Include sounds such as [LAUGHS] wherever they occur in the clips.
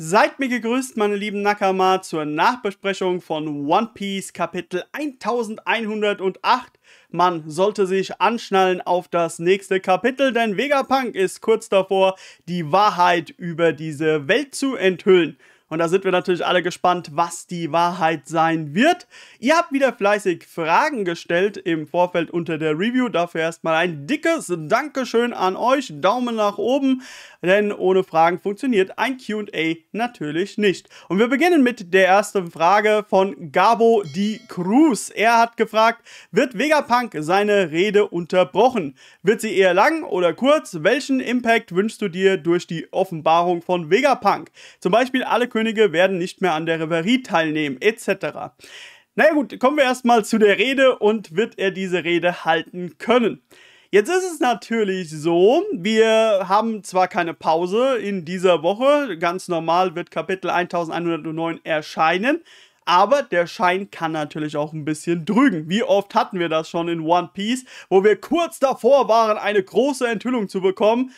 Seid mir gegrüßt, meine lieben Nakama, zur Nachbesprechung von One Piece Kapitel 1108. Man sollte sich anschnallen auf das nächste Kapitel, denn Vegapunk ist kurz davor, die Wahrheit über diese Welt zu enthüllen. Und da sind wir natürlich alle gespannt, was die Wahrheit sein wird. Ihr habt wieder fleißig Fragen gestellt im Vorfeld unter der Review. Dafür erstmal ein dickes Dankeschön an euch. Daumen nach oben, denn ohne Fragen funktioniert ein QA natürlich nicht. Und wir beginnen mit der ersten Frage von Gabo Di Cruz. Er hat gefragt, wird Vegapunk seine Rede unterbrochen? Wird sie eher lang oder kurz? Welchen Impact wünschst du dir durch die Offenbarung von Vegapunk? Zum Beispiel alle Könige werden nicht mehr an der Reverie teilnehmen, etc. Naja gut, kommen wir erstmal zu der Rede und wird er diese Rede halten können. Jetzt ist es natürlich so, wir haben zwar keine Pause in dieser Woche, ganz normal wird Kapitel 1109 erscheinen, aber der Schein kann natürlich auch ein bisschen drügen. Wie oft hatten wir das schon in One Piece, wo wir kurz davor waren, eine große Enthüllung zu bekommen,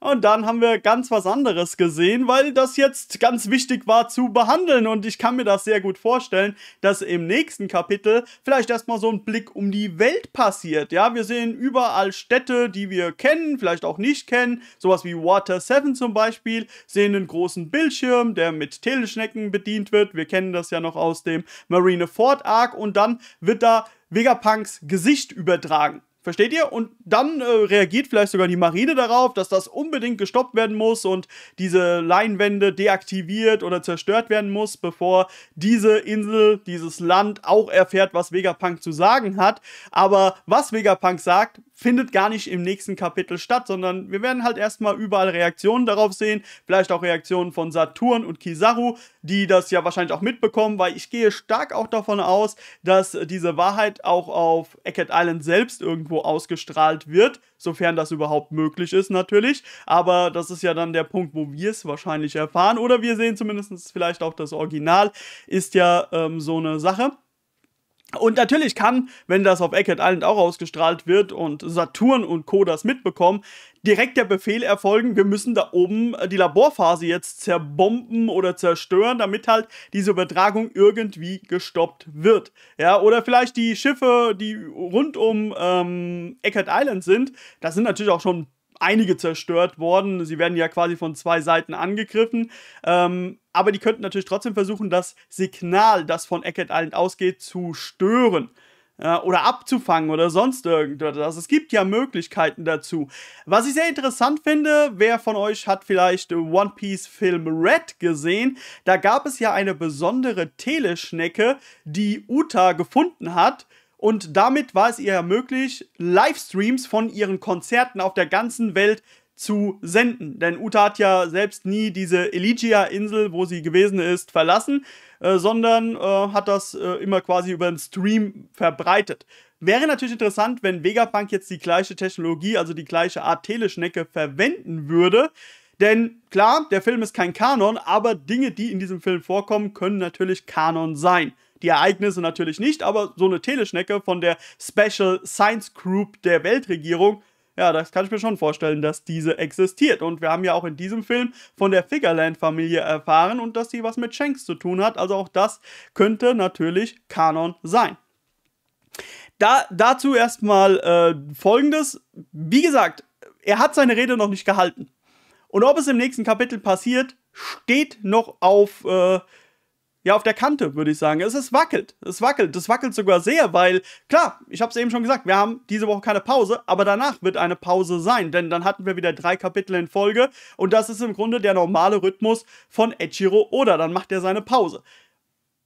und dann haben wir ganz was anderes gesehen, weil das jetzt ganz wichtig war zu behandeln. Und ich kann mir das sehr gut vorstellen, dass im nächsten Kapitel vielleicht erstmal so ein Blick um die Welt passiert. Ja, wir sehen überall Städte, die wir kennen, vielleicht auch nicht kennen. Sowas wie Water 7 zum Beispiel. Sehen einen großen Bildschirm, der mit Teleschnecken bedient wird. Wir kennen das ja noch aus dem Marine Ford Arc. Und dann wird da Vegapunks Gesicht übertragen. Versteht ihr? Und dann äh, reagiert vielleicht sogar die Marine darauf, dass das unbedingt gestoppt werden muss und diese Leinwände deaktiviert oder zerstört werden muss, bevor diese Insel, dieses Land auch erfährt, was Vegapunk zu sagen hat. Aber was Vegapunk sagt, findet gar nicht im nächsten Kapitel statt, sondern wir werden halt erstmal überall Reaktionen darauf sehen, vielleicht auch Reaktionen von Saturn und Kizaru, die das ja wahrscheinlich auch mitbekommen, weil ich gehe stark auch davon aus, dass diese Wahrheit auch auf Eckert Island selbst irgendwo ausgestrahlt wird, sofern das überhaupt möglich ist natürlich, aber das ist ja dann der Punkt, wo wir es wahrscheinlich erfahren oder wir sehen zumindest vielleicht auch das Original, ist ja ähm, so eine Sache. Und natürlich kann, wenn das auf Eckert Island auch ausgestrahlt wird und Saturn und Co. das mitbekommen, direkt der Befehl erfolgen, wir müssen da oben äh, die Laborphase jetzt zerbomben oder zerstören, damit halt diese Übertragung irgendwie gestoppt wird. Ja, oder vielleicht die Schiffe, die rund um ähm, Eckert Island sind, das sind natürlich auch schon einige zerstört worden. Sie werden ja quasi von zwei Seiten angegriffen. Ähm, aber die könnten natürlich trotzdem versuchen, das Signal, das von Eckert Island ausgeht, zu stören oder abzufangen oder sonst irgendetwas. Es gibt ja Möglichkeiten dazu. Was ich sehr interessant finde, wer von euch hat vielleicht One Piece Film Red gesehen? Da gab es ja eine besondere Teleschnecke, die Uta gefunden hat und damit war es ihr möglich, Livestreams von ihren Konzerten auf der ganzen Welt zu senden. Denn Uta hat ja selbst nie diese Eligia-Insel, wo sie gewesen ist, verlassen, äh, sondern äh, hat das äh, immer quasi über einen Stream verbreitet. Wäre natürlich interessant, wenn Vegapunk jetzt die gleiche Technologie, also die gleiche Art Teleschnecke verwenden würde. Denn klar, der Film ist kein Kanon, aber Dinge, die in diesem Film vorkommen, können natürlich Kanon sein die Ereignisse natürlich nicht, aber so eine Teleschnecke von der Special Science Group der Weltregierung, ja, das kann ich mir schon vorstellen, dass diese existiert. Und wir haben ja auch in diesem Film von der Figurland-Familie erfahren und dass sie was mit Shanks zu tun hat. Also auch das könnte natürlich Kanon sein. Da, dazu erstmal äh, folgendes. Wie gesagt, er hat seine Rede noch nicht gehalten. Und ob es im nächsten Kapitel passiert, steht noch auf äh, ja, auf der Kante, würde ich sagen. Es ist wackelt. Es wackelt. Das wackelt sogar sehr, weil, klar, ich habe es eben schon gesagt, wir haben diese Woche keine Pause, aber danach wird eine Pause sein, denn dann hatten wir wieder drei Kapitel in Folge und das ist im Grunde der normale Rhythmus von Echiro Oda. Dann macht er seine Pause.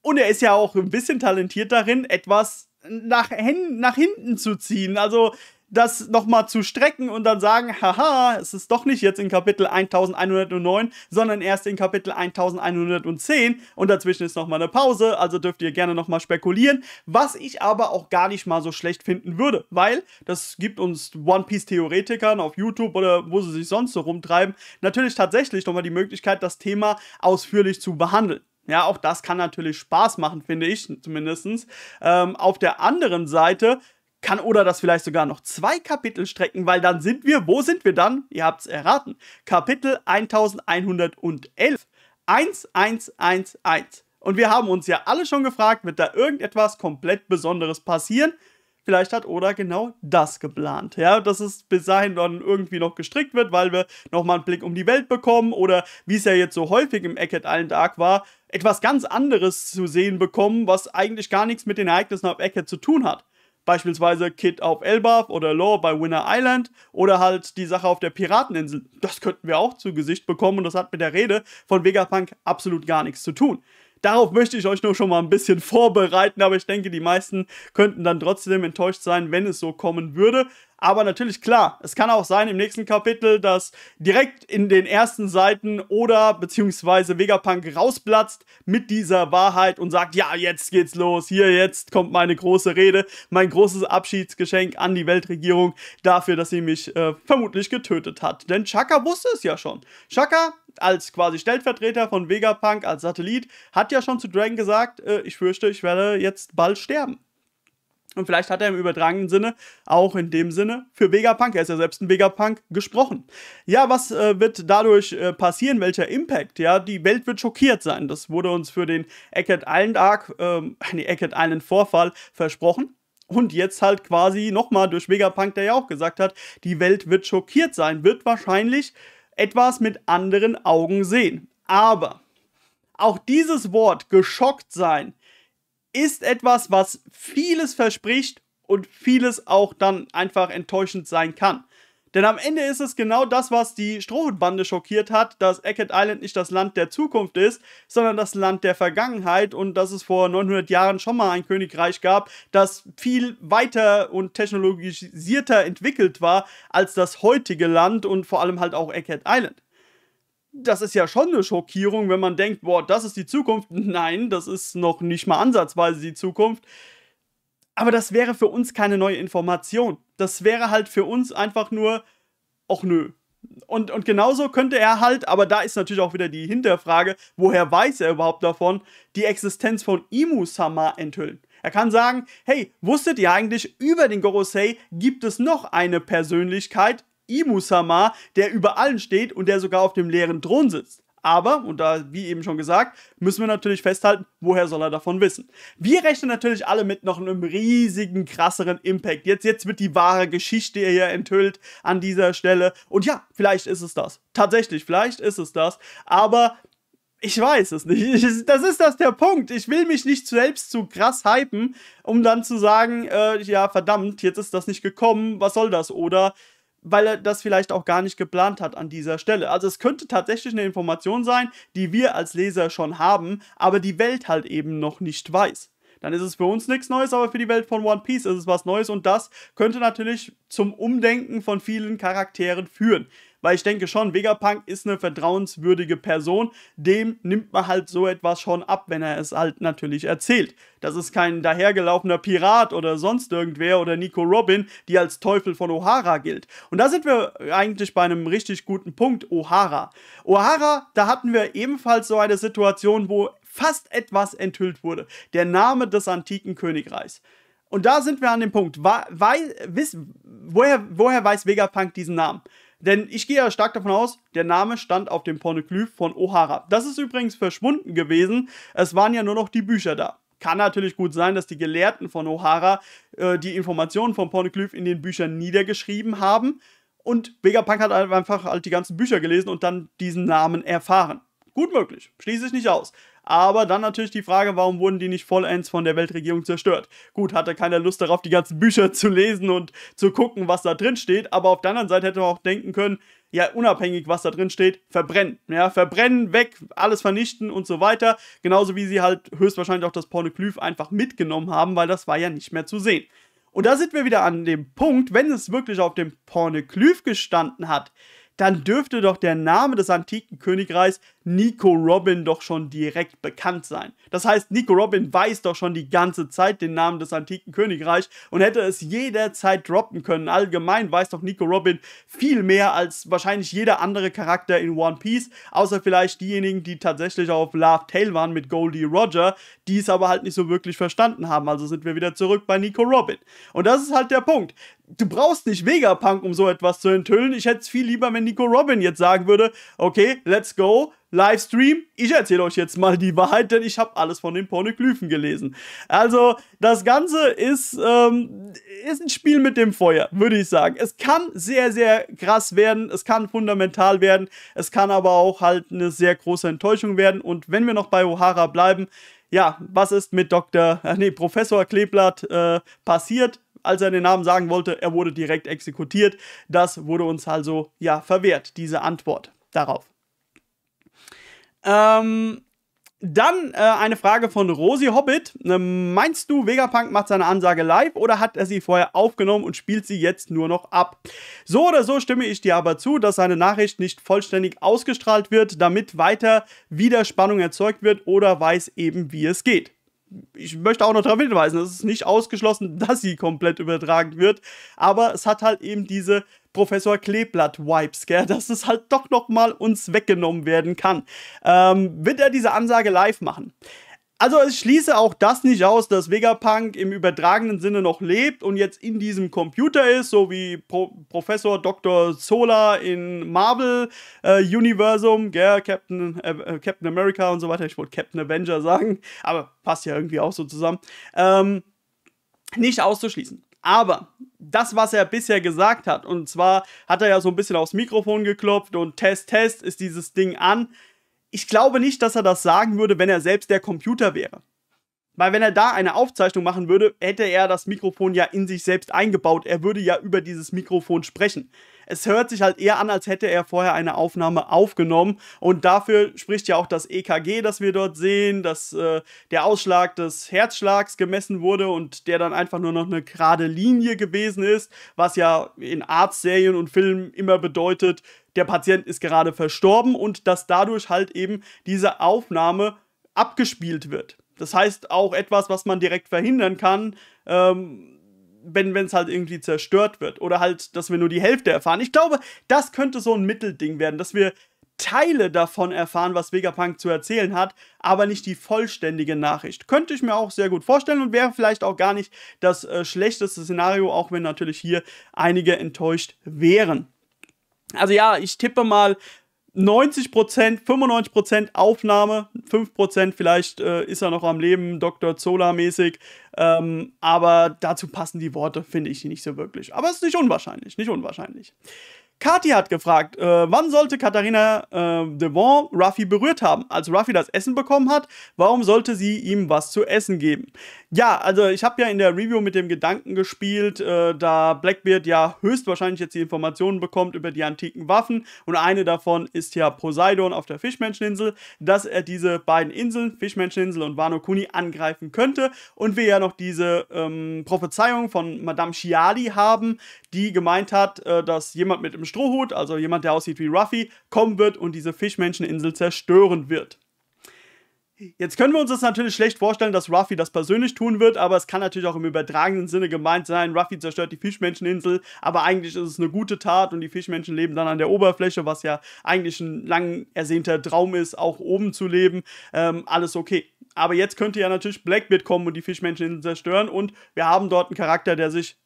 Und er ist ja auch ein bisschen talentiert darin, etwas nach, hin, nach hinten zu ziehen. Also das nochmal zu strecken und dann sagen, haha, es ist doch nicht jetzt in Kapitel 1109, sondern erst in Kapitel 1110 und dazwischen ist nochmal eine Pause, also dürft ihr gerne nochmal spekulieren, was ich aber auch gar nicht mal so schlecht finden würde, weil das gibt uns One Piece Theoretikern auf YouTube oder wo sie sich sonst so rumtreiben, natürlich tatsächlich nochmal die Möglichkeit, das Thema ausführlich zu behandeln. Ja, auch das kann natürlich Spaß machen, finde ich zumindest. Ähm, auf der anderen Seite kann Oda das vielleicht sogar noch zwei Kapitel strecken, weil dann sind wir, wo sind wir dann? Ihr habt's erraten. Kapitel 1111. 1111. Und wir haben uns ja alle schon gefragt, wird da irgendetwas komplett Besonderes passieren? Vielleicht hat Oda genau das geplant. Ja, dass es bis dahin dann irgendwie noch gestrickt wird, weil wir nochmal einen Blick um die Welt bekommen oder wie es ja jetzt so häufig im Eckett Island Dark war, etwas ganz anderes zu sehen bekommen, was eigentlich gar nichts mit den Ereignissen auf Eckett zu tun hat. Beispielsweise Kid auf Elbaf oder Lore bei Winner Island oder halt die Sache auf der Pirateninsel. Das könnten wir auch zu Gesicht bekommen und das hat mit der Rede von Vegapunk absolut gar nichts zu tun. Darauf möchte ich euch nur schon mal ein bisschen [LAUGHS] vorbereiten, aber ich denke, die meisten könnten dann trotzdem enttäuscht sein, wenn es so kommen würde. Aber natürlich, klar, es kann auch sein im nächsten Kapitel, dass direkt in den ersten Seiten oder beziehungsweise Vegapunk rausplatzt mit dieser Wahrheit und sagt, ja, jetzt geht's los, hier, jetzt kommt meine große Rede, mein großes Abschiedsgeschenk an die Weltregierung dafür, dass sie mich äh, vermutlich getötet hat. Denn Chaka wusste es ja schon. Chaka als quasi Stellvertreter von Vegapunk als Satellit hat ja schon zu Dragon gesagt, äh, ich fürchte, ich werde jetzt bald sterben. Und vielleicht hat er im übertragenen Sinne, auch in dem Sinne, für Vegapunk, er ist ja selbst ein Vegapunk, gesprochen. Ja, was äh, wird dadurch äh, passieren? Welcher Impact? Ja, die Welt wird schockiert sein. Das wurde uns für den Eckert Island Arc, äh, [LAUGHS] nee, Eckert Island Vorfall versprochen. Und jetzt halt quasi nochmal durch Vegapunk, der ja auch gesagt hat, die Welt wird schockiert sein, wird wahrscheinlich etwas mit anderen Augen sehen. Aber auch dieses Wort geschockt sein ist etwas, was vieles verspricht und vieles auch dann einfach enttäuschend sein kann. Denn am Ende ist es genau das, was die Strohhutbande schockiert hat, dass Eckett Island nicht das Land der Zukunft ist, sondern das Land der Vergangenheit und dass es vor 900 Jahren schon mal ein Königreich gab, das viel weiter und technologisierter entwickelt war als das heutige Land und vor allem halt auch Eckett Island das ist ja schon eine Schockierung, wenn man denkt, boah, das ist die Zukunft. Nein, das ist noch nicht mal ansatzweise die Zukunft. Aber das wäre für uns keine neue Information. Das wäre halt für uns einfach nur, ach nö. Und, und genauso könnte er halt, aber da ist natürlich auch wieder die Hinterfrage, woher weiß er überhaupt davon, die Existenz von Imusama enthüllen. Er kann sagen, hey, wusstet ihr eigentlich, über den Gorosei gibt es noch eine Persönlichkeit, Imusama, der über allen steht und der sogar auf dem leeren Thron sitzt. Aber, und da, wie eben schon gesagt, müssen wir natürlich festhalten, woher soll er davon wissen? Wir rechnen natürlich alle mit noch einem riesigen, krasseren Impact. Jetzt, jetzt wird die wahre Geschichte hier enthüllt an dieser Stelle. Und ja, vielleicht ist es das. Tatsächlich, vielleicht ist es das. Aber ich weiß es nicht. das ist das der Punkt. Ich will mich nicht selbst zu krass hypen, um dann zu sagen, äh, ja, verdammt, jetzt ist das nicht gekommen, was soll das? Oder weil er das vielleicht auch gar nicht geplant hat an dieser Stelle. Also es könnte tatsächlich eine Information sein, die wir als Leser schon haben, aber die Welt halt eben noch nicht weiß. Dann ist es für uns nichts Neues, aber für die Welt von One Piece ist es was Neues und das könnte natürlich zum Umdenken von vielen Charakteren führen weil ich denke schon, Vegapunk ist eine vertrauenswürdige Person. Dem nimmt man halt so etwas schon ab, wenn er es halt natürlich erzählt. Das ist kein dahergelaufener Pirat oder sonst irgendwer oder Nico Robin, die als Teufel von O'Hara gilt. Und da sind wir eigentlich bei einem richtig guten Punkt, O'Hara. O'Hara, da hatten wir ebenfalls so eine Situation, wo fast etwas enthüllt wurde. Der Name des antiken Königreichs. Und da sind wir an dem Punkt. Wei, wei, wiss, woher, woher weiß Vegapunk diesen Namen? Denn ich gehe ja stark davon aus, der Name stand auf dem Pornoglyph von O'Hara. Das ist übrigens verschwunden gewesen. Es waren ja nur noch die Bücher da. Kann natürlich gut sein, dass die Gelehrten von O'Hara äh, die Informationen vom Pornoglyph in den Büchern niedergeschrieben haben. Und Vegapunk hat halt einfach halt die ganzen Bücher gelesen und dann diesen Namen erfahren. Gut möglich, schließe ich nicht aus. Aber dann natürlich die Frage, warum wurden die nicht vollends von der Weltregierung zerstört? Gut, hatte keiner Lust darauf, die ganzen Bücher zu lesen und zu gucken, was da drin steht. Aber auf der anderen Seite hätte man auch denken können, ja, unabhängig, was da drin steht, verbrennen. Ja, verbrennen, weg, alles vernichten und so weiter. Genauso wie sie halt höchstwahrscheinlich auch das Pornoglyph einfach mitgenommen haben, weil das war ja nicht mehr zu sehen. Und da sind wir wieder an dem Punkt, wenn es wirklich auf dem Pornoglyph gestanden hat, dann dürfte doch der Name des antiken Königreichs Nico Robin doch schon direkt bekannt sein. Das heißt, Nico Robin weiß doch schon die ganze Zeit den Namen des antiken Königreichs und hätte es jederzeit droppen können. Allgemein weiß doch Nico Robin viel mehr als wahrscheinlich jeder andere Charakter in One Piece, außer vielleicht diejenigen, die tatsächlich auf Love Tale waren mit Goldie Roger, die es aber halt nicht so wirklich verstanden haben. Also sind wir wieder zurück bei Nico Robin. Und das ist halt der Punkt du brauchst nicht Vegapunk, um so etwas zu enthüllen. Ich hätte es viel lieber, wenn Nico Robin jetzt sagen würde, okay, let's go, Livestream, ich erzähle euch jetzt mal die Wahrheit, denn ich habe alles von den Pornoglyphen gelesen. Also, das Ganze ist, ähm, ist ein Spiel mit dem Feuer, würde ich sagen. Es kann sehr, sehr krass werden, es kann fundamental werden, es kann aber auch halt eine sehr große Enttäuschung werden. Und wenn wir noch bei O'Hara bleiben, ja, was ist mit Dr., äh, nee, Professor Kleeblatt äh, passiert? als er den Namen sagen wollte, er wurde direkt exekutiert. Das wurde uns also ja verwehrt, diese Antwort darauf. Ähm, dann äh, eine Frage von Rosi Hobbit. Ähm, meinst du, Vegapunk macht seine Ansage live oder hat er sie vorher aufgenommen und spielt sie jetzt nur noch ab? So oder so stimme ich dir aber zu, dass seine Nachricht nicht vollständig ausgestrahlt wird, damit weiter wieder Spannung erzeugt wird oder weiß eben, wie es geht ich möchte auch noch darauf hinweisen, es ist nicht ausgeschlossen, [LAUGHS] dass sie komplett übertragen wird, aber es hat halt eben diese Professor Kleeblatt-Vibes, gell, dass es halt doch nochmal uns weggenommen werden kann. Ähm, wird er diese Ansage live machen? Also ich schließe auch das nicht aus, dass Vegapunk im übertragenen Sinne noch lebt und jetzt in diesem Computer ist, so wie Pro Professor Dr. Sola in Marvel äh, Universum, gell, Captain, äh, äh, Captain America und so weiter. Ich wollte Captain Avenger sagen, aber passt ja irgendwie auch so zusammen. Ähm, nicht auszuschließen. Aber das, was er bisher gesagt hat, und zwar hat er ja so ein bisschen aufs Mikrofon geklopft und Test, Test, ist dieses Ding an ich glaube nicht, dass er das sagen würde, wenn er selbst der Computer wäre. Weil wenn er da eine Aufzeichnung machen würde, hätte er das Mikrofon ja in sich selbst eingebaut. Er würde ja über dieses Mikrofon sprechen. Es hört sich halt eher an, als hätte er vorher eine Aufnahme aufgenommen. Und dafür spricht ja auch das EKG, das wir dort sehen, dass äh, der Ausschlag des Herzschlags gemessen wurde und der dann einfach nur noch eine gerade Linie gewesen ist, was ja in Arztserien und Filmen immer bedeutet, der Patient ist gerade verstorben und dass dadurch halt eben diese Aufnahme abgespielt wird. Das heißt auch etwas, was man direkt verhindern kann, ähm, wenn es halt irgendwie zerstört wird. Oder halt, dass wir nur die Hälfte erfahren. Ich glaube, das könnte so ein Mittelding werden, dass wir Teile davon erfahren, was Vegapunk zu erzählen hat, aber nicht die vollständige Nachricht. Könnte ich mir auch sehr gut vorstellen und wäre vielleicht auch gar nicht das äh, schlechteste Szenario, auch wenn natürlich hier einige enttäuscht wären. Also ja, ich tippe mal 90%, 95% Aufnahme, 5% vielleicht äh, ist er noch am Leben, Dr. Zola-mäßig. Ähm, aber dazu passen die Worte, finde ich, nicht so wirklich. Aber es ist nicht unwahrscheinlich, nicht unwahrscheinlich. Kati hat gefragt, äh, wann sollte Katharina äh, Devon Ruffy berührt haben? Als Ruffy das Essen bekommen hat, warum sollte sie ihm was zu essen geben? Ja, also ich habe ja in der Review mit dem Gedanken gespielt, äh, da Blackbeard ja höchstwahrscheinlich jetzt die Informationen bekommt über die antiken Waffen und eine davon ist ja Poseidon auf der Fischmenscheninsel, dass er diese beiden Inseln, Fischmenscheninsel und Wano Kuni, angreifen könnte und wir ja noch diese ähm, Prophezeiung von Madame Chiali haben, die gemeint hat, äh, dass jemand mit dem Strohhut, also jemand, der aussieht wie Ruffy, kommen wird und diese Fischmenscheninsel zerstören wird. Jetzt können wir uns das natürlich schlecht vorstellen, dass Ruffy das persönlich tun wird, aber es kann natürlich auch im übertragenen Sinne gemeint sein. Ruffy zerstört die Fischmenscheninsel, aber eigentlich ist es eine gute Tat und die Fischmenschen leben dann an der Oberfläche, was ja eigentlich ein lang ersehnter Traum ist, auch oben zu leben. Ähm, alles okay. Aber jetzt könnte ja natürlich Blackbeard kommen und die Fischmenscheninsel zerstören und wir haben dort einen Charakter, der sich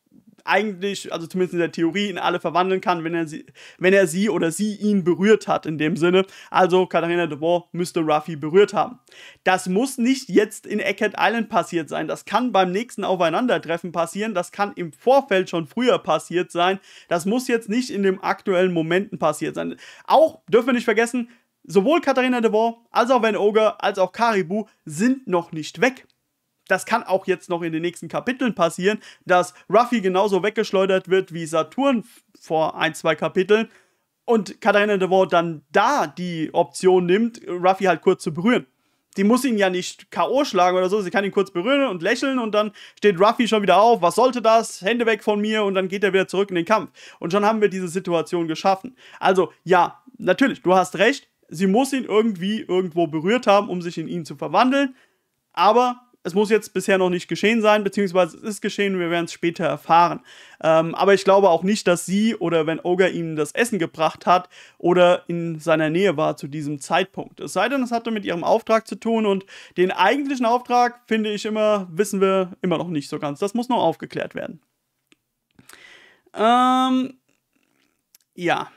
eigentlich, also zumindest in der Theorie, in alle verwandeln kann, wenn er sie, wenn er sie oder sie ihn berührt hat in dem Sinne. Also Katharina de Boer müsste Ruffy berührt haben. Das muss nicht jetzt in Eckhead Island passiert sein. Das kann beim nächsten Aufeinandertreffen passieren. Das kann im Vorfeld schon früher passiert sein. Das muss jetzt nicht in dem aktuellen Momenten passiert sein. Auch dürfen wir nicht vergessen, sowohl Katharina de Boer als auch Van Ogre als auch Caribou sind noch nicht weg das kann auch jetzt noch in den nächsten Kapiteln passieren, dass Ruffy genauso weggeschleudert wird wie Saturn vor ein, zwei Kapiteln und Katharina DeVoe dann da die Option nimmt, Ruffy halt kurz zu berühren. Die muss ihn ja nicht K.O. schlagen oder so, sie kann ihn kurz berühren und lächeln und dann steht Ruffy schon wieder auf, was sollte das, Hände weg von mir und dann geht er wieder zurück in den Kampf. Und schon haben wir diese Situation geschaffen. Also ja, natürlich, du hast recht, sie muss ihn irgendwie irgendwo berührt haben, um sich in ihn zu verwandeln, aber es muss jetzt bisher noch nicht geschehen sein, beziehungsweise es ist geschehen, wir werden es später erfahren. Ähm, aber ich glaube auch nicht, dass sie oder wenn Ogre ihm das Essen gebracht hat oder in seiner Nähe war zu diesem Zeitpunkt. Es sei denn, es hatte mit ihrem Auftrag zu tun und den eigentlichen Auftrag, finde ich immer, wissen wir immer noch nicht so ganz. Das muss noch aufgeklärt werden. Ähm, ja.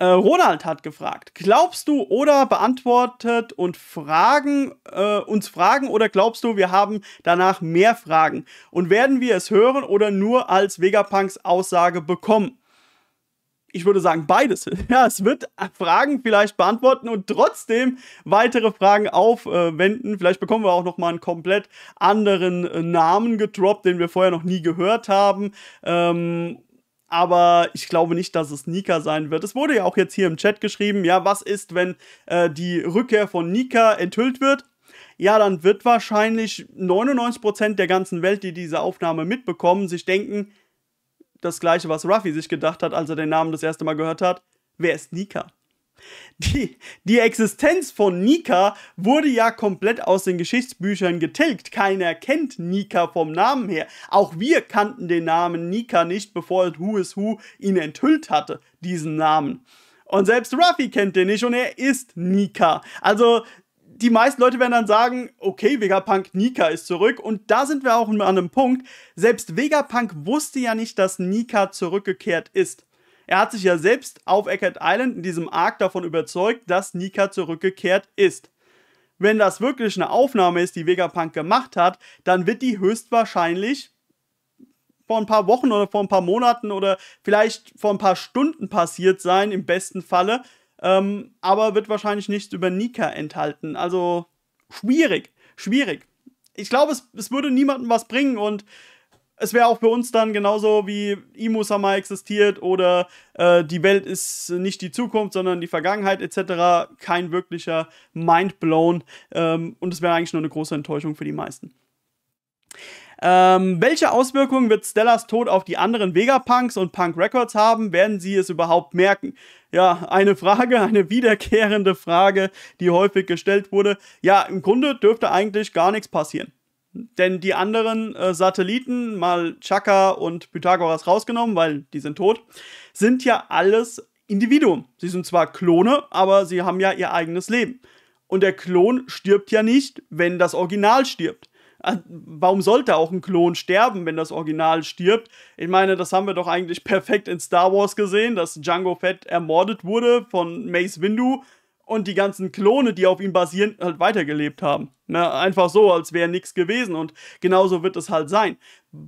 Äh, Ronald hat gefragt, glaubst du oder beantwortet und Fragen, äh, uns Fragen oder glaubst du, wir haben danach mehr Fragen? Und werden wir es hören oder nur als Vegapunks Aussage bekommen? ich würde sagen, beides. [LAUGHS] Ja, es wird Fragen vielleicht beantworten und trotzdem weitere Fragen aufwenden. Vielleicht bekommen wir auch nochmal einen komplett anderen äh, Namen gedroppt, den wir vorher noch nie gehört haben. Ähm, aber ich glaube nicht, dass es Nika sein wird. Es wurde ja auch jetzt hier im Chat geschrieben, ja, was ist, wenn äh, die Rückkehr von Nika enthüllt wird? Ja, dann wird wahrscheinlich 99% der ganzen Welt, die diese Aufnahme mitbekommen, sich denken, das gleiche, was Ruffy sich gedacht hat, als er den Namen das erste Mal gehört hat, wer ist Nika? Die, die Existenz von Nika wurde ja komplett aus den Geschichtsbüchern getilgt. Keiner kennt Nika vom Namen her. Auch wir kannten den Namen Nika nicht, bevor Who is Who ihn enthüllt hatte, diesen Namen. Und selbst Ruffy kennt den nicht und er ist Nika. Also die meisten Leute werden dann sagen, okay, Vegapunk Nika ist zurück. Und da sind wir auch an einem Punkt. Selbst Vegapunk wusste ja nicht, dass Nika zurückgekehrt ist. Er hat sich ja selbst auf Eckert Island in diesem Arc davon überzeugt, dass Nika zurückgekehrt ist. Wenn das wirklich eine Aufnahme ist, die Vegapunk gemacht hat, dann wird die höchstwahrscheinlich vor ein paar Wochen oder vor ein paar Monaten oder vielleicht vor ein paar Stunden passiert sein, im besten Falle. Ähm, aber wird wahrscheinlich nichts über Nika enthalten. Also schwierig, schwierig. Ich glaube, es, es würde niemandem was bringen und es wäre auch für uns dann genauso wie Imus einmal existiert oder äh, die Welt ist nicht die Zukunft, sondern die Vergangenheit etc. kein wirklicher Mindblown ähm, und es wäre eigentlich nur eine große Enttäuschung für die meisten. Ähm, welche Auswirkungen wird Stellas Tod auf die anderen Vegapunks und Punk Records haben? Werden sie es überhaupt merken? Ja, eine Frage, eine wiederkehrende Frage, die häufig gestellt wurde. Ja, im Grunde dürfte eigentlich gar nichts passieren. Denn die anderen äh, Satelliten, mal Chaka und Pythagoras rausgenommen, weil die sind tot, sind ja alles Individuen. Sie sind zwar Klone, aber sie haben ja ihr eigenes Leben. Und der Klon stirbt ja nicht, wenn das Original stirbt. Äh, warum sollte auch ein Klon sterben, wenn das Original stirbt? Ich meine, das haben wir doch eigentlich [LAUGHS] perfekt in Star Wars gesehen, dass Django Fett ermordet wurde von Mace Windu, und die ganzen Klone, die auf ihm basieren, halt weitergelebt haben. Ne? Einfach so, als wäre nichts gewesen und genauso wird es halt sein.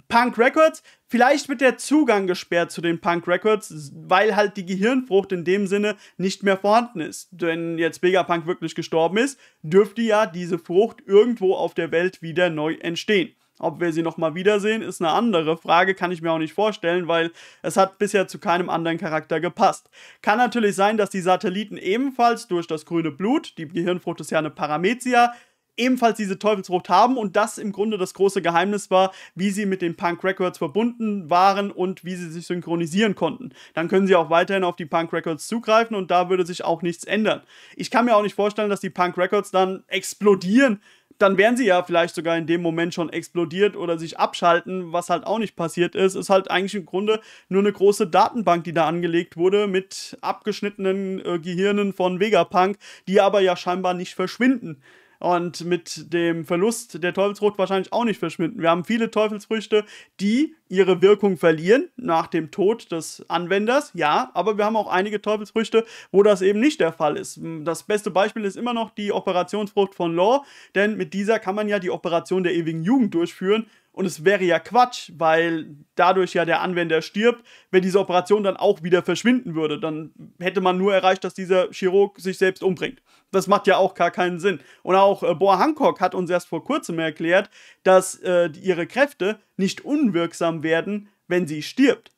Punk Records, vielleicht wird der Zugang gesperrt zu den Punk Records, weil halt die Gehirnfrucht in dem Sinne nicht mehr vorhanden ist. Wenn jetzt Vegapunk wirklich gestorben ist, dürfte ja diese Frucht irgendwo auf der Welt wieder neu entstehen. Ob wir sie nochmal wiedersehen, ist eine andere Frage, kann ich mir auch nicht vorstellen, weil es hat bisher zu keinem anderen Charakter gepasst. Kann natürlich sein, dass die Satelliten ebenfalls durch das grüne Blut, die Gehirnfrucht ist ja eine Paramezia, ebenfalls diese Teufelsfrucht haben und das im Grunde das große Geheimnis war, wie sie mit den Punk Records verbunden waren und wie sie sich synchronisieren konnten. Dann können sie auch weiterhin auf die Punk Records zugreifen und da würde sich auch nichts ändern. Ich kann mir auch nicht vorstellen, dass die Punk Records dann explodieren, dann wären sie ja vielleicht sogar in dem Moment schon explodiert oder sich abschalten, was halt auch nicht passiert ist. Ist halt eigentlich im Grunde nur eine große Datenbank, die da angelegt wurde mit abgeschnittenen äh, Gehirnen von Vegapunk, die aber ja scheinbar nicht verschwinden und mit dem Verlust der Teufelsfrucht wahrscheinlich auch nicht verschwinden. Wir haben viele Teufelsfrüchte, die ihre Wirkung verlieren nach dem Tod des Anwenders, ja, aber wir haben auch einige Teufelsfrüchte, wo das eben nicht der Fall ist. Das beste Beispiel ist immer noch die Operationsfrucht von Law, denn mit dieser kann man ja die Operation der ewigen Jugend durchführen, und es wäre ja Quatsch, weil dadurch ja der Anwender stirbt, wenn diese Operation dann auch wieder verschwinden würde. Dann hätte man nur erreicht, dass dieser Chirurg sich selbst umbringt. Das macht ja auch gar keinen Sinn. Und auch äh, Boa Hancock hat uns erst vor kurzem erklärt, dass äh, ihre Kräfte nicht unwirksam werden, wenn sie stirbt.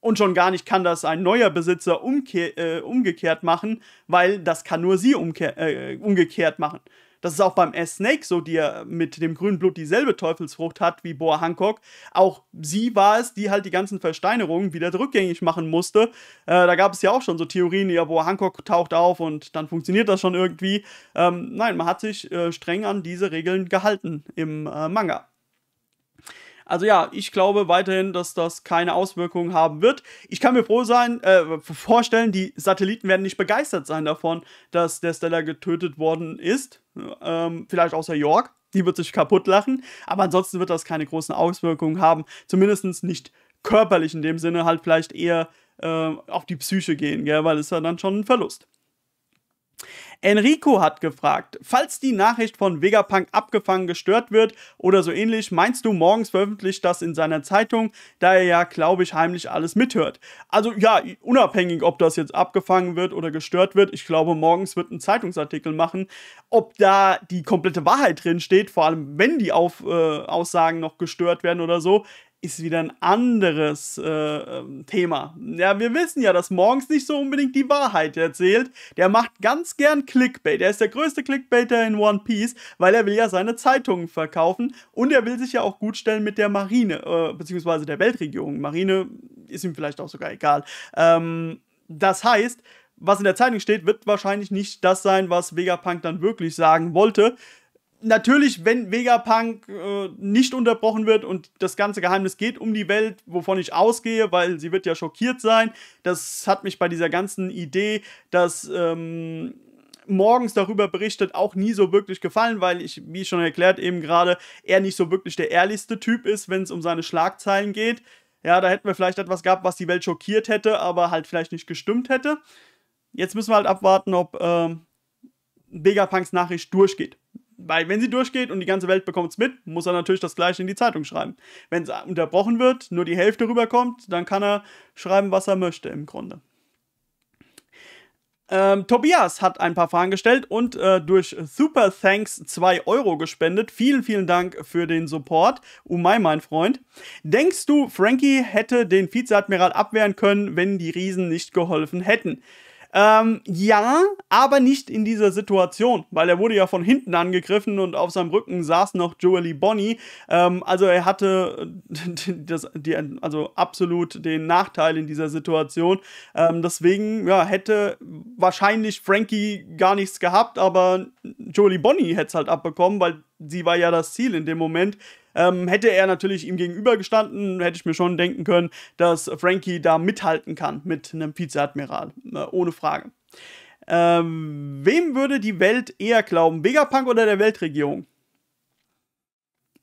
Und schon gar nicht kann das ein neuer Besitzer äh, umgekehrt machen, weil das kann nur sie äh, umgekehrt machen. Das ist auch beim S-Snake so, die ja mit dem grünen Blut dieselbe Teufelsfrucht hat wie Boa Hancock. Auch sie war es, die halt die ganzen Versteinerungen wieder rückgängig machen musste. Äh, da gab es ja auch schon so Theorien, ja, Boa Hancock taucht auf und dann funktioniert das schon irgendwie. Ähm, nein, man hat sich äh, streng an diese Regeln gehalten im äh, Manga. Also ja, ich glaube weiterhin, dass das keine Auswirkungen haben wird. Ich kann mir froh sein, äh, vorstellen, die Satelliten werden nicht begeistert sein davon, dass der Stellar getötet worden ist. Ähm, vielleicht außer York. Die wird sich kaputt lachen. Aber ansonsten wird das keine großen Auswirkungen haben. Zumindest nicht körperlich in dem Sinne, halt vielleicht eher äh, auf die Psyche gehen, gell? weil es ja dann schon ein Verlust. ist. Enrico hat gefragt, falls die Nachricht von Vegapunk abgefangen gestört wird oder so ähnlich, meinst du, morgens veröffentlicht das in seiner Zeitung, da er ja, glaube ich, heimlich alles mithört? Also ja, unabhängig, ob das jetzt abgefangen wird oder gestört wird, ich glaube, morgens wird ein Zeitungsartikel machen, ob da die komplette Wahrheit drin steht, vor allem wenn die Auf, äh, Aussagen noch gestört werden oder so, ist wieder ein anderes äh, ähm, Thema. Ja, wir wissen ja, dass morgens nicht so unbedingt die Wahrheit erzählt. Der macht ganz gern Clickbait. Er ist der größte Clickbaiter in One Piece, weil er will ja seine Zeitungen verkaufen und er will sich ja auch gut stellen mit der Marine, äh, beziehungsweise der Weltregierung. Marine ist ihm vielleicht auch sogar egal. Ähm, das heißt, was in der Zeitung steht, wird wahrscheinlich nicht das sein, was Vegapunk dann wirklich sagen wollte natürlich, wenn Vegapunk äh, nicht unterbrochen wird und das ganze Geheimnis geht um die Welt, wovon ich ausgehe, weil sie wird ja schockiert sein. Das hat mich bei dieser ganzen Idee, dass ähm, morgens darüber berichtet, auch nie so wirklich gefallen, weil ich, wie schon erklärt, eben gerade er nicht so wirklich der ehrlichste Typ ist, wenn es um seine Schlagzeilen geht. Ja, da hätten wir vielleicht etwas gehabt, was die Welt schockiert hätte, aber halt vielleicht nicht gestimmt hätte. Jetzt müssen wir halt abwarten, ob äh, Vegapunks Nachricht durchgeht weil wenn sie durchgeht und die ganze Welt bekommt es mit, muss er natürlich das gleiche in die Zeitung schreiben. Wenn es unterbrochen wird, nur die Hälfte rüberkommt, dann kann er schreiben, was er möchte im Grunde. Ähm, Tobias hat ein paar Fragen gestellt und äh, durch Super Thanks 2 Euro gespendet. Vielen, vielen Dank für den Support. Umay, mein Freund. Denkst du, Frankie hätte den Vizeadmiral abwehren können, wenn die Riesen nicht geholfen hätten? Ähm, ja, aber nicht in dieser Situation, weil er wurde ja von hinten angegriffen und auf seinem Rücken saß noch Joely Bonny. Ähm, also er hatte äh, [LAUGHS] das, die, also absolut den Nachteil in dieser Situation. Ähm, deswegen ja, hätte wahrscheinlich Frankie gar nichts gehabt, aber Joely Bonny hätte es halt abbekommen, weil sie war ja das Ziel in dem Moment. Ähm, hätte er natürlich ihm gegenüber gestanden, hätte ich mir schon denken können, dass Frankie da mithalten kann mit einem Vizeadmiral. Äh, ohne Frage. Ähm, wem würde die Welt eher glauben? Vegapunk oder der Weltregierung?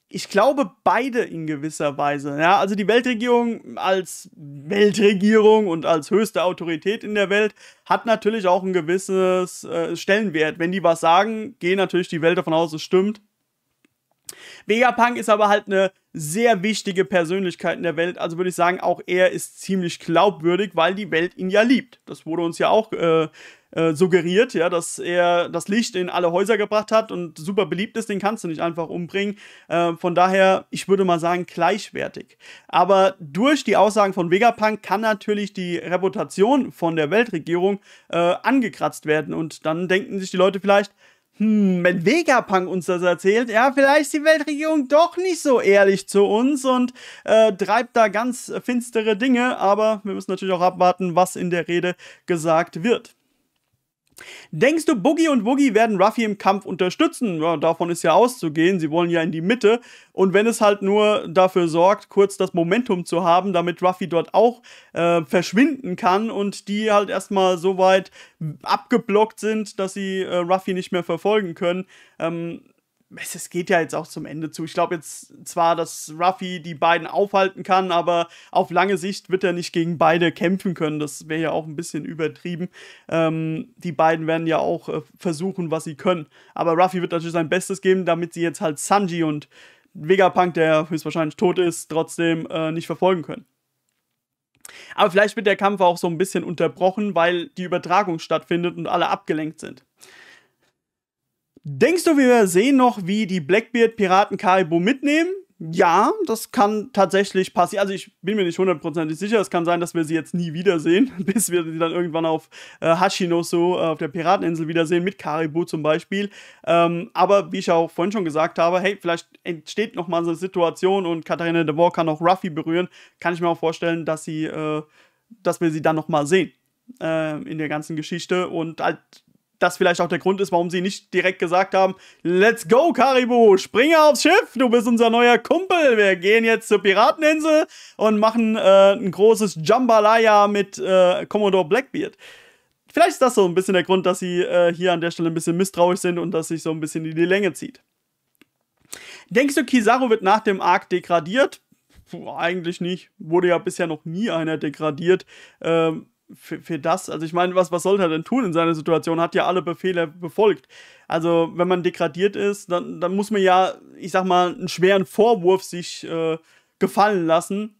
ich glaube beide in gewisser Weise. Ja, also die Weltregierung als Weltregierung und als höchste Autorität in der Welt hat natürlich auch ein gewisses äh, Stellenwert. Wenn die was sagen, gehen natürlich die Welt davon aus, es stimmt. Vegapunk ist aber halt eine sehr wichtige Persönlichkeit in der Welt. Also würde ich sagen, auch er ist ziemlich glaubwürdig, weil die Welt ihn ja liebt. Das wurde uns ja auch äh, äh, suggeriert, ja, dass er das Licht in alle Häuser gebracht hat und super beliebt ist. Den kannst du nicht einfach umbringen. Äh, von daher, ich würde mal sagen, gleichwertig. Aber durch die Aussagen von Vegapunk kann natürlich die Reputation von der Weltregierung äh, angekratzt werden. Und dann denken sich die Leute vielleicht, hm, wenn Vegapunk uns das erzählt, ja, vielleicht ist die Weltregierung doch nicht so ehrlich zu uns und äh, treibt da ganz finstere Dinge, aber wir müssen natürlich auch abwarten, was in der Rede gesagt wird. Denkst du, Boogie und Woogie werden Ruffy im Kampf unterstützen? Ja, davon ist ja auszugehen. Sie wollen ja in die Mitte. Und wenn es halt nur dafür sorgt, kurz das Momentum zu haben, damit Ruffy dort auch äh, verschwinden kann und die halt erstmal so weit abgeblockt sind, dass sie äh, Ruffy nicht mehr verfolgen können. Ähm, es geht ja jetzt auch zum Ende zu. Ich glaube jetzt zwar, dass Ruffy die beiden aufhalten kann, aber auf lange Sicht wird er nicht gegen beide kämpfen können. Das wäre ja auch ein bisschen übertrieben. Ähm, die beiden werden ja auch äh, versuchen, was sie können. Aber Ruffy wird natürlich sein Bestes geben, damit sie jetzt halt Sanji und Vegapunk, der höchstwahrscheinlich tot ist, trotzdem äh, nicht verfolgen können. Aber vielleicht wird der Kampf auch so ein bisschen unterbrochen, weil die Übertragung stattfindet und alle abgelenkt sind. Denkst du, wir sehen noch, wie die Blackbeard-Piraten Karibu mitnehmen? Ja, das kann tatsächlich passieren. Also ich bin mir nicht hundertprozentig sicher. Es kann sein, dass wir sie jetzt nie wiedersehen, [LAUGHS] bis wir sie dann irgendwann auf äh, Hashinoso, äh, auf der Pirateninsel wiedersehen, mit Karibu zum Beispiel. Ähm, aber wie ich auch vorhin schon gesagt habe, hey, vielleicht entsteht nochmal so eine Situation und Katharina de Boer kann auch Ruffy berühren. Kann ich mir auch vorstellen, dass sie, äh, dass wir sie dann nochmal sehen äh, in der ganzen Geschichte und halt das vielleicht auch der Grund ist, warum sie nicht direkt gesagt haben, let's go, Karibu, springe aufs Schiff, du bist unser neuer Kumpel, wir gehen jetzt zur Pirateninsel und machen äh, ein großes Jambalaya mit äh, Commodore Blackbeard. Vielleicht ist das so ein bisschen der Grund, dass sie äh, hier an der Stelle ein bisschen misstrauisch sind und dass sich so ein bisschen in die Länge zieht. Denkst du, Kizaru wird nach dem Arc degradiert? Puh, eigentlich nicht. Wurde ja bisher noch nie einer degradiert. Ähm, für, für das, also ich meine, was, was sollte er denn tun in seiner Situation? Hat ja alle Befehle befolgt. Also, wenn man degradiert ist, dann, dann muss man ja, ich sag mal, einen schweren Vorwurf sich äh, gefallen lassen.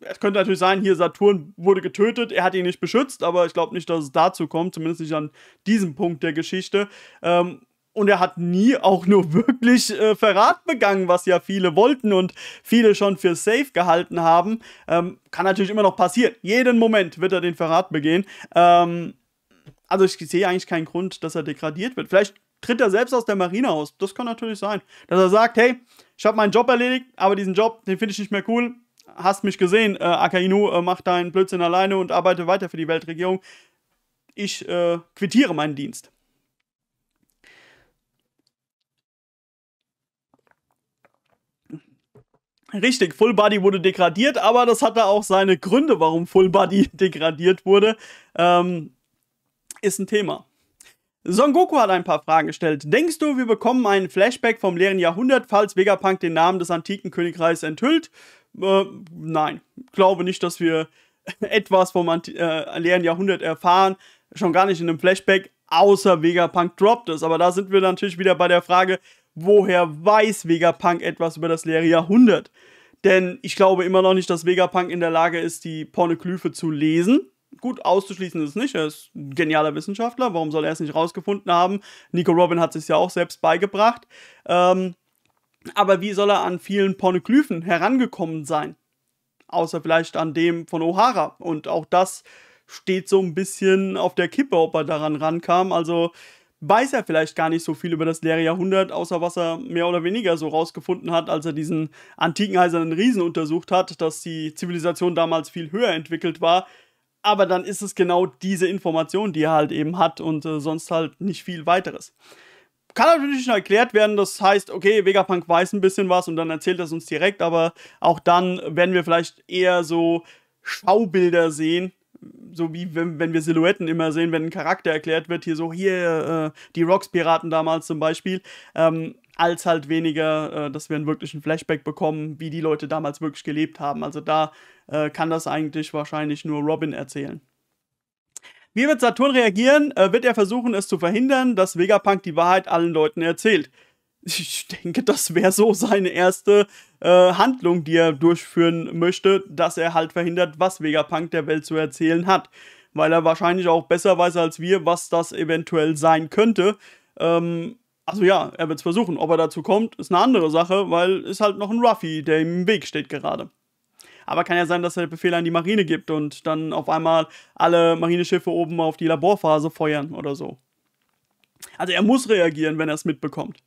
Es könnte natürlich sein, hier Saturn wurde getötet, er hat ihn nicht beschützt, aber ich glaube nicht, dass es dazu kommt, zumindest nicht an diesem Punkt der Geschichte. Ähm, und er hat nie auch nur [LAUGHS] wirklich äh, Verrat begangen, was ja viele wollten und viele schon für safe gehalten haben. Ähm, kann natürlich immer noch passieren. Jeden Moment wird er den Verrat begehen. Ähm, also ich sehe eigentlich keinen Grund, dass er degradiert wird. Vielleicht tritt er selbst aus der Marine aus. Das kann natürlich sein. Dass er sagt, hey, ich habe meinen Job erledigt, aber diesen Job, den finde ich nicht mehr cool. Hast mich gesehen, äh, Akainu, äh, mach deinen Blödsinn alleine und arbeite weiter für die Weltregierung. Ich äh, quittiere meinen Dienst. Richtig, Full Body wurde degradiert, aber das hatte auch seine Gründe, warum Full Body [LAUGHS] degradiert wurde. Ähm, ist ein Thema. Son Goku hat ein paar Fragen gestellt. Denkst du, wir bekommen einen Flashback vom leeren Jahrhundert, falls Vegapunk den Namen des antiken Königreichs enthüllt? Äh, nein, glaube nicht, dass wir [LAUGHS] etwas vom äh, leeren Jahrhundert erfahren. Schon gar nicht in einem Flashback, außer Vegapunk droppt es. Aber da sind wir natürlich wieder bei der Frage, woher weiß Vegapunk etwas über das leere Jahrhundert? Denn ich glaube immer noch nicht, dass Vegapunk in der Lage ist, die Pornoglyphe zu lesen. Gut, auszuschließen ist es nicht. Er ist ein genialer Wissenschaftler. Warum soll er es nicht rausgefunden haben? Nico Robin hat es ja auch selbst beigebracht. Ähm, aber wie soll er an vielen Pornoglyphen herangekommen sein? Außer vielleicht an dem von O'Hara. Und auch das steht so ein bisschen auf der Kippe, ob er daran rankam. Also weiß er vielleicht gar nicht so viel über das leere Jahrhundert, außer was er mehr oder weniger so rausgefunden hat, als er diesen antiken eisernen Riesen untersucht hat, dass die Zivilisation damals viel höher entwickelt war. Aber dann ist es genau diese Information, die er halt eben hat und äh, sonst halt nicht viel weiteres. Kann natürlich schon erklärt werden, das heißt, okay, Vegapunk weiß ein bisschen was und dann erzählt er es uns direkt, aber auch dann werden wir vielleicht eher so Schaubilder sehen, so wie wenn, wenn wir Silhouetten immer sehen, wenn ein Charakter erklärt wird, hier so, hier äh, die Rocks-Piraten damals zum Beispiel, ähm, als halt weniger, äh, dass wir einen wirklichen Flashback bekommen, wie die Leute damals wirklich gelebt haben. Also da äh, kann das eigentlich wahrscheinlich nur Robin erzählen. Wie wird Saturn reagieren? Äh, wird er versuchen, es zu verhindern, dass Vegapunk die Wahrheit allen Leuten erzählt? ich denke, das wäre so seine erste äh, Handlung, die er durchführen möchte, dass er halt verhindert, was Vegapunk der Welt zu erzählen hat. Weil er wahrscheinlich auch besser weiß als wir, was das eventuell sein könnte. Ähm, also ja, er wird es versuchen. Ob er dazu kommt, ist eine andere Sache, weil ist halt noch ein Ruffy, der ihm im Weg steht gerade. Aber kann ja sein, dass er Befehle an die Marine gibt und dann auf einmal alle Marineschiffe oben auf die Laborphase feuern oder so. Also er muss reagieren, wenn er es mitbekommt.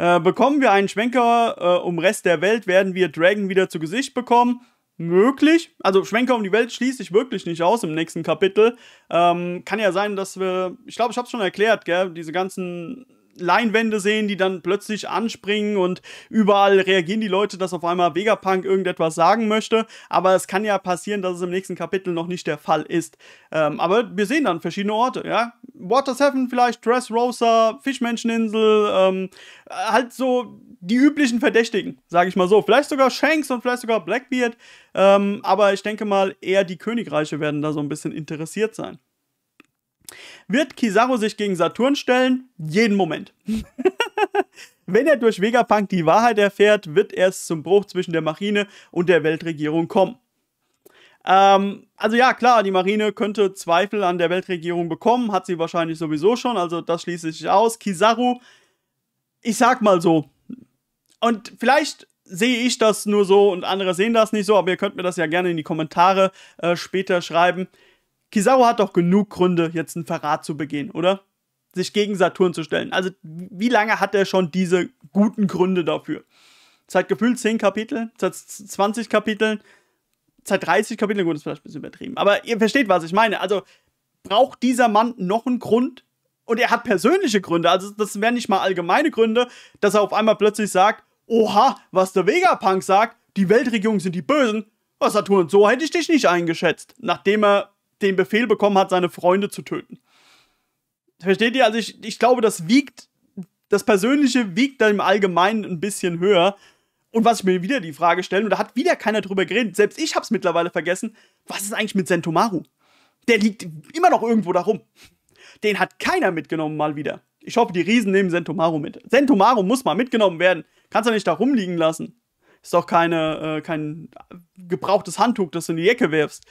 Äh, bekommen wir einen Schwenker äh, um Rest der Welt, werden wir Dragon wieder zu Gesicht bekommen. Möglich. Also Schwenker um die Welt schließe ich wirklich nicht aus im nächsten Kapitel. Ähm, kann ja sein, dass wir. Ich glaube, ich habe es schon erklärt, gell? Diese ganzen Leinwände sehen, die dann plötzlich anspringen und überall reagieren die Leute, dass auf einmal Vegapunk irgendetwas sagen möchte. Aber es kann ja passieren, dass es im nächsten Kapitel noch nicht der Fall ist. Ähm, aber wir sehen dann verschiedene Orte, ja. Water Seven vielleicht, Dressrosa, Fischmenscheninsel, ähm, halt so die üblichen Verdächtigen, sage ich mal so. Vielleicht sogar Shanks und vielleicht sogar Blackbeard. Ähm, aber ich denke mal, eher die Königreiche werden da so ein bisschen interessiert sein. Wird Kizaru sich gegen Saturn stellen? Jeden Moment. [LAUGHS] Wenn er durch Vegapunk die Wahrheit erfährt, wird es zum Bruch zwischen der Marine und der Weltregierung kommen. Ähm, also ja, klar, die Marine könnte Zweifel an der Weltregierung bekommen, hat sie wahrscheinlich sowieso schon, also das schließe ich aus. Kizaru, ich sag mal so. Und vielleicht sehe ich das nur so und andere sehen das nicht so, aber ihr könnt mir das ja gerne in die Kommentare äh, später schreiben. Kizaru hat doch genug Gründe, jetzt einen Verrat zu begehen, oder? Sich gegen Saturn zu stellen. Also, wie lange hat er schon diese guten Gründe dafür? Seit gefühlt 10 Kapiteln, seit 20 Kapiteln, seit 30 Kapiteln, gut, das ist vielleicht ein bisschen übertrieben. Aber ihr versteht, was ich meine. Also, braucht dieser Mann noch einen Grund? Und er hat persönliche Gründe. Also, das wären nicht mal allgemeine Gründe, dass er auf einmal plötzlich sagt: Oha, was der Vegapunk sagt, die Weltregierungen sind die Bösen. Was oh, Saturn, so hätte ich dich nicht eingeschätzt. Nachdem er den Befehl bekommen hat, seine Freunde zu töten. Versteht ihr? Also ich, ich glaube, das wiegt, das Persönliche wiegt dann im Allgemeinen ein bisschen höher. Und was ich mir wieder die Frage stelle, und da hat wieder keiner drüber geredet, selbst ich hab's mittlerweile vergessen, was ist eigentlich mit Sentomaru? Der liegt immer noch irgendwo da rum. Den hat keiner mitgenommen mal wieder. Ich hoffe, die Riesen nehmen Sentomaru mit. Sentomaru muss mal mitgenommen werden. Kannst du nicht da rumliegen lassen. Ist doch keine, äh, kein gebrauchtes Handtuch, das du in die Ecke werfst.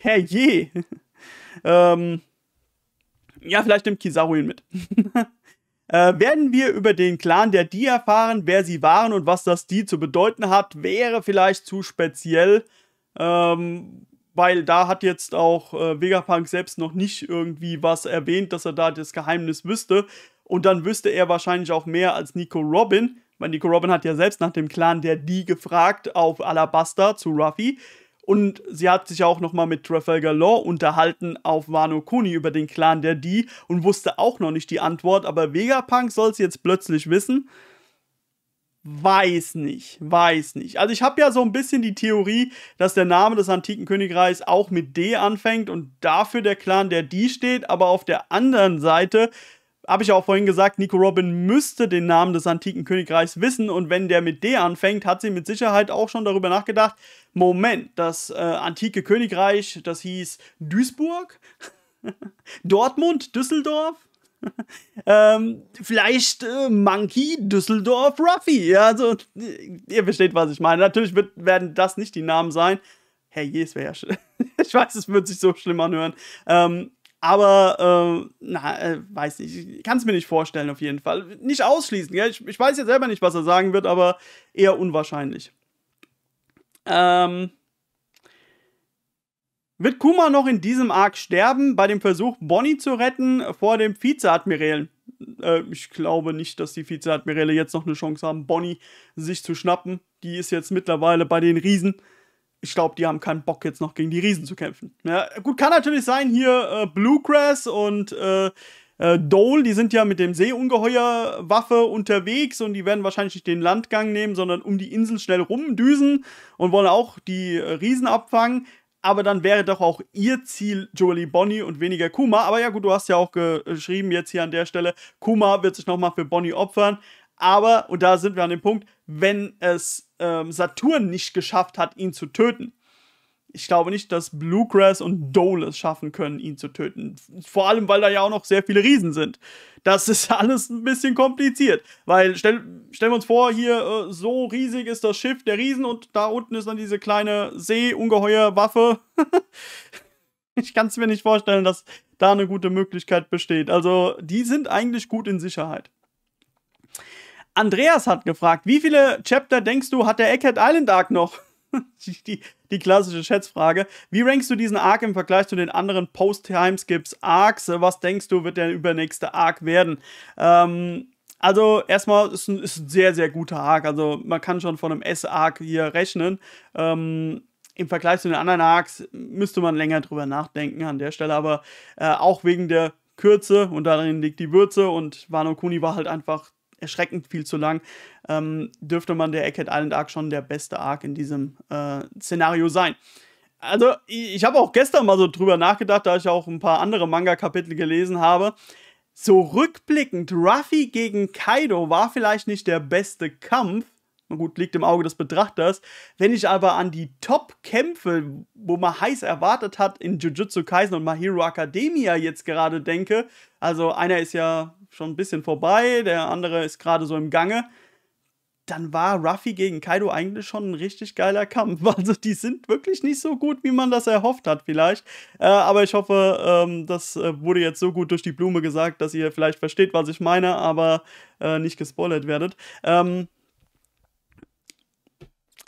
Herrje! [LAUGHS] ähm, ja, vielleicht nimmt Kizaru ihn mit. [LAUGHS] äh, werden wir über den Clan der Die erfahren, wer sie waren und was das Die zu bedeuten hat, wäre vielleicht zu speziell. Ähm, weil da hat jetzt auch äh, Vegapunk selbst noch nicht irgendwie was erwähnt, dass er da das Geheimnis wüsste. Und dann wüsste er wahrscheinlich auch mehr als Nico Robin. Weil Nico Robin hat ja selbst nach dem Clan der Die gefragt auf Alabasta zu Ruffy. Und sie hat sich auch nochmal mit Trafalgar Law unterhalten auf Wano Kuni über den Clan der Die und wusste auch noch nicht die Antwort, aber Vegapunk soll es jetzt plötzlich wissen. Weiß nicht, weiß nicht. Also ich habe ja so ein bisschen die Theorie, dass der Name des antiken Königreichs auch mit D anfängt und dafür der Clan der Die steht, aber auf der anderen Seite habe ich ja auch vorhin gesagt, Nico Robin müsste den Namen des antiken Königreichs wissen und wenn der mit D anfängt, hat sie mit Sicherheit auch schon darüber nachgedacht. Moment, das äh, antike Königreich, das hieß Duisburg, [LAUGHS] Dortmund, Düsseldorf. [LAUGHS] ähm, vielleicht äh, Monkey, Düsseldorf, Ruffy. Ja, also, ihr versteht, was ich meine. Natürlich wird, werden das nicht die Namen sein. Herr je, es wäre ja [LAUGHS] Ich weiß, es wird sich so schlimm anhören. Ähm, aber, äh, na, äh, weiß nicht. Kann es mir nicht vorstellen, auf jeden Fall. Nicht ausschließen, ja? Ich, ich weiß ja selber nicht, was er sagen wird, aber eher unwahrscheinlich. Ähm. Wird Kuma noch in diesem Arc sterben, bei dem Versuch, Bonnie zu retten vor dem Vizeadmiral? Äh, ich glaube nicht, dass die Vizeadmirale jetzt noch eine Chance haben, Bonnie sich zu schnappen. Die ist jetzt mittlerweile bei den Riesen ich glaube, die haben keinen Bock, jetzt noch gegen die Riesen zu kämpfen. Ja, gut, kann natürlich sein, hier äh, Bluegrass und äh, äh, Dole, die sind ja mit dem Seeungeheuer-Waffe unterwegs und die werden wahrscheinlich nicht den Landgang nehmen, sondern um die Insel schnell rumdüsen und wollen auch die äh, Riesen abfangen. Aber dann wäre doch auch ihr Ziel Jolie Bonnie und weniger Kuma. Aber ja gut, du hast ja auch äh, geschrieben jetzt hier an der Stelle, Kuma wird sich nochmal für Bonnie opfern. Aber, und da sind wir an dem Punkt, wenn es ähm, Saturn nicht geschafft hat, ihn zu töten. Ich glaube nicht, dass Bluegrass und Dole es schaffen können, ihn zu töten. Vor allem, weil da ja auch noch sehr viele Riesen sind. Das ist [LAUGHS] alles ein bisschen kompliziert. Weil stell, stellen wir uns vor, hier äh, so riesig ist das Schiff der Riesen und da unten ist dann diese kleine see Seeungeheuerwaffe. [LAUGHS] ich kann es mir nicht vorstellen, dass da eine gute Möglichkeit besteht. Also, die sind eigentlich gut in Sicherheit. Andreas hat gefragt, wie viele Chapter denkst du, hat der Egghead Island Arc noch? [LAUGHS] die, die, klassische Schätzfrage. Wie rankst du diesen Arc im Vergleich zu den anderen Post-Timeskips Arcs? Was denkst du, wird der übernächste Arc werden? Ähm, also erstmal ist ein, ist ein sehr, sehr guter Arc. Also man kann schon von einem S-Arc hier rechnen. Ähm, Im Vergleich zu den anderen Arcs müsste man länger drüber nachdenken an der Stelle, aber äh, auch wegen der Kürze und darin liegt die Würze und Wano Kuni war halt einfach erschreckend viel zu lang, ähm, dürfte man der Egghead Island Arc schon der beste Arc in diesem äh, Szenario sein. Also, ich habe auch gestern mal so drüber nachgedacht, da ich auch ein paar andere Manga-Kapitel gelesen habe. So rückblickend, Ruffy gegen Kaido war vielleicht nicht der beste Kampf, na gut, liegt im Auge des Betrachters. Wenn ich aber an die Top-Kämpfe, wo man heiß erwartet hat, in Jujutsu Kaisen und My Hero Academia jetzt gerade denke, also einer ist ja schon ein bisschen vorbei, der andere ist gerade so im Gange. Dann war Ruffy gegen Kaido eigentlich schon ein richtig geiler Kampf. [LAUGHS] Also die sind wirklich nicht so gut, wie man das erhofft hat vielleicht. Äh, aber ich hoffe, ähm, das äh, wurde jetzt so gut durch die Blume gesagt, dass ihr vielleicht versteht, was ich meine, aber äh, nicht gespoilert werdet. Ähm,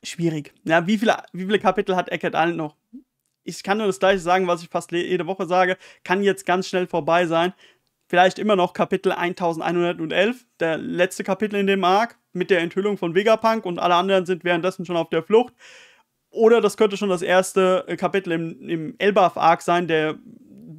schwierig. Ja, wie viele, wie viele Kapitel hat Eckert Island noch? ich kann nur das gleiche sagen, was ich fast jede Woche sage, kann jetzt ganz schnell vorbei sein vielleicht immer noch Kapitel 1111, der letzte Kapitel in dem Arc, mit der Enthüllung von Vegapunk und alle anderen sind währenddessen schon auf der Flucht. Oder das könnte schon das erste äh, Kapitel im, im Elbaf-Arc sein, der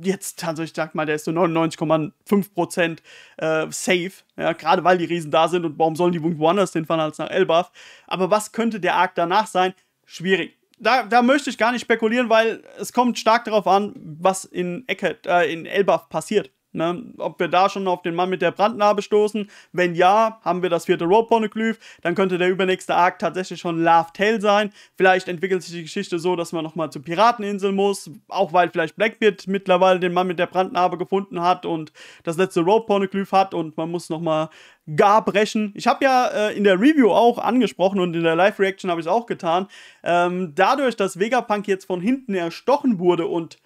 jetzt, also ich sag mal, der ist so 99,5% äh, safe, ja, gerade weil die Riesen da sind und warum sollen die woanders den fahren als nach Elbaf. Aber was könnte der Arc danach sein? Schwierig. Da, da möchte ich gar nicht spekulieren, weil es kommt stark darauf an, was in, Eckert, äh, in Elbaf passiert. Ne, ob wir da schon auf den Mann mit der Brandnarbe stoßen. Wenn ja, haben wir das vierte Rope Poneglyph. Dann könnte der übernächste Arc tatsächlich schon Love Tale sein. Vielleicht entwickelt sich die Geschichte so, dass man nochmal zur Pirateninsel muss. Auch weil vielleicht Blackbeard mittlerweile den Mann mit der Brandnarbe gefunden hat und das letzte Rope Poneglyph hat und man muss nochmal gar brechen. Ich habe ja äh, in der Review auch angesprochen und in der Live-Reaction habe ich es auch getan. Ähm, dadurch, dass Vegapunk jetzt von hinten erstochen wurde und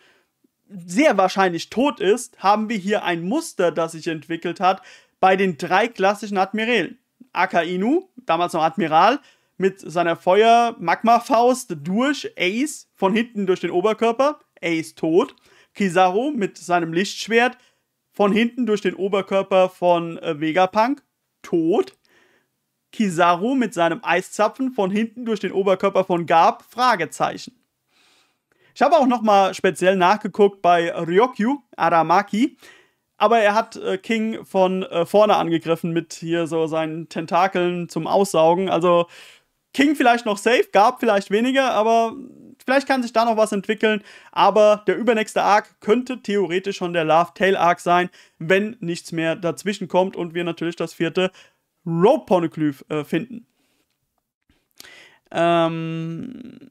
sehr wahrscheinlich tot ist, haben wir hier ein Muster, das sich entwickelt hat bei den drei klassischen Admirälen. Aka Inu, damals noch Admiral, mit seiner Feuer-Magma-Faust durch Ace, von hinten durch den Oberkörper, Ace tot. Kizaru mit seinem Lichtschwert, von hinten durch den Oberkörper von äh, Vegapunk, tot. Kizaru mit seinem Eiszapfen von hinten durch den Oberkörper von Garb? Fragezeichen. Ich habe auch nochmal speziell nachgeguckt bei Ryokyu Aramaki. Aber er hat äh, King von äh, vorne angegriffen mit hier so seinen Tentakeln zum Aussaugen. Also King vielleicht noch safe, Gab vielleicht weniger, aber vielleicht kann sich da noch was entwickeln. Aber der übernächste Arc könnte theoretisch schon der Love Tail Arc sein, wenn nichts mehr dazwischen kommt und wir natürlich das vierte Rope Poneglyph äh, finden. Ähm,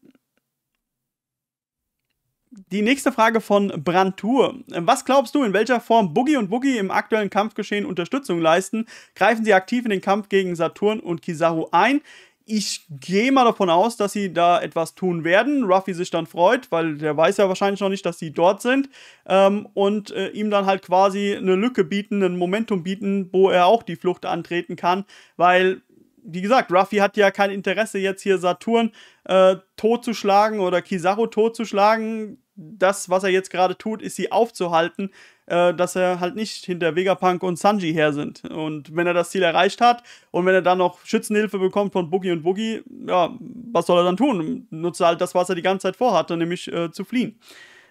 die nächste Frage von Brandtour. Was glaubst du, in welcher Form Boogie und Boogie im aktuellen Kampfgeschehen Unterstützung leisten? Greifen sie aktiv in den Kampf gegen Saturn und Kizaru ein? Ich gehe mal davon aus, dass sie da etwas tun werden. Ruffy sich dann freut, weil der weiß ja wahrscheinlich noch nicht, dass sie dort sind. Ähm, und äh, ihm dann halt quasi eine Lücke bieten, ein Momentum bieten, wo er auch die Flucht antreten kann. Weil wie gesagt, Ruffy hat ja kein Interesse, jetzt hier Saturn äh, totzuschlagen oder Kizaru totzuschlagen das, was er jetzt gerade tut, ist sie aufzuhalten, äh, dass er halt nicht hinter Vegapunk und Sanji her sind. Und wenn er das Ziel erreicht hat und wenn er dann noch Schützenhilfe bekommt von Boogie und Boogie, ja, was soll er dann tun? Nutzt halt das, was er die ganze Zeit vorhatte, nämlich äh, zu fliehen.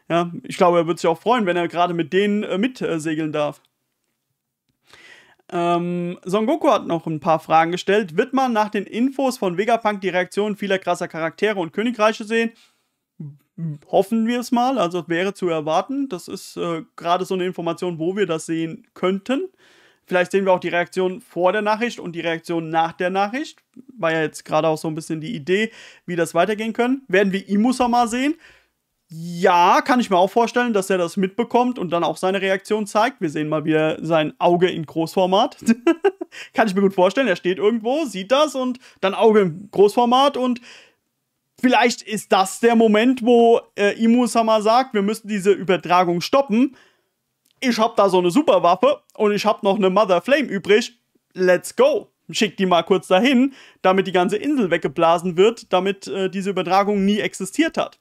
Ja, ich glaube, er würde sich auch freuen, wenn er gerade mit denen äh, mitsegeln darf. Ähm, Son Goku hat noch ein paar Fragen gestellt. Wird man nach den Infos von Vegapunk die Reaktionen vieler krasser Charaktere und Königreiche sehen? hoffen wir es mal. Also wäre zu erwarten. Das ist äh, gerade so eine Information, wo wir das sehen könnten. Vielleicht sehen wir auch die Reaktion vor der Nachricht und die Reaktion nach der Nachricht. War ja jetzt gerade auch so ein bisschen die Idee, wie das weitergehen können. Werden wir mal sehen? Ja, kann ich mir auch vorstellen, dass er das mitbekommt und dann auch seine Reaktion zeigt. Wir sehen mal wieder sein Auge in Großformat. [LAUGHS] kann ich mir gut vorstellen. Er steht irgendwo, sieht das und dann Auge im Großformat und Vielleicht ist das der Moment, wo äh, imu sagt, wir müssen diese Übertragung stoppen. Ich habe da so eine Superwaffe und ich habe noch eine Mother Flame übrig. Let's go. Schick die mal kurz dahin, damit die ganze Insel weggeblasen wird, damit äh, diese Übertragung nie existiert hat.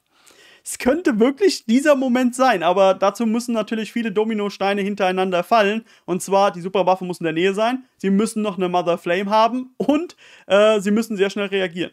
Es könnte wirklich dieser Moment sein, aber dazu müssen natürlich viele Dominosteine hintereinander fallen. Und zwar, die Superwaffe muss in der Nähe sein, sie müssen noch eine Mother Flame haben und äh, sie müssen sehr schnell reagieren.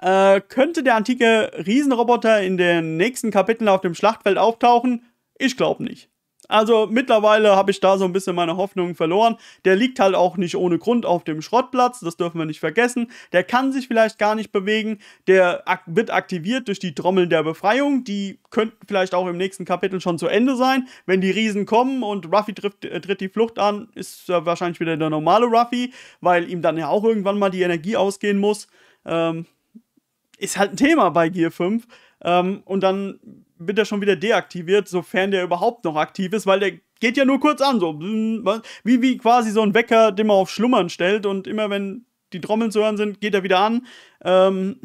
Äh, könnte der antike Riesenroboter in den nächsten Kapiteln auf dem Schlachtfeld auftauchen? Ich glaube nicht. Also mittlerweile habe ich da so ein bisschen meine Hoffnungen verloren. Der liegt halt auch nicht ohne Grund auf dem Schrottplatz, das dürfen wir nicht vergessen. Der kann sich vielleicht gar nicht bewegen. Der wird aktiviert durch die Trommeln der Befreiung. Die könnten vielleicht auch im nächsten Kapitel schon zu Ende sein. Wenn die Riesen kommen und Ruffy trifft, äh, tritt die Flucht an, ist äh, wahrscheinlich wieder der normale Ruffy, weil ihm dann ja auch irgendwann mal die Energie ausgehen muss. Ähm, ist halt ein Thema bei Gear 5. Ähm, und dann wird er schon wieder deaktiviert, sofern der überhaupt noch aktiv ist, weil der geht ja nur kurz an, so wie, wie quasi so ein Wecker, den man auf Schlummern stellt und immer wenn die Trommeln zu hören sind, geht er wieder an. Ähm,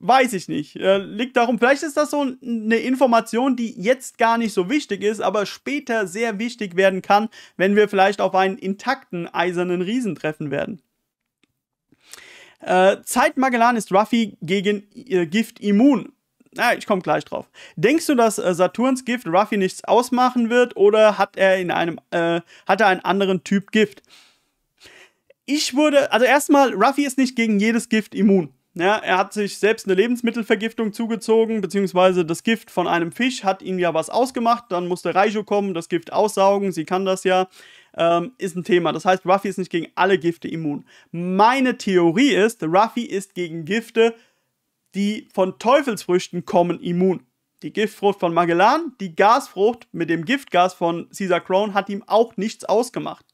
weiß ich nicht. Äh, liegt darum, vielleicht ist das so eine Information, die jetzt gar nicht so wichtig ist, aber später sehr wichtig werden kann, wenn wir vielleicht auf einen intakten eisernen Riesen treffen werden. Äh, Zeit Magellan ist Ruffy gegen äh, Gift immun. Na, ah, ich komme gleich drauf. Denkst du, dass äh, Saturns Gift Ruffy nichts ausmachen wird oder hat er in einem äh, hat er einen anderen Typ Gift? Ich würde, also erstmal, Ruffy ist nicht gegen jedes Gift immun. Ja, er hat sich selbst eine Lebensmittelvergiftung zugezogen, beziehungsweise das Gift von einem Fisch hat ihm ja was ausgemacht. Dann musste Reijo kommen, das Gift aussaugen, sie kann das ja ähm, ist ein Thema. Das heißt, Ruffy ist nicht gegen alle Gifte immun. Meine Theorie ist, Ruffy ist gegen Gifte, die von Teufelsfrüchten kommen, immun. Die Giftfrucht von Magellan, die Gasfrucht mit dem Giftgas von Caesar Crown hat ihm auch nichts ausgemacht.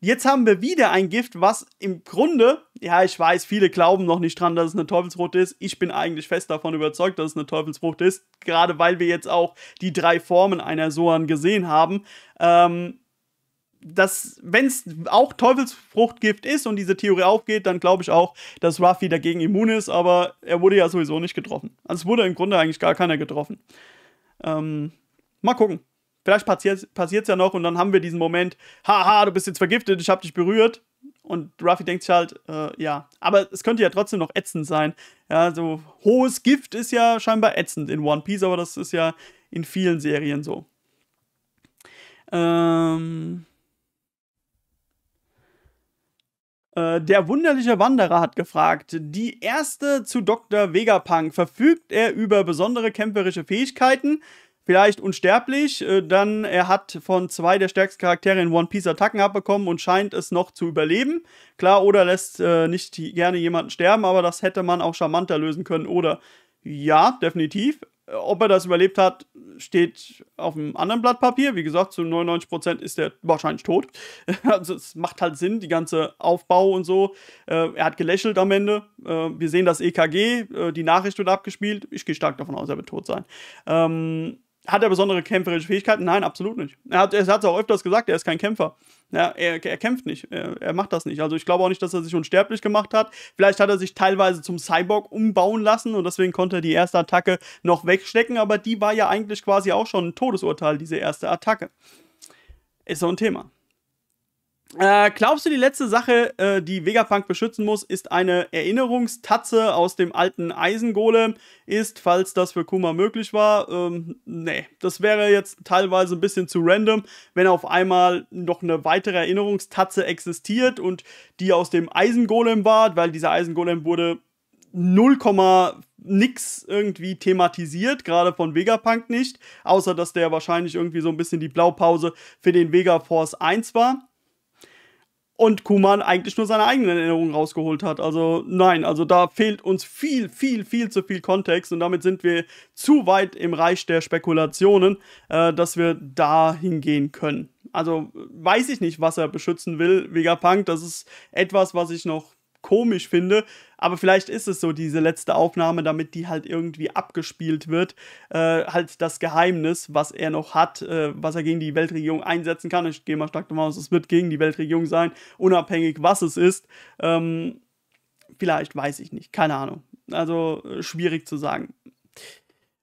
Jetzt haben wir wieder ein Gift, was im Grunde, ja, ich weiß, viele glauben noch nicht dran, dass es eine Teufelsfrucht ist. Ich bin eigentlich fest davon überzeugt, dass es eine Teufelsfrucht ist, gerade weil wir jetzt auch die drei Formen einer Soan gesehen haben. Ähm, dass, wenn es auch Teufelsfruchtgift ist und diese Theorie aufgeht, dann glaube ich auch, dass Ruffy dagegen immun ist, aber er wurde ja sowieso nicht getroffen. Also es wurde im Grunde eigentlich gar keiner getroffen. Ähm, mal gucken. Vielleicht passiert es ja noch und dann haben wir diesen Moment, haha, du bist jetzt vergiftet, ich habe dich berührt. Und Ruffy denkt sich halt, äh, ja. Aber es könnte ja trotzdem noch ätzend sein. Ja, so hohes Gift ist ja scheinbar ätzend in One Piece, aber das ist ja in vielen Serien so. Ähm, Äh, der wunderliche Wanderer hat gefragt, die erste zu Dr. Vegapunk, verfügt er über besondere kämpferische Fähigkeiten? Vielleicht unsterblich, äh, dann er hat von zwei der stärksten Charaktere in One Piece Attacken abbekommen und scheint es noch zu überleben. Klar, oder lässt äh, nicht gerne jemanden sterben, aber das hätte man auch charmanter lösen können, oder? Ja, definitiv. Äh, ob er das überlebt hat, steht auf einem anderen Blatt Papier. Wie gesagt, zu 99% ist er wahrscheinlich tot. [LAUGHS] Also es macht halt Sinn, die ganze Aufbau und so. Äh, er hat gelächelt am Ende. Äh, wir sehen das EKG, die Nachricht wird abgespielt. Ich gehe stark davon aus, er wird tot sein. Ähm, hat er besondere kämpferische Fähigkeiten? Nein, absolut nicht. Er hat es auch öfters gesagt, er ist kein Kämpfer. Ja, er, er, kämpft nicht, er, er, macht das nicht. Also ich glaube auch nicht, dass er sich unsterblich gemacht hat. Vielleicht hat er sich teilweise zum Cyborg umbauen lassen und deswegen konnte er die erste Attacke noch wegstecken, aber die war ja eigentlich quasi auch schon ein Todesurteil, diese erste Attacke. Ist so ein Thema. Äh, glaubst du, die letzte Sache, äh, die Vegapunk beschützen muss, ist eine Erinnerungstatze aus dem alten Eisengolem? Ist, falls das für Kuma möglich war? Ähm, nee, das wäre jetzt teilweise ein bisschen zu random, wenn auf einmal noch eine weitere Erinnerungstatze existiert und die aus dem Eisengolem war, weil dieser Eisengolem wurde 0, nix irgendwie thematisiert, gerade von Vegapunk nicht, außer dass der wahrscheinlich irgendwie so ein bisschen die Blaupause für den Vega Force 1 war und Kuman eigentlich nur seine eigenen Erinnerungen rausgeholt hat. Also nein, also da fehlt uns viel, viel, viel zu viel Kontext und damit sind wir zu weit im Reich der Spekulationen, äh, dass wir da hingehen können. Also weiß ich nicht, was er beschützen will, Vegapunk. Das ist etwas, was ich noch komisch finde. Aber vielleicht ist es so, diese letzte Aufnahme, damit die halt irgendwie abgespielt wird. Äh, halt das Geheimnis, was er noch hat, äh, was er gegen die Weltregierung einsetzen kann. Ich gehe mal stark davon aus, es wird gegen die Weltregierung sein, unabhängig was es ist. Ähm, vielleicht weiß ich nicht, keine Ahnung. Also äh, schwierig zu sagen.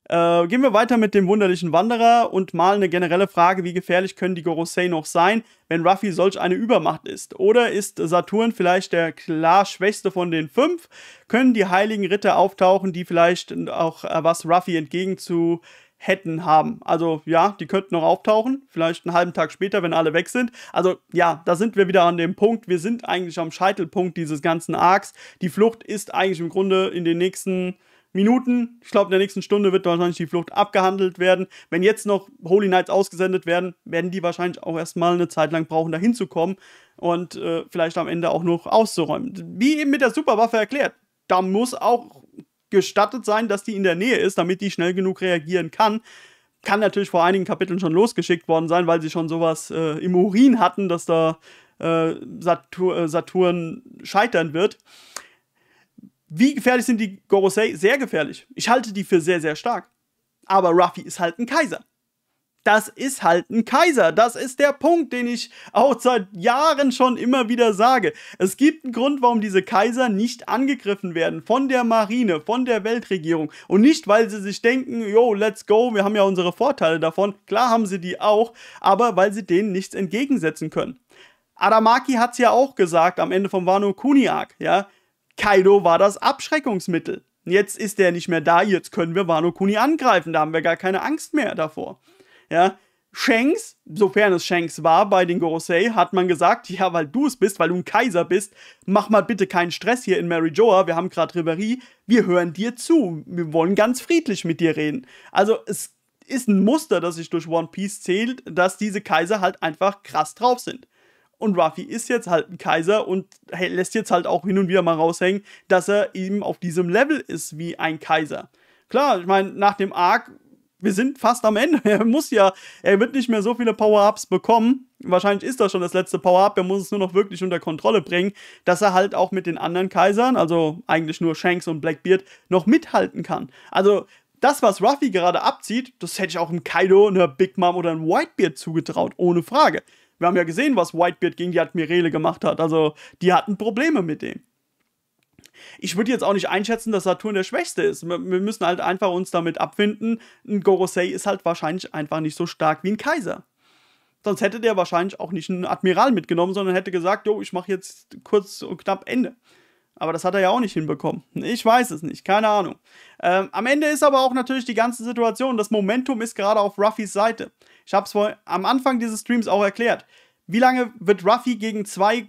Äh, gehen wir weiter mit dem wunderlichen Wanderer und mal eine generelle Frage, wie gefährlich können die Gorosei noch sein, wenn Ruffy solch eine Übermacht ist? Oder ist Saturn vielleicht der klar schwächste von den fünf? Können die heiligen Ritter auftauchen, die vielleicht auch äh, was Ruffy entgegenzu hätten haben. Also ja, die könnten noch auftauchen, vielleicht einen halben Tag später, wenn alle weg sind. Also ja, da sind wir wieder an dem Punkt, wir sind eigentlich am Scheitelpunkt dieses ganzen Arcs. Die Flucht ist eigentlich im Grunde in den nächsten Minuten. Ich glaube, in der nächsten Stunde wird wahrscheinlich die Flucht abgehandelt werden. Wenn jetzt noch Holy Knights ausgesendet werden, werden die wahrscheinlich auch erstmal eine Zeit lang brauchen, da hinzukommen und äh, vielleicht am Ende auch noch auszuräumen. Wie eben mit der Superwaffe erklärt, da muss auch gestattet sein, dass die in der Nähe ist, damit die schnell genug reagieren kann. Kann natürlich vor einigen Kapiteln schon losgeschickt worden sein, weil sie schon sowas äh, im Urin hatten, dass da äh, äh Saturn scheitern wird. Wie gefährlich sind die Gorosei? Sehr gefährlich. Ich halte die für sehr, sehr stark. Aber Ruffy ist halt ein Kaiser. Das ist halt ein Kaiser. Das ist der Punkt, den ich auch seit Jahren schon immer wieder sage. Es gibt einen Grund, warum diese Kaiser nicht angegriffen werden von der Marine, von der Weltregierung. Und nicht, weil sie sich denken, yo, let's go, wir haben ja unsere Vorteile davon. Klar haben sie die auch, aber weil sie denen nichts entgegensetzen können. Adamaki hat es ja auch gesagt am Ende vom Wano Kuni-Arc, ja Kaido war das Abschreckungsmittel. Jetzt ist er nicht mehr da, jetzt können wir Wano Kuni angreifen, da haben wir gar keine Angst mehr davor. Ja, Shanks, sofern es Shanks war bei den Gorosei, hat man gesagt, ja, weil du es bist, weil du ein Kaiser bist, mach mal bitte keinen Stress hier in Mary Joa, wir haben gerade Reverie, wir hören dir zu, wir wollen ganz friedlich mit dir reden. Also es ist ein Muster, das sich durch One Piece zählt, dass diese Kaiser halt einfach krass drauf sind. Und Ruffy ist jetzt halt ein Kaiser und lässt jetzt halt auch hin und wieder mal raushängen, dass er eben auf diesem Level ist wie ein Kaiser. Klar, ich meine, nach dem Arc, wir sind fast am Ende. [LAUGHS] Er muss ja, er wird nicht mehr so viele Power-Ups bekommen. Wahrscheinlich ist das schon das letzte Power-Up. Er muss es nur noch wirklich unter Kontrolle bringen, dass er halt auch mit den anderen Kaisern, also eigentlich nur Shanks und Blackbeard, noch mithalten kann. Also das, was Ruffy gerade abzieht, das hätte ich auch einem Kaido, einer Big Mom oder einem Whitebeard zugetraut, ohne Frage. Wir haben ja gesehen, was Whitebeard gegen die Admirale gemacht hat. Also, die hatten Probleme mit dem. Ich würde jetzt auch nicht einschätzen, dass Saturn der Schwächste ist. Wir müssen halt einfach uns damit abfinden. Ein Gorosei ist halt wahrscheinlich einfach nicht so stark wie ein Kaiser. Sonst hätte der wahrscheinlich auch nicht einen Admiral mitgenommen, sondern hätte gesagt, jo, ich mache jetzt kurz und knapp Ende. Aber das hat er ja auch nicht hinbekommen. Ich weiß es nicht, keine Ahnung. Ähm, am Ende ist aber auch natürlich die ganze Situation, das Momentum ist gerade auf Ruffys Seite. Ich habe es am Anfang dieses Streams auch erklärt. Wie lange wird Ruffy gegen zwei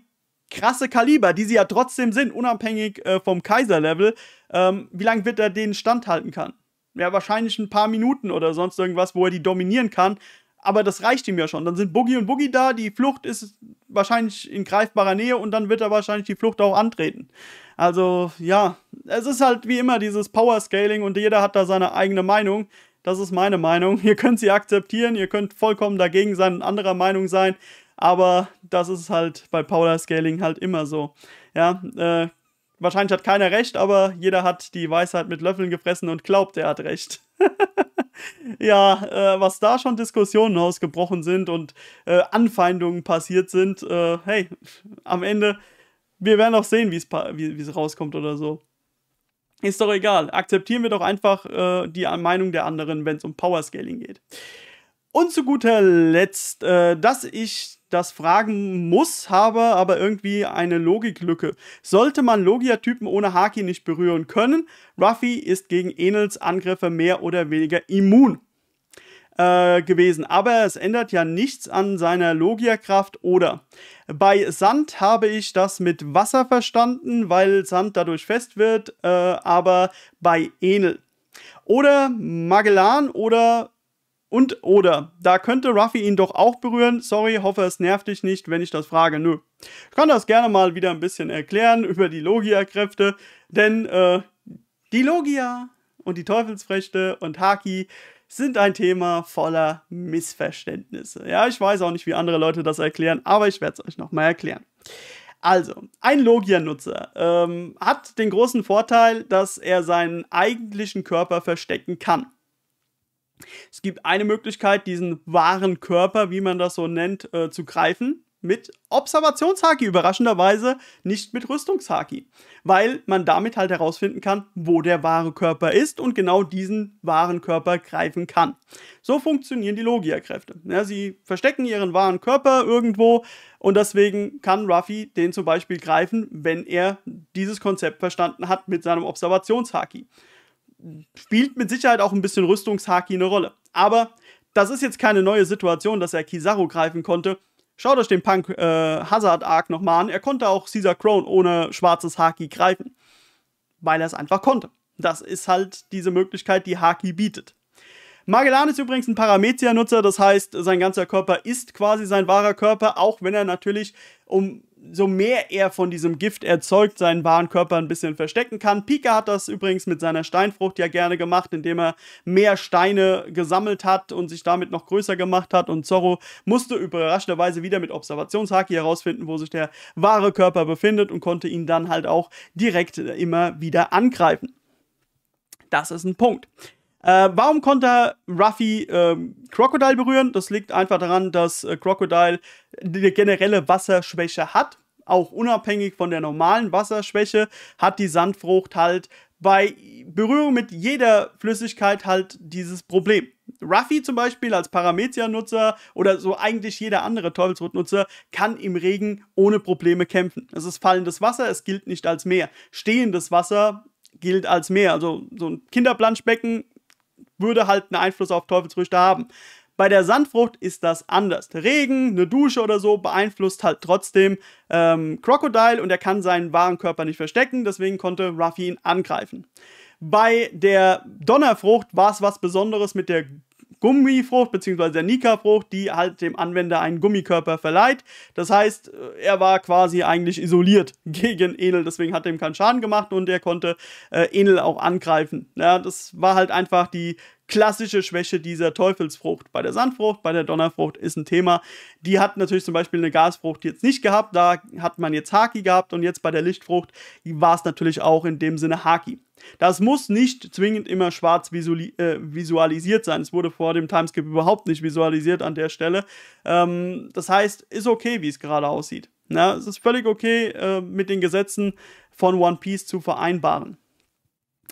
krasse Kaliber, die sie ja trotzdem sind, unabhängig äh, vom Kaiser-Level, ähm, wie lange wird er denen standhalten kann? Ja, wahrscheinlich ein paar Minuten oder sonst irgendwas, wo er die dominieren kann. Aber das reicht ihm ja schon. Dann sind Boogie und Boogie da, die Flucht ist wahrscheinlich in greifbarer Nähe und dann wird er wahrscheinlich die Flucht auch antreten. Also ja, es ist halt wie immer dieses Power-Scaling und jeder hat da seine eigene Meinung. Das ist meine Meinung. [LAUGHS] Ihr könnt sie akzeptieren, ihr könnt vollkommen dagegen sein und anderer Meinung sein. Aber das ist halt bei Power Scaling halt immer so. Ja, äh, wahrscheinlich hat keiner recht, aber jeder hat die Weisheit mit Löffeln gefressen und glaubt, er hat recht. [LAUGHS] ja, äh, was da schon Diskussionen ausgebrochen sind und äh, Anfeindungen passiert sind, äh, hey, am Ende, wir werden auch sehen, wie es rauskommt oder so. Ist doch egal. Akzeptieren wir doch einfach äh, die Meinung der anderen, wenn es um Powerscaling geht. Und zu guter Letzt, äh, dass ich das fragen muss, habe aber irgendwie eine Logiklücke. Sollte man Logia-Typen ohne Haki nicht berühren können? Ruffy ist gegen Enels Angriffe mehr oder weniger immun. Äh, gewesen. Aber es ändert ja nichts an seiner Logierkraft oder. Bei Sand habe ich das mit Wasser verstanden, weil Sand dadurch fest wird, äh, aber bei Enel. Oder Magellan oder und oder. Da könnte Ruffy ihn doch auch berühren. Sorry, hoffe, es nervt dich nicht, wenn ich das frage. Nö. Ich kann das gerne mal wieder ein bisschen erklären über die Logia-Kräfte, denn äh, die Logia und die Teufelsfrechte und Haki sind ein Thema voller Missverständnisse. Ja, ich weiß auch nicht, wie andere Leute das erklären, aber ich werde es euch nochmal erklären. Also, ein Logia-Nutzer ähm, hat den großen Vorteil, dass er seinen eigentlichen Körper verstecken kann. Es gibt eine Möglichkeit, diesen wahren Körper, wie man das so nennt, äh, zu greifen mit Observationshaki überraschenderweise, nicht mit Rüstungshaki, weil man damit halt herausfinden kann, wo der wahre Körper ist und genau diesen wahren Körper greifen kann. So funktionieren die Logierkräfte. Ja, sie verstecken ihren wahren Körper irgendwo und deswegen kann Ruffy den zum Beispiel greifen, wenn er dieses Konzept verstanden hat mit seinem Observationshaki. Spielt mit Sicherheit auch ein bisschen Rüstungshaki eine Rolle. Aber das ist jetzt keine neue Situation, dass er Kizaru greifen konnte. Schaut euch den Punk äh, Hazard Arc nochmal an. Er konnte auch Caesar Crown ohne schwarzes Haki greifen, weil er es einfach konnte. Das ist halt diese Möglichkeit, die Haki bietet. Magellan ist übrigens ein Paramecia-Nutzer, das heißt, sein ganzer Körper ist quasi sein wahrer Körper, auch wenn er natürlich um so mehr er von diesem Gift erzeugt, seinen wahren Körper ein bisschen verstecken kann. Pika hat das übrigens mit seiner Steinfrucht ja gerne gemacht, indem er mehr Steine gesammelt hat und sich damit noch größer gemacht hat. Und Zorro musste überraschenderweise wieder mit Observationshaki herausfinden, wo sich der wahre Körper befindet und konnte ihn dann halt auch direkt immer wieder angreifen. Das ist ein Punkt. Äh, warum konnte Ruffy äh, Crocodile berühren? Das liegt einfach daran, dass äh, Crocodile eine generelle Wasserschwäche hat. Auch unabhängig von der normalen Wasserschwäche hat die Sandfrucht halt bei Berührung mit jeder Flüssigkeit halt dieses Problem. Ruffy zum Beispiel als Paramezia-Nutzer oder so eigentlich jeder andere Teufelsrot-Nutzer kann im Regen ohne Probleme kämpfen. Es ist fallendes Wasser, es gilt nicht als Meer. Stehendes Wasser gilt als Meer. Also so ein Kinderplanschbecken würde halt einen Einfluss auf Teufelsfrüchte haben. Bei der Sandfrucht ist das anders. Regen, eine Dusche oder so beeinflusst halt trotzdem ähm, Crocodile und er kann seinen wahren Körper nicht verstecken, deswegen konnte Ruffy ihn angreifen. Bei der Donnerfrucht war es was Besonderes mit der Gummifrucht bzw. der Nika-Frucht, die halt dem Anwender einen Gummikörper verleiht. Das heißt, äh, er war quasi eigentlich isoliert [LAUGHS] gegen Enel, deswegen hat er ihm keinen Schaden gemacht und er konnte äh, Enel auch angreifen. Ja, das war halt einfach die klassische Schwäche dieser Teufelsfrucht. Bei der Sandfrucht, bei der Donnerfrucht ist ein Thema. Die hat natürlich zum Beispiel eine Gasfrucht jetzt nicht gehabt, da hat man jetzt Haki gehabt und jetzt bei der Lichtfrucht war es natürlich auch in dem Sinne Haki. Das muss nicht zwingend immer schwarz äh, visualisiert sein. Es wurde vor dem Timeskip überhaupt nicht visualisiert an der Stelle. Ähm, das heißt, ist okay, wie es gerade aussieht. Na, es ist völlig okay, äh, mit den Gesetzen von One Piece zu vereinbaren.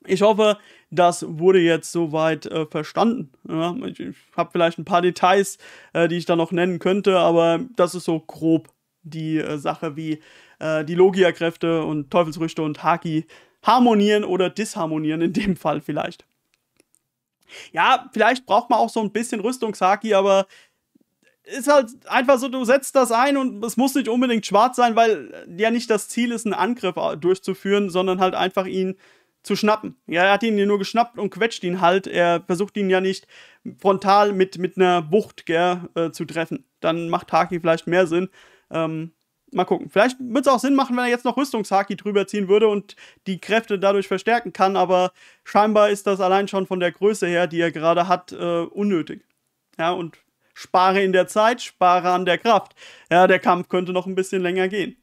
Ich hoffe, das wurde jetzt soweit äh, verstanden. Ja, ich, ich habe vielleicht ein paar Details, äh, die ich da noch nennen könnte, aber das ist so grob die äh, Sache, wie äh, die Logia-Kräfte und Teufelsrüchte und Haki harmonieren oder disharmonieren, in dem Fall vielleicht. Ja, vielleicht braucht man auch so ein bisschen Rüstungshaki, aber ist halt einfach so, du setzt das ein und es muss nicht unbedingt schwarz sein, weil äh, ja nicht das Ziel ist, einen Angriff äh, durchzuführen, sondern halt einfach ihn zu schnappen. Ja, er hat ihn ja nur geschnappt und quetscht ihn halt. Er versucht ihn ja nicht frontal mit, mit einer Wucht gell, äh, zu treffen. Dann macht Haki vielleicht mehr Sinn. Ähm, mal gucken. Vielleicht würde es auch Sinn machen, wenn er jetzt noch Rüstungshaki drüber ziehen würde und die Kräfte dadurch verstärken kann, aber scheinbar ist das allein schon von der Größe her, die er gerade hat, äh, unnötig. Ja, und spare in der Zeit, spare an der Kraft. Ja, der Kampf könnte noch ein bisschen länger gehen.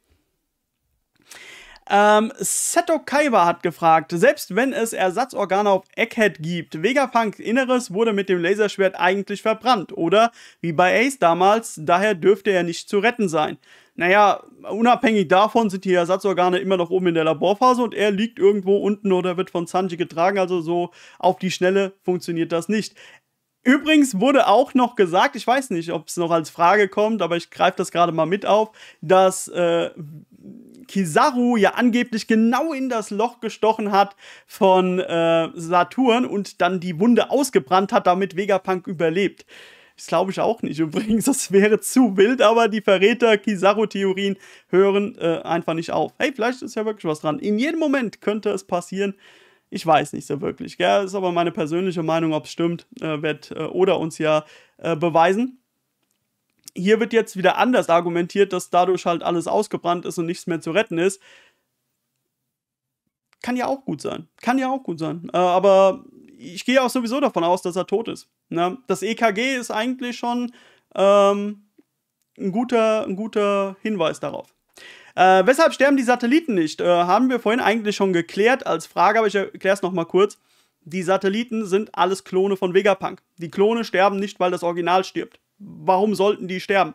Ähm, Seto Kaiba hat gefragt, selbst wenn es Ersatzorgane auf Egghead gibt, Vegapunks Inneres wurde mit dem Laserschwert eigentlich verbrannt, oder? Wie bei Ace damals, daher dürfte er nicht zu retten sein. Naja, unabhängig davon sind die Ersatzorgane immer noch oben in der Laborphase und er liegt irgendwo unten oder wird von Sanji getragen, also so auf die Schnelle funktioniert das nicht. Übrigens wurde auch noch gesagt, ich weiß nicht, ob es noch als Frage kommt, aber ich greife das gerade mal mit auf, dass äh, Kizaru ja angeblich genau in das Loch gestochen hat von äh, Saturn und dann die Wunde ausgebrannt hat, damit Vegapunk überlebt. Das glaube ich auch nicht übrigens, das wäre zu wild, aber die Verräter-Kizaru-Theorien hören äh, einfach nicht auf. Hey, vielleicht ist ja wirklich was dran. In jedem Moment könnte es passieren. Ich weiß nicht so wirklich. Gell? Ist aber meine persönliche Meinung, ob es stimmt, äh, wird äh, oder uns ja äh, beweisen hier wird jetzt wieder anders argumentiert, dass dadurch halt alles ausgebrannt ist und nichts mehr zu retten ist. Kann ja auch gut sein. Kann ja auch gut sein. Äh, aber ich gehe auch sowieso davon aus, dass er tot ist. Ne? Das EKG ist eigentlich schon ähm, ein, guter, ein guter Hinweis darauf. Äh, weshalb sterben die Satelliten nicht? Äh, haben wir vorhin eigentlich schon geklärt als Frage, aber ich erkläre äh, es nochmal kurz. Die Satelliten sind alles Klone von Vegapunk. Die Klone sterben nicht, weil das Original stirbt warum sollten die sterben?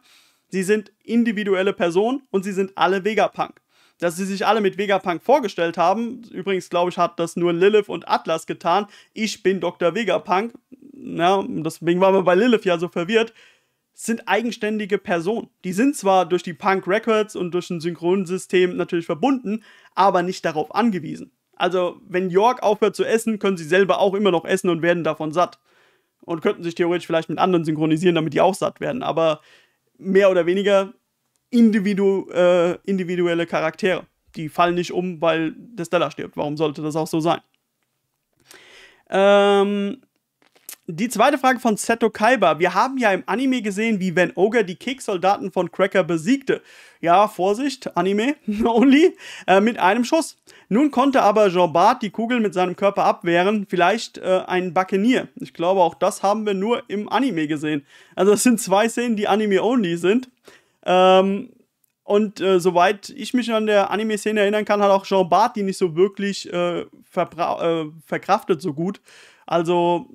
Sie sind individuelle Personen und sie sind alle Vegapunk. Dass sie sich alle mit Vegapunk vorgestellt haben, übrigens glaube ich, hat das nur Lilith und Atlas getan. Ich bin Dr. Vegapunk. Ja, deswegen waren wir bei Lilith ja so verwirrt sind eigenständige Personen. Die sind zwar durch die Punk Records und durch ein Synchronsystem natürlich verbunden, aber nicht darauf angewiesen. Also, wenn York aufhört zu essen, können sie selber auch immer noch essen und werden davon satt und könnten sich theoretisch vielleicht mit anderen synchronisieren, damit die auch satt werden. Aber mehr oder weniger individu äh, individuelle Charaktere. Die fallen nicht um, weil der Stella stirbt. Warum sollte das auch so sein? Ähm, die zweite Frage von Seto Kaiba. Wir haben ja im Anime gesehen, wie Van Ogre die Keksoldaten von Cracker besiegte. Ja, Vorsicht, Anime, [LAUGHS] only, äh, mit einem Schuss. Nun konnte aber Jean Bart die Kugel mit seinem Körper abwehren. Vielleicht äh, ein Buccaneer. Ich glaube, auch das haben wir nur im Anime gesehen. Also, es sind zwei Szenen, die Anime-only sind. Ähm, und äh, soweit ich mich an der Anime-Szene erinnern kann, hat auch Jean Bart die nicht so wirklich äh, äh, verkraftet so gut. Also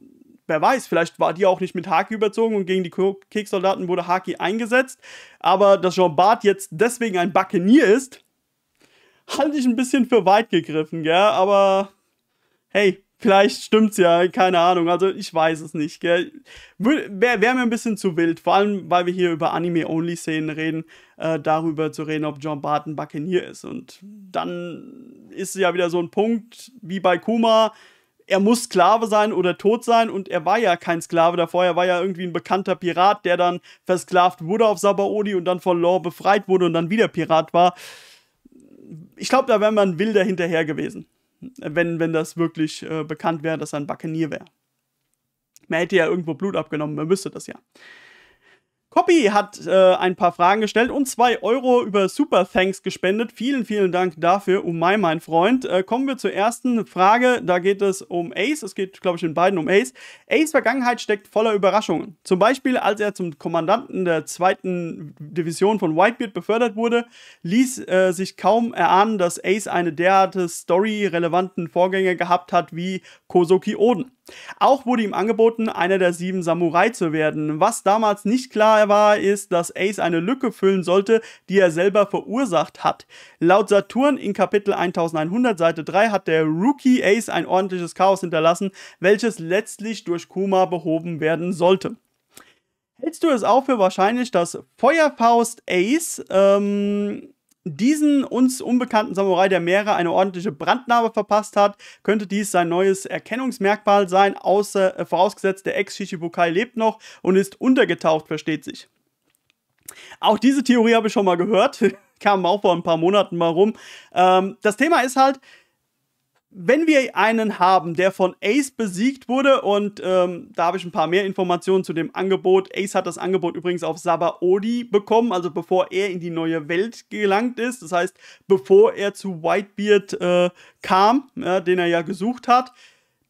wer weiß, vielleicht war die auch nicht mit Haki überzogen und gegen die Keksoldaten wurde Haki eingesetzt. Aber dass Jean Bart jetzt deswegen ein Buccaneer ist, halte ich ein bisschen für weit gegriffen, gell? Aber hey, vielleicht stimmt's ja, keine Ahnung. Also ich weiß es nicht, gell? Wäre wär mir ein bisschen zu wild, vor allem weil wir hier über Anime-Only-Szenen reden, äh, darüber zu reden, ob Jean Bart ein Buccaneer ist. Und dann ist es ja wieder so ein Punkt wie bei Kuma er muss Sklave sein oder tot sein und er war ja kein Sklave davor, er war ja irgendwie ein bekannter Pirat, der dann versklavt wurde auf Sabaody und dann von Law befreit wurde und dann wieder Pirat war. Ich glaube, da wäre man wilder hinterher gewesen, wenn, wenn das wirklich äh, bekannt wäre, dass er ein Buccaneer wäre. Man hätte ja irgendwo Blut abgenommen, man wüsste das ja. Copy hat äh, ein paar Fragen gestellt und zwei Euro über Super Thanks gespendet. Vielen, vielen Dank dafür, Umay, mein Freund. Äh, kommen wir zur ersten Frage. Da geht es um Ace. Es geht, glaube ich, in beiden um Ace. Ace Vergangenheit steckt voller Überraschungen. Zum Beispiel, als er zum Kommandanten der zweiten Division von Whitebeard befördert wurde, ließ äh, sich kaum erahnen, dass Ace eine derartige story-relevanten Vorgänger gehabt hat wie Kosoki Oden. Auch wurde ihm angeboten, einer der sieben Samurai zu werden. Was damals nicht klar war, ist, dass Ace eine Lücke füllen sollte, die er selber verursacht hat. Laut Saturn in Kapitel 1100 Seite 3 hat der Rookie Ace ein ordentliches Chaos hinterlassen, welches letztlich durch Kuma behoben werden sollte. Hältst du es auch für wahrscheinlich, dass Feuerfaust Ace ähm, diesen uns unbekannten Samurai der Meere eine ordentliche Brandnarbe verpasst hat, könnte dies sein neues Erkennungsmerkmal sein, außer äh, vorausgesetzt der Ex-Shishibukai lebt noch und ist untergetaucht, versteht sich. Auch diese Theorie habe ich schon mal gehört, [LAUGHS] kam auch vor ein paar Monaten mal rum. Ähm, das Thema ist halt, wenn wir einen haben, der von Ace besiegt wurde, und ähm, da habe ich ein paar mehr Informationen zu dem Angebot. Ace hat das Angebot übrigens auf Sabaody bekommen, also bevor er in die neue Welt gelangt ist. Das heißt, bevor er zu Whitebeard äh, kam, ja, den er ja gesucht hat.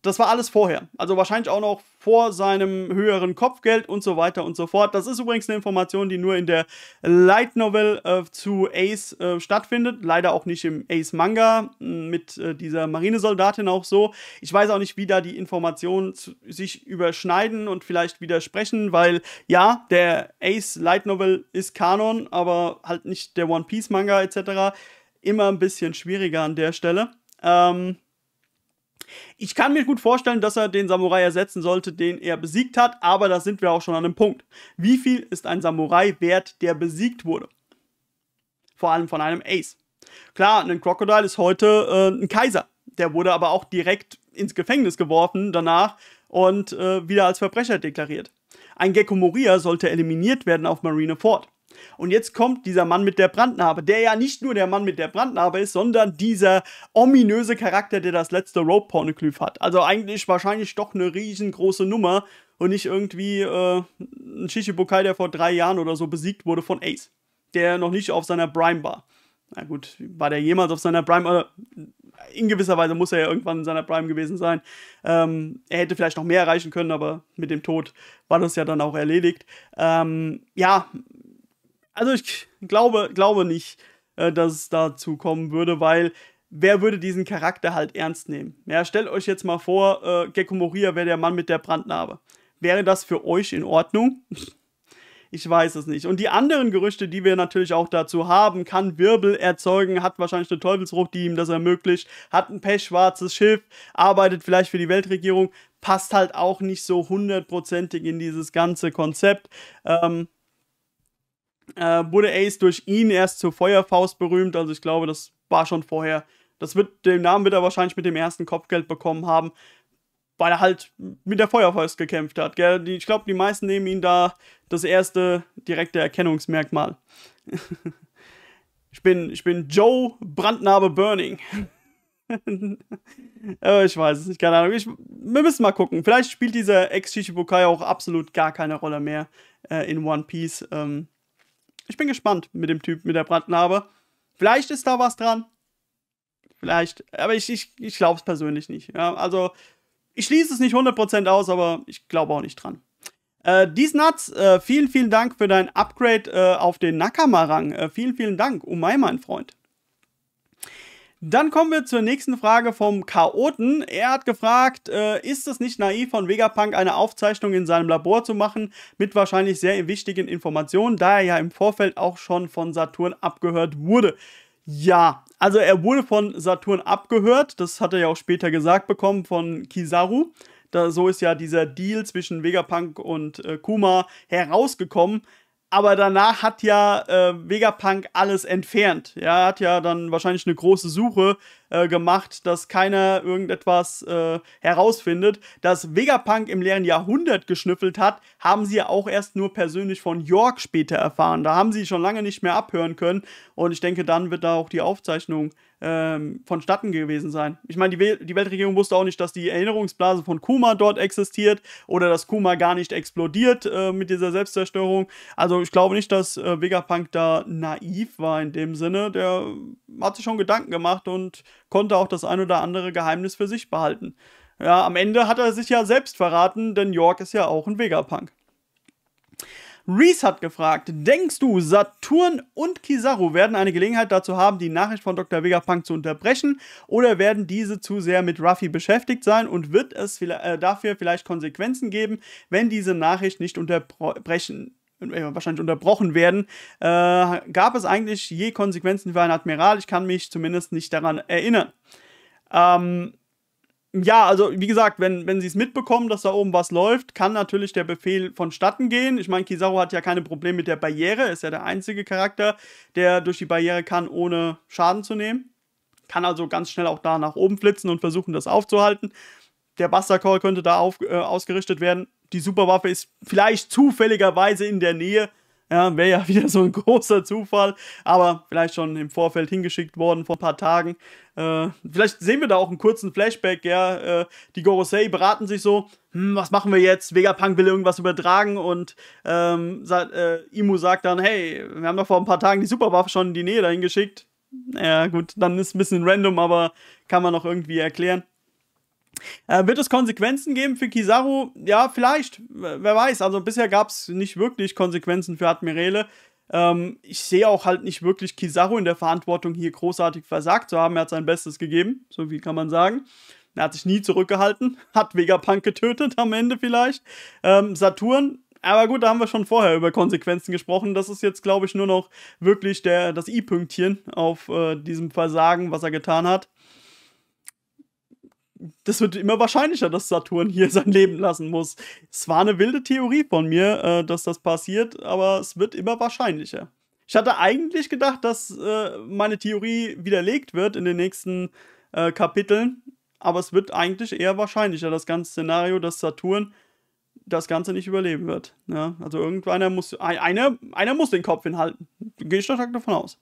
Das war alles vorher. Also wahrscheinlich auch noch vor seinem höheren Kopfgeld und so weiter und so fort. Das ist übrigens eine Information, die nur in der Light Novel äh, zu Ace äh, stattfindet. Leider auch nicht im Ace Manga mit äh, dieser Marinesoldatin auch so. Ich weiß auch nicht, wie da die Informationen sich überschneiden und vielleicht widersprechen, weil ja, der Ace Light Novel ist Kanon, aber halt nicht der One Piece Manga etc. Immer ein bisschen schwieriger an der Stelle. Ähm, ich kann mir gut vorstellen, dass er den Samurai ersetzen sollte, den er besiegt hat, aber da sind wir auch schon an einem Punkt. Wie viel ist ein Samurai wert, der besiegt wurde? Vor allem von einem Ace. Klar, ein Crocodile ist heute äh, ein Kaiser. Der wurde aber auch direkt ins Gefängnis geworfen danach und äh, wieder als Verbrecher deklariert. Ein Gecko Moria sollte eliminiert werden auf Marineford. Und jetzt kommt dieser Mann mit der Brandnarbe, der ja nicht nur der Mann mit der Brandnarbe ist, sondern dieser ominöse Charakter, der das letzte Rope Pornoglyph hat. Also eigentlich wahrscheinlich doch eine riesengroße Nummer und nicht irgendwie äh, ein Shishibukai, der vor drei Jahren oder so besiegt wurde von Ace, der noch nicht auf seiner Prime war. Na gut, war der jemals auf seiner Prime? Oder in gewisser Weise muss er ja irgendwann in seiner Prime gewesen sein. Ähm, er hätte vielleicht noch mehr erreichen können, aber mit dem Tod war das ja dann auch erledigt. Ähm, ja, also ich glaube, glaube nicht, äh, dass es dazu kommen würde, weil wer würde diesen Charakter halt ernst nehmen? Ja, stellt euch jetzt mal vor, äh, Gecko Moria wäre der Mann mit der Brandnarbe. Wäre das für euch in Ordnung? [LAUGHS] Ich weiß es nicht. Und die anderen Gerüchte, die wir natürlich auch dazu haben, kann Wirbel erzeugen, hat wahrscheinlich eine Teufelsrucht, die ihm das ermöglicht, hat ein pechschwarzes Schiff, arbeitet vielleicht für die Weltregierung, passt halt auch nicht so hundertprozentig in dieses ganze Konzept. Ähm, äh, wurde Ace durch ihn erst zur Feuerfaust berühmt. Also ich glaube, das war schon vorher. Das wird, den Namen wird er wahrscheinlich mit dem ersten Kopfgeld bekommen haben, weil er halt mit der Feuerfaust gekämpft hat. Gell? ich glaube, die meisten nehmen ihn da das erste direkte Erkennungsmerkmal. [LAUGHS] ich, bin, ich bin Joe Brandnarbe Burning. [LAUGHS] Äh, ich weiß es nicht, keine Ahnung. Ich, wir müssen mal gucken. Vielleicht spielt dieser Ex-Shichibukai auch absolut gar keine Rolle mehr äh, in One Piece. Ähm, ich bin gespannt mit dem Typ mit der Brandnarbe. Vielleicht ist da was dran. Vielleicht. Aber ich, ich, ich glaube es persönlich nicht. Ja, also, ich schließe es nicht 100% aus, aber ich glaube auch nicht dran. Äh, dies Nuts, äh, vielen, vielen Dank für dein Upgrade äh, auf den Nakamarang. Äh, vielen, vielen Dank. Oh mein Freund. Dann kommen wir zur nächsten Frage vom Chaoten. Er hat gefragt, äh, ist es nicht naiv von Vegapunk eine Aufzeichnung in seinem Labor zu machen mit wahrscheinlich sehr wichtigen Informationen, da er ja im Vorfeld auch schon von Saturn abgehört wurde? Ja, also er wurde von Saturn abgehört, das hat er ja auch später gesagt bekommen von Kizaru. Da, so ist ja dieser Deal zwischen Vegapunk und äh, Kuma herausgekommen aber danach hat ja äh, Vegapunk alles entfernt. Ja, hat ja dann wahrscheinlich eine große Suche äh, gemacht, dass keiner irgendetwas äh, herausfindet. Dass Vegapunk im leeren Jahrhundert geschnüffelt hat, haben sie ja auch erst nur persönlich von York später erfahren. Da haben sie schon lange nicht mehr abhören können. Und ich denke, dann wird da auch die Aufzeichnung ähm, vonstatten gewesen sein. Ich meine, die, We die, Weltregierung wusste auch nicht, dass die Erinnerungsblase von Kuma dort existiert oder dass Kuma gar nicht explodiert äh, mit dieser Selbstzerstörung. Also ich glaube nicht, dass äh, Vegapunk da naiv war in dem Sinne. Der hat sich schon Gedanken gemacht und konnte auch das ein oder andere Geheimnis für sich behalten. Ja, am Ende hat er sich ja selbst verraten, denn York ist ja auch ein Vegapunk. Reese hat gefragt, denkst du, Saturn und Kizaru werden eine Gelegenheit dazu haben, die Nachricht von Dr. Vegapunk zu unterbrechen oder werden diese zu sehr mit Ruffy beschäftigt sein und wird es äh, dafür vielleicht Konsequenzen geben, wenn diese Nachricht nicht unterbrechen wahrscheinlich unterbrochen werden. Äh, gab es eigentlich je Konsequenzen für einen Admiral? Ich kann mich zumindest nicht daran erinnern. Ähm, ja, also wie gesagt, wenn, wenn sie es mitbekommen, dass da oben was läuft, kann natürlich der Befehl vonstatten gehen. Ich meine, Kizaru hat ja keine Probleme mit der Barriere, ist ja der einzige Charakter, der durch die Barriere kann, ohne Schaden zu nehmen. Kann also ganz schnell auch da nach oben flitzen und versuchen, das aufzuhalten. Der Buster Call könnte da auf, äh, ausgerichtet werden die Superwaffe ist vielleicht zufälligerweise in der Nähe. Ja, wäre ja [LAUGHS] wieder so ein großer Zufall, aber vielleicht schon im Vorfeld hingeschickt worden vor ein paar Tagen. Äh, vielleicht sehen wir da auch einen kurzen Flashback, ja. Äh, die Gorosei beraten sich so, hm, was machen wir jetzt? Vegapunk will irgendwas übertragen und ähm, sagt, äh, Imu sagt dann, hey, wir haben doch vor ein paar Tagen die Superwaffe schon in die Nähe dahin geschickt. Ja, gut, dann ist ein bisschen random, aber kann man noch irgendwie erklären. Äh, wird es Konsequenzen geben für Kizaru? Ja, vielleicht. Wer weiß. Also bisher gab es nicht wirklich Konsequenzen für Admirale. Ähm, ich sehe auch halt nicht wirklich Kizaru in der Verantwortung, hier großartig versagt zu haben. Er hat sein Bestes gegeben, so viel kann man sagen. Er hat sich nie zurückgehalten, [LAUGHS] hat Vegapunk getötet am Ende vielleicht. Ähm, Saturn, aber gut, da haben wir schon vorher über Konsequenzen gesprochen. Das ist jetzt, glaube ich, nur noch wirklich der, das i-Pünktchen auf äh, diesem Versagen, was er getan hat das wird immer wahrscheinlicher, dass Saturn hier [LAUGHS] sein Leben lassen muss. Es war eine wilde Theorie von mir, äh, dass das passiert, aber es wird immer wahrscheinlicher. Ich hatte eigentlich gedacht, dass äh, meine Theorie widerlegt wird in den nächsten äh, Kapiteln, aber es wird eigentlich eher wahrscheinlicher, das ganze Szenario, dass Saturn das Ganze nicht überleben wird. Ja? Ne? Also irgendeiner muss, einer, einer muss den Kopf hinhalten. Gehe ich stark davon aus.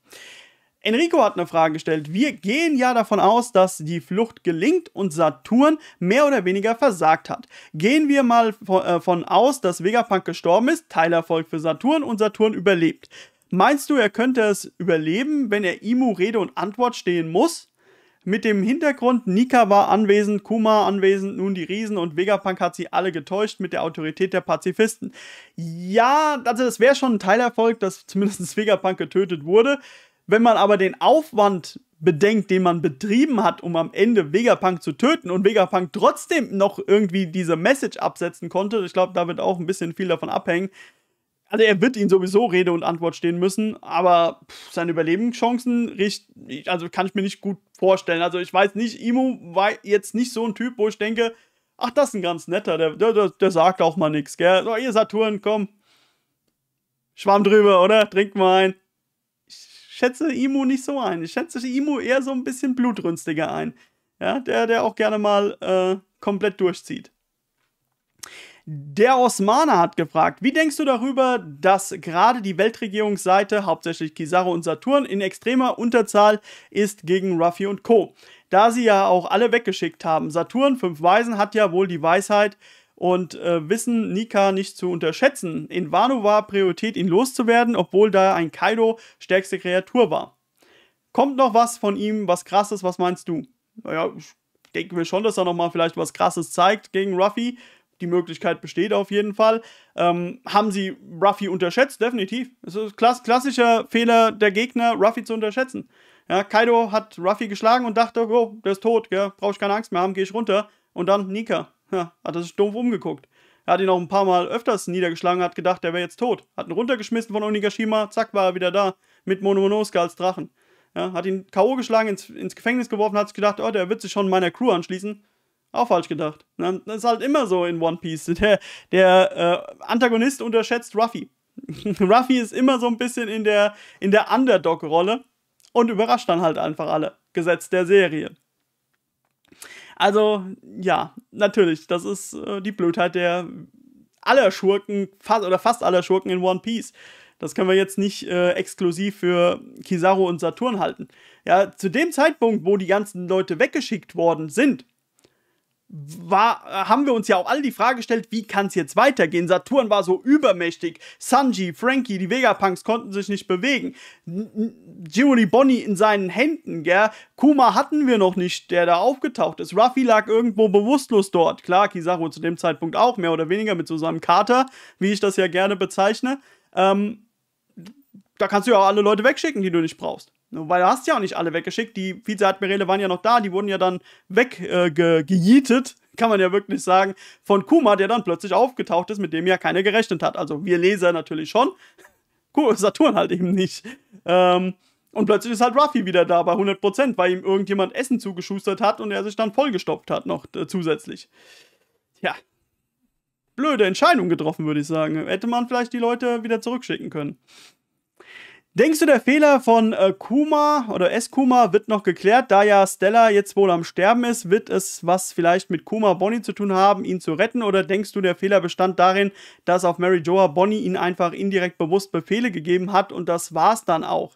Enrico hat eine Frage gestellt. Wir gehen ja davon aus, dass die Flucht gelingt und Saturn mehr oder weniger versagt hat. Gehen wir mal äh, von aus, dass Vegapunk gestorben ist, Teilerfolg für Saturn und Saturn überlebt. Meinst du, er könnte es überleben, wenn er Imu Rede und Antwort stehen muss? Mit dem Hintergrund, Nika war anwesend, Kuma anwesend, nun die Riesen und Vegapunk hat sie alle getäuscht mit der Autorität der Pazifisten. Ja, also das wäre schon ein Teilerfolg, dass zumindest [LAUGHS] Vegapunk getötet wurde. Wenn man aber den Aufwand bedenkt, den man betrieben hat, um am Ende Vegapunk zu töten und Vegapunk trotzdem noch irgendwie diese Message absetzen konnte, ich glaube, da wird auch ein bisschen viel davon abhängen. Also er wird ihn sowieso Rede und Antwort stehen müssen, aber pff, seine Überlebenschancen riecht, also kann ich mir nicht gut vorstellen. Also ich weiß nicht, Imu war jetzt nicht so ein Typ, wo ich denke, ach, das ist ein ganz netter, der, der, der sagt auch mal nichts, gell? So, ihr Saturn, komm. Schwamm drüber, oder? Trinkt mal ein schätze Imo nicht so ein. Ich schätze Imo eher so ein bisschen blutrünstiger ein. Ja, der, der auch gerne mal äh, komplett durchzieht. Der Osmaner hat gefragt, wie denkst du darüber, dass gerade die Weltregierungsseite, hauptsächlich Kizaru und Saturn, in extremer Unterzahl ist gegen Ruffy und Co., da sie ja auch alle weggeschickt haben. Saturn, fünf Weisen, hat ja wohl die Weisheit, und äh, wissen Nika nicht zu unterschätzen. In Wano war Priorität, ihn loszuwerden, obwohl da ein Kaido stärkste Kreatur war. Kommt noch was von ihm, was krasses, was meinst du? Naja, ich denke mir schon, dass er nochmal vielleicht was krasses zeigt gegen Ruffy. Die Möglichkeit besteht auf jeden Fall. Ähm, haben sie Ruffy unterschätzt? Definitiv. Es ist klass klassischer Fehler der Gegner, Ruffy zu unterschätzen. Ja, Kaido hat Ruffy geschlagen und dachte, oh, der ist tot, gell? brauche ich keine Angst mehr haben, gehe ich runter. Und dann Nika. Ja, hat er sich doof umgeguckt. Er hat ihn auch ein paar Mal öfters niedergeschlagen, hat gedacht, er wäre jetzt tot. Hat ihn runtergeschmissen von Onigashima, zack, war er wieder da. Mit Monomonosuke als Drachen. Ja, hat ihn K.O. geschlagen, ins, ins Gefängnis geworfen, hat sich gedacht, oh, der wird sich schon meiner Crew anschließen. Auch falsch gedacht. Das ist halt immer so in One Piece. [LAUGHS] Der, der äh, Antagonist unterschätzt Ruffy. [LAUGHS] Ruffy ist immer so ein bisschen in der, in der Underdog-Rolle und überrascht dann halt einfach alle. Gesetz der Serie. Also, ja, natürlich, das ist äh, die Blödheit der aller Schurken, fast oder fast aller Schurken in One Piece. Das können wir jetzt nicht äh, exklusiv für Kizaru und Saturn halten. Ja, zu dem Zeitpunkt, wo die ganzen Leute weggeschickt worden sind, war, haben wir uns ja auch alle die Frage gestellt, wie kann es jetzt weitergehen? Saturn war so übermächtig. Sanji, Frankie, die Vegapunks konnten sich nicht bewegen. Juri Bonnie in seinen Händen, gell? Kuma hatten wir noch nicht, der da aufgetaucht ist. Ruffy lag irgendwo bewusstlos dort. Klar, Kisaru zu dem Zeitpunkt auch, mehr oder weniger mit so seinem Kater, wie ich das ja gerne bezeichne. Ähm, da kannst du ja auch alle Leute wegschicken, die du nicht brauchst. Weil du hast ja auch nicht alle weggeschickt. Die Vizeadmiräle waren ja noch da, die wurden ja dann weggejietet, äh, [LAUGHS] kann man ja wirklich sagen, von Kuma, der dann plötzlich aufgetaucht ist, mit dem ja keiner gerechnet hat. Also wir Leser natürlich schon, [LAUGHS] Saturn halt eben nicht. Ähm, und plötzlich ist halt Ruffy wieder da bei 100%, weil ihm irgendjemand Essen zugeschustert hat und er sich dann vollgestopft hat noch äh, zusätzlich. Ja. Blöde Entscheidung getroffen, würde ich sagen. Hätte man vielleicht die Leute wieder zurückschicken können. Denkst du, der Fehler von äh, Kuma oder S-Kuma wird noch geklärt? Da ja Stella jetzt wohl am Sterben ist, wird es was vielleicht mit Kuma Bonnie zu tun haben, ihn zu retten? Oder denkst du, der Fehler bestand darin, dass auf Mary Joa Bonnie ihn einfach indirekt bewusst Befehle gegeben hat und das war's dann auch?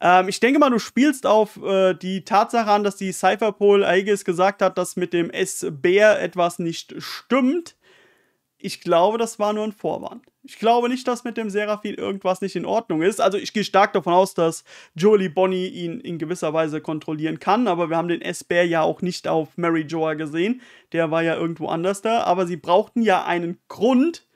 Ähm, ich denke mal, du spielst auf äh, die Tatsache an, dass die Cypherpol Aegis gesagt hat, dass mit dem S-Bär etwas nicht stimmt. Ich glaube, das war nur ein Vorwand. Ich glaube nicht, dass mit dem Seraphin irgendwas nicht in Ordnung ist. Also ich gehe stark davon aus, dass Jolie Bonnie ihn in gewisser Weise kontrollieren kann, aber wir haben den S-Bär ja auch nicht auf Mary Joa gesehen. Der war ja irgendwo anders da. Aber sie brauchten ja einen Grund,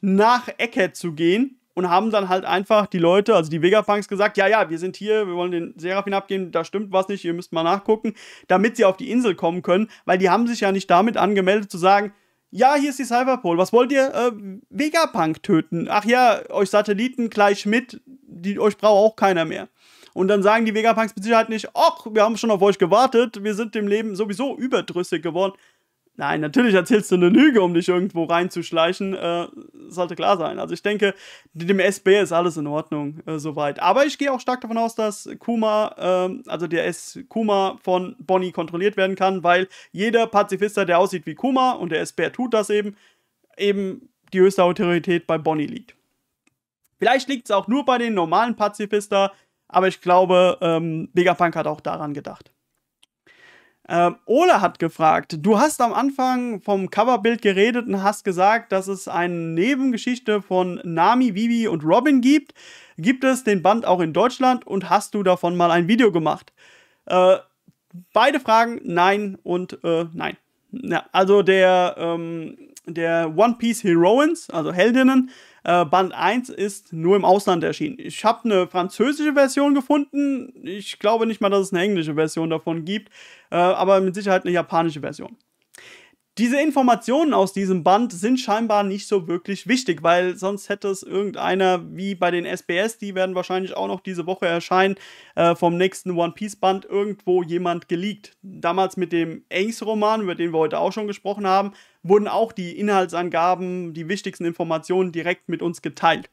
nach Eckhead zu gehen und haben dann halt einfach die Leute, also die Vegapunks, gesagt, ja, ja, wir sind hier, wir wollen den Seraphin abgeben, da stimmt was nicht, ihr müsst mal nachgucken, damit sie auf die Insel kommen können, weil die haben sich ja nicht damit angemeldet zu sagen, ja, hier ist die Cyberpol. Was wollt ihr? Äh, Vegapunk töten. Ach ja, euch Satelliten gleich mit. Die, euch braucht auch keiner mehr. Und dann sagen die Vegapunks mit Sicherheit nicht, ach, wir haben schon auf euch gewartet, wir sind dem Leben sowieso überdrüssig geworden. Nein, natürlich erzählst du eine Lüge, um dich irgendwo reinzuschleichen. Äh, sollte klar sein. Also ich denke, dem SB ist alles in Ordnung äh, soweit. Aber ich gehe auch stark davon aus, dass Kuma, äh, also der S Kuma von Bonnie kontrolliert werden kann, weil jeder Pazifister, der aussieht wie Kuma und der SB tut das eben, eben die höchste Autorität bei Bonnie liegt. Vielleicht liegt es auch nur bei den normalen Pazifister, aber ich glaube, ähm, Vegapunk hat auch daran gedacht. Ähm, Ola hat gefragt, du hast am Anfang vom Coverbild geredet und hast gesagt, dass es eine Nebengeschichte von Nami, Vivi und Robin gibt. Gibt es den Band auch in Deutschland und hast du davon mal ein Video gemacht? Äh, beide Fragen nein und äh, nein. Ja, also der, ähm, der One Piece Heroines, also Heldinnen, äh, Band 1 ist nur im Ausland erschienen. Ich habe eine französische Version gefunden. Ich glaube nicht mal, dass es eine englische Version davon gibt äh, aber mit Sicherheit eine japanische Version. Diese Informationen aus diesem Band sind scheinbar nicht so wirklich wichtig, weil sonst hätte es irgendeiner wie bei den SBS, die werden wahrscheinlich auch noch diese Woche erscheinen, äh, vom nächsten One Piece Band irgendwo jemand geleakt. Damals mit dem Ace-Roman, über den wir heute auch schon gesprochen haben, wurden auch die Inhaltsangaben, die wichtigsten Informationen direkt mit uns geteilt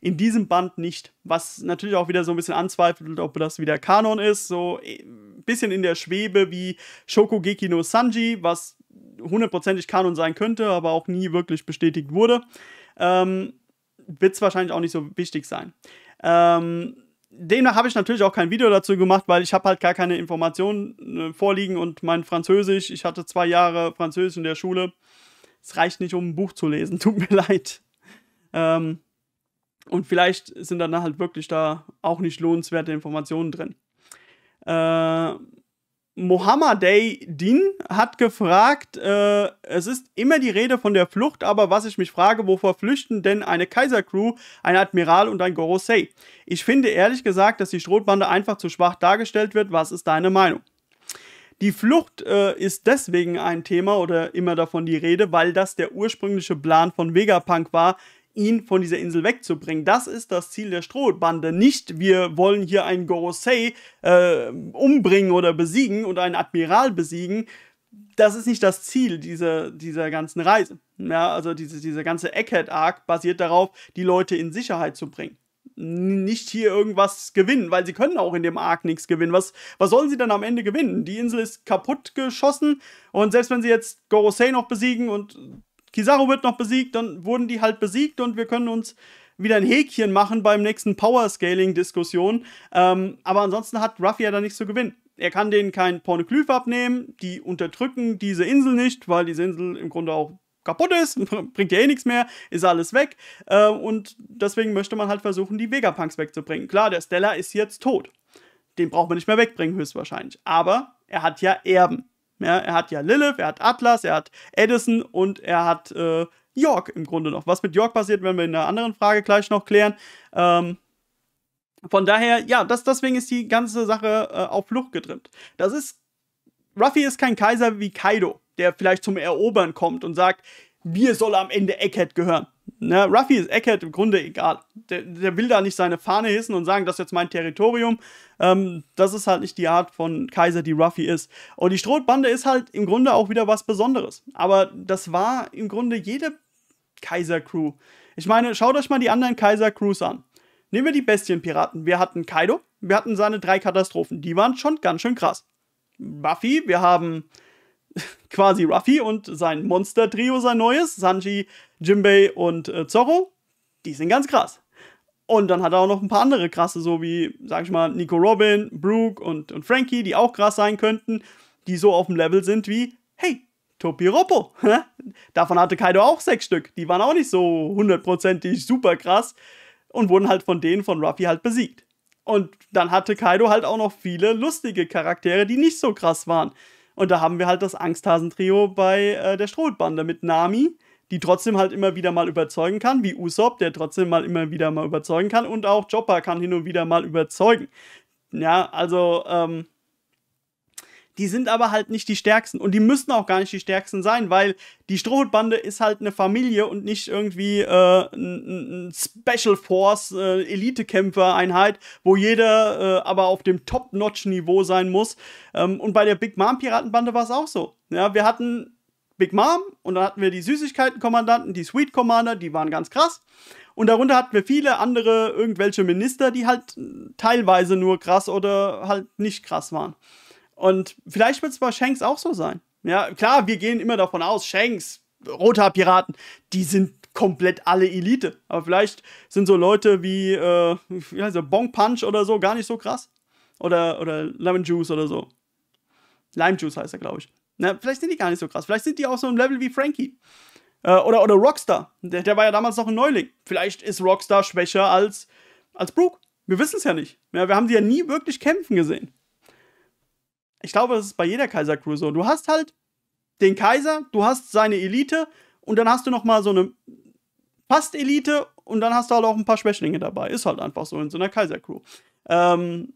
in diesem Band nicht. Was natürlich auch wieder so ein bisschen anzweifelt, ob das wieder Kanon ist. So ein äh, bisschen in der Schwebe wie Shokugeki no Sanji, was hundertprozentig Kanon sein könnte, aber auch nie wirklich bestätigt wurde. Ähm, Wird es wahrscheinlich auch nicht so wichtig sein. Ähm, demnach habe ich natürlich auch kein Video dazu gemacht, weil ich habe halt gar keine Informationen äh, vorliegen und mein Französisch, ich hatte zwei Jahre Französisch in der Schule. Es reicht nicht, um ein Buch zu lesen, [LAUGHS] tut mir leid. Ähm, und vielleicht sind dann halt wirklich da auch nicht lohnenswerte Informationen drin. Äh, Mohammadei Din hat gefragt, äh, es ist immer die Rede von der Flucht, aber was ich mich frage, wovor flüchten denn eine Kaisercrew, ein Admiral und ein Gorosei? Ich finde ehrlich gesagt, dass die Strohbande einfach zu schwach dargestellt wird. Was ist deine Meinung? Die Flucht äh, ist deswegen ein Thema oder immer davon die Rede, weil das der ursprüngliche Plan von Vegapunk war, ihn von dieser Insel wegzubringen. Das ist das Ziel der Strohbande. Nicht, wir wollen hier einen Gorosei äh, umbringen oder besiegen und einen Admiral besiegen. Das ist nicht das Ziel dieser, dieser ganzen Reise. Ja, also diese, dieser ganze Eckhead-Arc basiert darauf, die Leute in Sicherheit zu bringen nicht hier irgendwas gewinnen, weil sie können auch in dem Ark nichts gewinnen. Was, was sollen sie dann am Ende gewinnen? Die Insel ist kaputt geschossen und selbst wenn sie jetzt Gorosei noch besiegen und Kizaru wird noch besiegt, dann wurden die halt besiegt und wir können uns wieder ein Häkchen machen beim nächsten Power-Scaling-Diskussion. Ähm, aber ansonsten hat Ruffy ja da nichts zu gewinnen. Er kann denen kein Pornoglyph abnehmen, die unterdrücken diese Insel nicht, weil diese Insel im Grunde auch kaputt ist, [LAUGHS] bringt ja eh nichts mehr, ist alles weg. Äh, und deswegen möchte man halt versuchen, die Vegapunks wegzubringen. Klar, der Stella ist jetzt tot. Den braucht man nicht mehr wegbringen, höchstwahrscheinlich. Aber er hat ja Erben. Ja, er hat ja Lilith, er hat Atlas, er hat Edison und er hat äh, York im Grunde noch. Was mit York passiert, werden wir in einer anderen Frage gleich noch klären. Ähm, von daher, ja, das, deswegen ist die ganze Sache äh, auf Flucht getrimmt. Das ist. Ruffy ist kein Kaiser wie Kaido, der vielleicht zum Erobern kommt und sagt, wir soll am Ende Egghead gehören. Ne, Ruffy ist Eckert im Grunde egal. Der, der, will da nicht seine Fahne hissen und sagen, das ist jetzt mein Territorium. Ähm, das ist halt nicht die Art von Kaiser, die Ruffy ist. Und die Strohbande ist halt im Grunde auch wieder was Besonderes. Aber das war im Grunde jede Kaiser-Crew. Ich meine, schaut euch mal die anderen Kaiser-Crews an. Nehmen wir die Bestienpiraten. Wir hatten Kaido, wir hatten seine drei Katastrophen. Die waren schon ganz schön krass. Ruffy, wir haben [LAUGHS] quasi Ruffy und sein Monster-Trio, sein neues, Sanji, Jimbei und äh, Zorro, die sind ganz krass. Und dann hat er auch noch ein paar andere krasse, so wie, sag ich mal, Nico Robin, Brooke und, und Frankie, die auch krass sein könnten, die so auf dem Level sind wie, hey, Topiropo. [LAUGHS] Ne? Davon hatte Kaido auch sechs Stück. Die waren auch nicht so hundertprozentig super krass und wurden halt von denen von Ruffy halt besiegt. Und dann hatte Kaido halt auch noch viele lustige Charaktere, die nicht so krass waren. Und da haben wir halt das Angsthasentrio bei äh, der Strohbande mit Nami, die trotzdem halt immer wieder mal überzeugen kann, wie Usopp, der trotzdem mal immer wieder mal überzeugen kann und auch Chopper kann hin und wieder mal überzeugen. Ja, also ähm, die sind aber halt nicht die stärksten und die müssen auch gar nicht die stärksten sein, weil die Strohhutbande ist halt eine Familie und nicht irgendwie äh, ein, ein Special Force äh, Elite-Kämpfer-Einheit, wo jeder äh, aber auf dem Top-Notch-Niveau sein muss. Ähm, und bei der Big Mom Piratenbande war es auch so. Ja, wir hatten Big Mom und dann hatten wir die Süßigkeitenkommandanten, die Sweet Commander, die waren ganz krass. Und darunter hatten wir viele andere irgendwelche Minister, die halt teilweise nur krass oder halt nicht krass waren. Und vielleicht wird es bei Shanks auch so sein. Ja, klar, wir gehen immer davon aus, Shanks, Roter Piraten, die sind komplett alle Elite. Aber vielleicht sind so Leute wie, äh, wie heißt der, Bong Punch oder so gar nicht so krass. Oder, oder Lemon Juice oder so. Lime Juice heißt er, glaube ich. Na, vielleicht sind die gar nicht so krass. Vielleicht sind die auch so ein Level wie Frankie. Äh, oder, oder Rockstar. Der, der war ja damals noch ein Neuling. Vielleicht ist Rockstar schwächer als, als Brooke. Wir wissen es ja nicht. Ja, wir haben die ja nie wirklich kämpfen gesehen. Ich glaube, das ist bei jeder Kaiser Crew so. Du hast halt den Kaiser, du hast seine Elite und dann hast du noch mal so eine fast Elite und dann hast du halt auch ein paar Schwächlinge dabei. Ist halt einfach so in so einer Kaiser Crew. Ähm,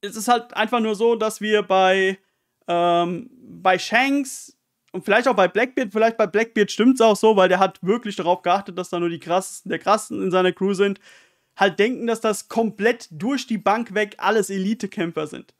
es ist halt einfach nur so, dass wir bei ähm, bei Shanks und vielleicht auch bei Blackbeard, vielleicht bei Blackbeard stimmt es auch so, weil der hat wirklich darauf geachtet, dass da nur die krassesten der krassen in seiner Crew sind, halt denken, dass das komplett durch die Bank weg alles Elite-Kämpfer sind.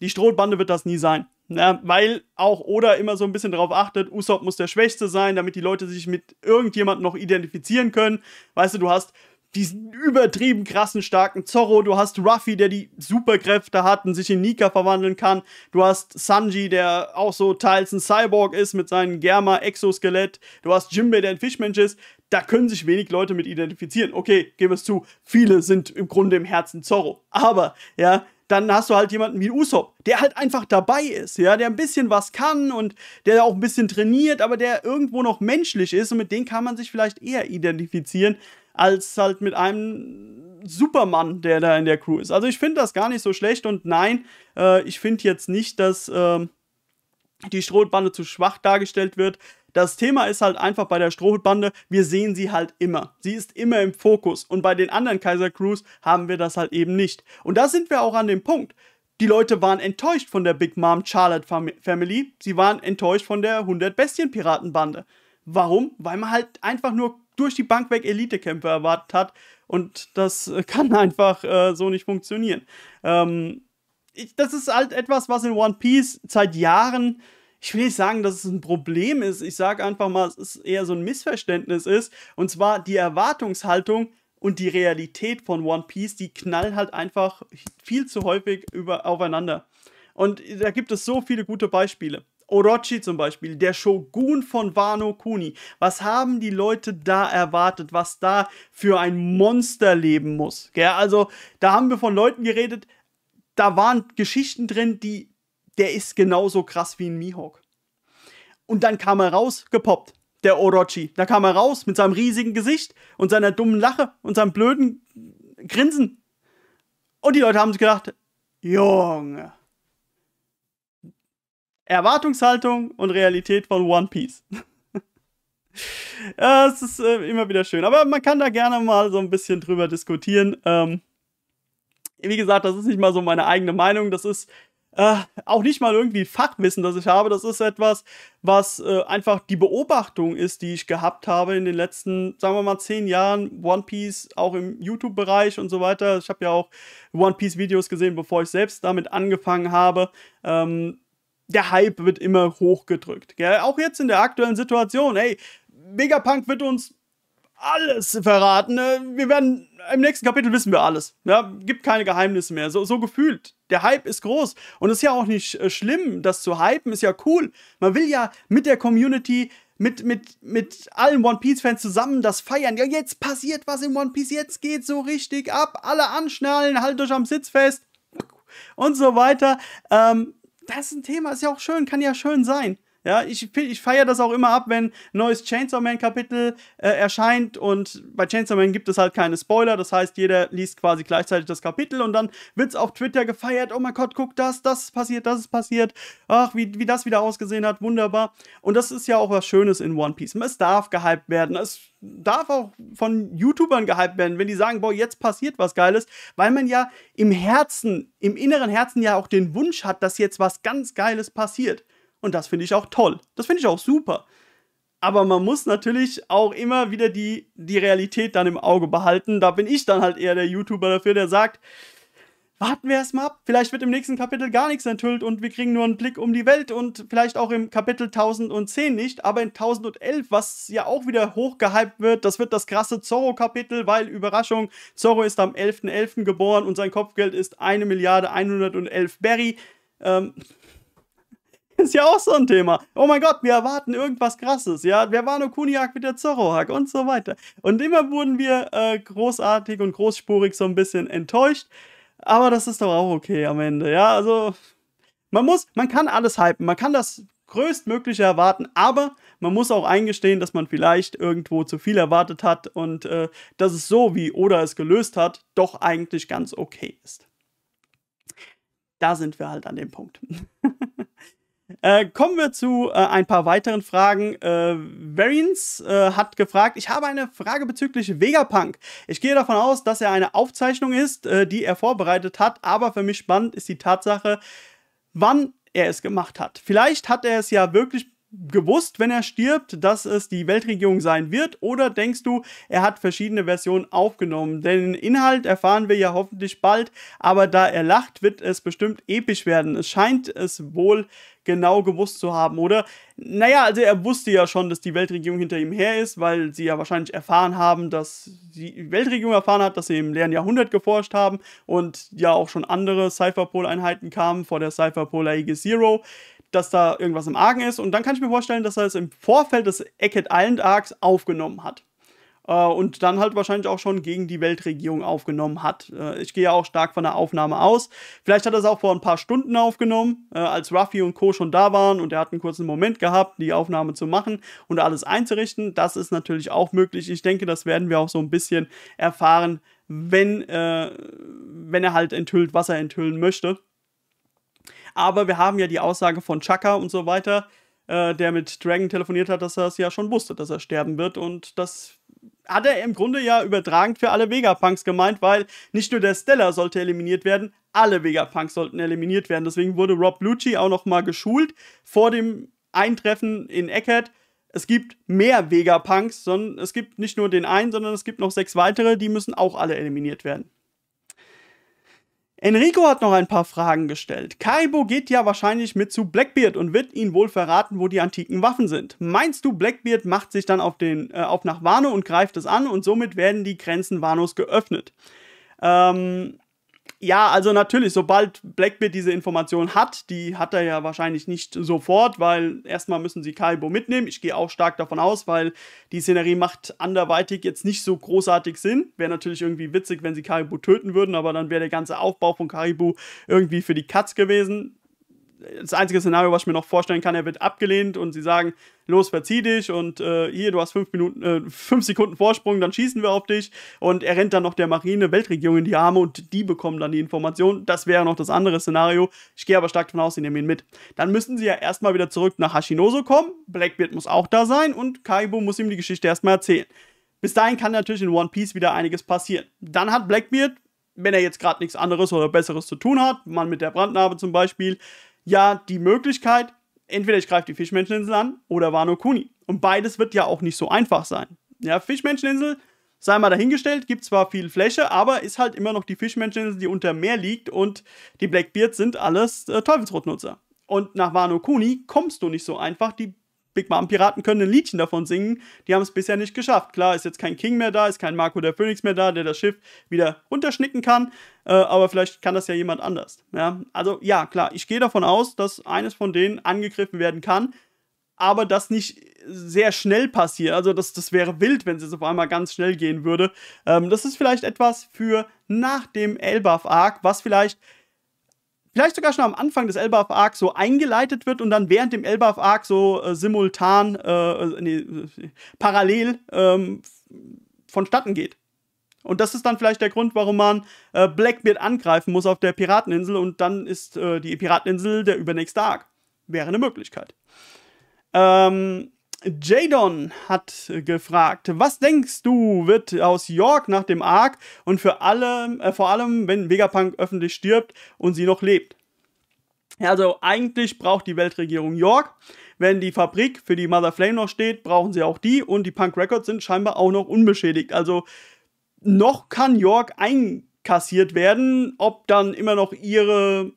Die Strohbande wird das nie sein. Ja, ne? weil auch Oda immer so ein bisschen darauf achtet, Usopp muss der Schwächste sein, damit die Leute sich mit irgendjemandem noch identifizieren können. Weißt du, du hast diesen übertrieben krassen starken Zorro, du hast Ruffy, der die Superkräfte hat und sich in Nika verwandeln kann, du hast Sanji, der auch so teils ein Cyborg ist mit seinem Germa-Exoskelett, du hast Jimbe, der ein Fischmensch ist, da können sich wenig Leute mit identifizieren. Okay, gebe es zu, viele sind im Grunde im Herzen Zorro, aber ja, dann hast du halt jemanden wie Usopp, der halt einfach dabei ist, ja, der ein bisschen was kann und der auch ein bisschen trainiert, aber der irgendwo noch menschlich ist und mit dem kann man sich vielleicht eher identifizieren als halt mit einem Supermann, der da in der Crew ist. Also ich finde das gar nicht so schlecht und nein, äh, ich finde jetzt nicht, dass äh, die Strohbande zu schwach dargestellt wird. Das Thema ist halt einfach bei der Strohbande, wir sehen sie halt immer. Sie ist immer im Fokus und bei den anderen Kaiser Crews haben wir das halt eben nicht. Und da sind wir auch an dem Punkt. Die Leute waren enttäuscht von der Big Mom Charlotte Family. Sie waren enttäuscht von der 100 Bestien Piratenbande. Warum? Weil man halt einfach nur durch die Bank weg Elitekämpfe erwartet hat. Und das äh, kann einfach äh, so nicht funktionieren. Ähm, ich, das ist halt etwas, was in One Piece seit Jahren, ich will nicht sagen, dass es ein Problem ist. Ich sage einfach mal, es ist eher so ein Missverständnis ist. Und zwar die Erwartungshaltung, und die Realität von One Piece, die knallen halt einfach viel zu häufig über, aufeinander. Und äh, da gibt es so viele gute Beispiele. Orochi zum Beispiel, der Shogun von Wano Kuni. Was haben die Leute da erwartet, was da für ein Monster leben muss? Gell? Also, da haben wir von Leuten geredet, da waren Geschichten drin, die, der ist genauso krass wie ein Mihawk. Und dann kam er raus, gepoppt, der Orochi. Da kam er raus mit seinem riesigen Gesicht und seiner dummen Lache und seinem blöden Grinsen. Und die Leute haben sich gedacht, Junge, Erwartungshaltung und Realität von One Piece. ja, [LAUGHS] äh, es ist äh, immer wieder schön. Aber man kann da gerne mal so ein bisschen drüber diskutieren. Ähm, wie gesagt, das ist nicht mal so meine eigene Meinung. Das ist äh, auch nicht mal irgendwie Fachwissen, das ich habe. Das ist etwas, was äh, einfach die Beobachtung ist, die ich gehabt habe in den letzten, sagen wir mal, zehn Jahren. One Piece auch im YouTube-Bereich und so weiter. Ich habe ja auch One Piece-Videos gesehen, bevor ich selbst damit angefangen habe. Ähm, der Hype wird immer hochgedrückt. Gell? Auch jetzt in der aktuellen Situation, hey, Megapunk wird uns alles verraten. Ne? Wir werden im nächsten Kapitel wissen wir alles. Ja, gibt keine Geheimnisse mehr. So, so gefühlt. Der Hype ist groß und es ist ja auch nicht äh, schlimm, das zu hypen ist ja cool. Man will ja mit der Community mit, mit, mit allen One Piece-Fans zusammen das feiern. Ja, jetzt passiert was in One Piece, jetzt geht so richtig ab. Alle anschnallen, haltet euch am Sitz fest und so weiter. Ähm, das ist ein Thema, ist ja auch schön, kann ja schön sein. Ja, ich, ich feiere das auch immer ab, wenn ein neues Chainsaw Man Kapitel äh, erscheint und bei Chainsaw Man gibt es halt keine Spoiler, das heißt, jeder liest quasi gleichzeitig das Kapitel und dann wird es auf Twitter gefeiert, oh mein Gott, guck das, das ist passiert, das ist passiert, ach, wie, wie das wieder ausgesehen hat, wunderbar. Und das ist ja auch was Schönes in One Piece. Es darf gehypt werden, es darf auch von YouTubern gehypt werden, wenn die sagen, boah, jetzt passiert was Geiles, weil man ja im Herzen, im inneren Herzen ja auch den Wunsch hat, dass jetzt was ganz Geiles passiert. Und das finde ich auch toll. Das finde ich auch super. Aber man muss natürlich auch immer wieder die, die Realität dann im Auge behalten. Da bin ich dann halt eher der YouTuber dafür, der sagt, warten wir erstmal ab. Vielleicht wird im nächsten Kapitel gar nichts enthüllt und wir kriegen nur einen Blick um die Welt und vielleicht auch im Kapitel 1010 nicht, aber in 1011, was ja auch wieder hochgehypt wird, das wird das krasse Zorro-Kapitel, weil Überraschung, Zorro ist am 11.11. .11. geboren und sein Kopfgeld ist 1 Milliarde 111 Berry. Ähm, [LAUGHS] Ist ja auch so ein Thema. Oh mein Gott, wir erwarten irgendwas Krasses. Ja, wer war nur Kuniak mit der Zorrohack und so weiter. Und immer wurden wir äh, großartig und großspurig so ein bisschen enttäuscht. Aber das ist doch auch okay am Ende. Ja, also man muss, man kann alles hypen. Man kann das größtmögliche erwarten, aber man muss auch eingestehen, dass man vielleicht irgendwo zu viel erwartet hat und äh, dass es so, wie Oda es gelöst hat, doch eigentlich ganz okay ist. Da sind wir halt an dem Punkt. [LAUGHS] Äh, kommen wir zu äh, ein paar weiteren Fragen. Äh, Variance äh, hat gefragt, ich habe eine Frage bezüglich Vegapunk. Ich gehe davon aus, dass er eine Aufzeichnung ist, äh, die er vorbereitet hat, aber für mich spannend ist die Tatsache, wann er es gemacht hat. Vielleicht hat er es ja wirklich gewusst, wenn er stirbt, dass es die Weltregierung sein wird? Oder denkst du, er hat verschiedene Versionen aufgenommen? Den Inhalt erfahren wir ja hoffentlich bald, aber da er lacht, wird es bestimmt episch werden. Es scheint es wohl genau gewusst zu haben, oder? Naja, also er wusste ja schon, dass die Weltregierung hinter ihm her ist, weil sie ja wahrscheinlich erfahren haben, dass die Weltregierung erfahren hat, dass sie im leeren Jahrhundert geforscht haben und ja auch schon andere Cypherpol-Einheiten kamen vor der Cypherpol Aegis Zero dass da irgendwas im Argen ist. Und dann kann ich mir vorstellen, dass er es im Vorfeld des Eckett Island Arcs aufgenommen hat. Äh, und dann halt wahrscheinlich auch schon gegen die Weltregierung aufgenommen hat. Äh, ich gehe ja auch stark von der Aufnahme aus. Vielleicht hat er es auch vor ein paar Stunden aufgenommen, äh, als Ruffy und Co. schon da waren und er hat einen kurzen Moment gehabt, die Aufnahme zu machen und alles einzurichten. Das ist natürlich auch möglich. Ich denke, das werden wir auch so ein bisschen erfahren, wenn, äh, wenn er halt enthüllt, was er enthüllen möchte. Aber wir haben ja die Aussage von Chaka und so weiter, äh, der mit Dragon telefoniert hat, dass er es ja schon wusste, dass er sterben wird und das hat er im Grunde ja übertragend für alle Vegapunks gemeint, weil nicht nur der Stellar sollte eliminiert werden, alle Vegapunks sollten eliminiert werden. Deswegen wurde Rob Lucci auch nochmal geschult vor dem Eintreffen in Eckert. Es gibt mehr Vegapunks, sondern es gibt nicht nur den einen, sondern es gibt noch sechs weitere, die müssen auch alle eliminiert werden. Enrico hat noch ein paar Fragen gestellt. Kaibo geht ja wahrscheinlich mit zu Blackbeard und wird ihn wohl verraten, wo die antiken Waffen sind. Meinst du, Blackbeard macht sich dann auf, den, äh, auf nach Wano und greift es an und somit werden die Grenzen Vanos geöffnet? Ähm, ja, also natürlich, sobald Blackbeard diese Information hat, die hat er ja wahrscheinlich nicht sofort, weil erstmal müssen sie Kaibo mitnehmen. Ich gehe auch stark davon aus, weil die Szenerie macht anderweitig jetzt nicht so großartig Sinn. Wäre natürlich irgendwie witzig, wenn sie Kaibo töten würden, aber dann wäre der ganze Aufbau von Kaibo irgendwie für die Katz gewesen das einzige Szenario, was ich mir noch vorstellen kann, er wird abgelehnt und sie sagen, los, verzieh dich und äh, hier, du hast fünf Minuten, äh, fünf Sekunden Vorsprung, dann schießen wir auf dich und er rennt dann noch der Marine Weltregierung in die Arme und die bekommen dann die Information. Das wäre noch das andere Szenario. Ich gehe aber stark davon aus, sie nehmen ihn mit. Dann müssen sie ja erstmal wieder zurück nach Hashinoso kommen, Blackbeard muss auch da sein und Kaibo muss ihm die Geschichte erstmal erzählen. Bis dahin kann natürlich in One Piece wieder einiges passieren. Dann hat Blackbeard wenn er jetzt gerade nichts anderes oder Besseres zu tun hat, man mit der Brandnarbe zum Beispiel, ja die Möglichkeit, entweder ich greife die Fischmenscheninsel an oder Wano Kuni. Und beides wird ja auch nicht so einfach sein. Ja, Fischmenscheninsel, sei mal dahingestellt, gibt zwar viel Fläche, aber ist halt immer noch die Fischmenscheninsel, die unter dem Meer liegt und die Blackbeards sind alles äh, Teufelsrotnutzer. Und nach Wano Kuni kommst du nicht so einfach. Die Big Mom Piraten können ein Liedchen davon singen. Die haben es bisher nicht geschafft. Klar, ist jetzt kein King mehr da, ist kein Marco der Phoenix mehr da, der das Schiff wieder runterschnicken kann. Äh, aber vielleicht kann das ja jemand anders. Ja? Also ja, klar, ich gehe davon aus, dass eines von denen angegriffen werden kann. Aber das nicht sehr schnell passiert. Also das, das wäre wild, wenn es auf einmal ganz schnell gehen würde. Ähm, das ist vielleicht etwas für nach dem Elbaf-Arc, was vielleicht vielleicht sogar schon am Anfang des Elbaf Arc so eingeleitet wird und dann während dem Elbaf Arc so äh, simultan, äh, äh nee, äh, parallel ähm, vonstatten geht. Und das ist dann vielleicht der Grund, warum man äh, Blackbeard angreifen muss auf der Pirateninsel und dann ist äh, die Pirateninsel der übernächste Arc. Wäre eine Möglichkeit. Ähm, Jadon hat gefragt, was denkst du, wird aus York nach dem Ark und für alle, äh, vor allem, wenn Vegapunk öffentlich stirbt und sie noch lebt? Also eigentlich braucht die Weltregierung York. Wenn die Fabrik für die Mother Flame noch steht, brauchen sie auch die und die Punk Records sind scheinbar auch noch unbeschädigt. Also noch kann York einkassiert werden, ob dann immer noch ihre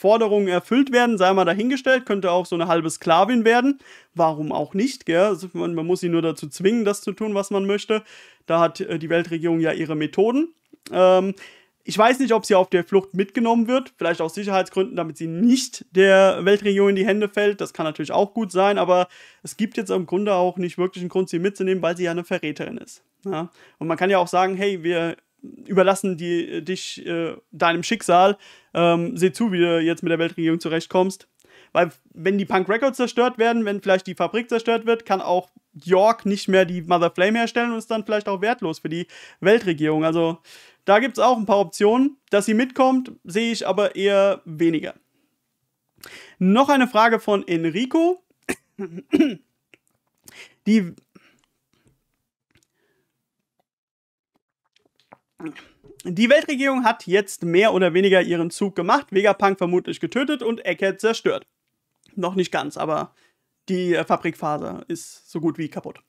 Forderungen erfüllt werden, sei mal dahingestellt, könnte auch so eine halbe Sklavin werden. Warum auch nicht, gell? Also man, man, muss sie nur dazu zwingen, das zu tun, was man möchte. Da hat äh, die Weltregierung ja ihre Methoden. Ähm, ich weiß nicht, ob sie auf der Flucht mitgenommen wird, vielleicht aus Sicherheitsgründen, damit sie nicht der Weltregierung in die Hände fällt. Das kann natürlich auch gut sein, aber es gibt jetzt im Grunde auch nicht wirklich einen Grund, sie mitzunehmen, weil sie ja eine Verräterin ist. Ja? Und man kann ja auch sagen, hey, wir überlassen die äh, dich äh, deinem Schicksal. Ähm, seh zu, wie du jetzt mit der Weltregierung zurechtkommst. Weil wenn die Punk Records zerstört werden, wenn vielleicht die Fabrik zerstört wird, kann auch York nicht mehr die Mother Flame herstellen und ist dann vielleicht auch wertlos für die Weltregierung. Also da gibt es auch ein paar Optionen. Dass sie mitkommt, sehe ich aber eher weniger. Noch eine Frage von Enrico. Die Die Weltregierung hat jetzt mehr oder weniger ihren Zug gemacht, Vegapunk vermutlich getötet und Eckhead zerstört. Noch nicht ganz, aber die äh, Fabrikfaser ist so gut wie kaputt.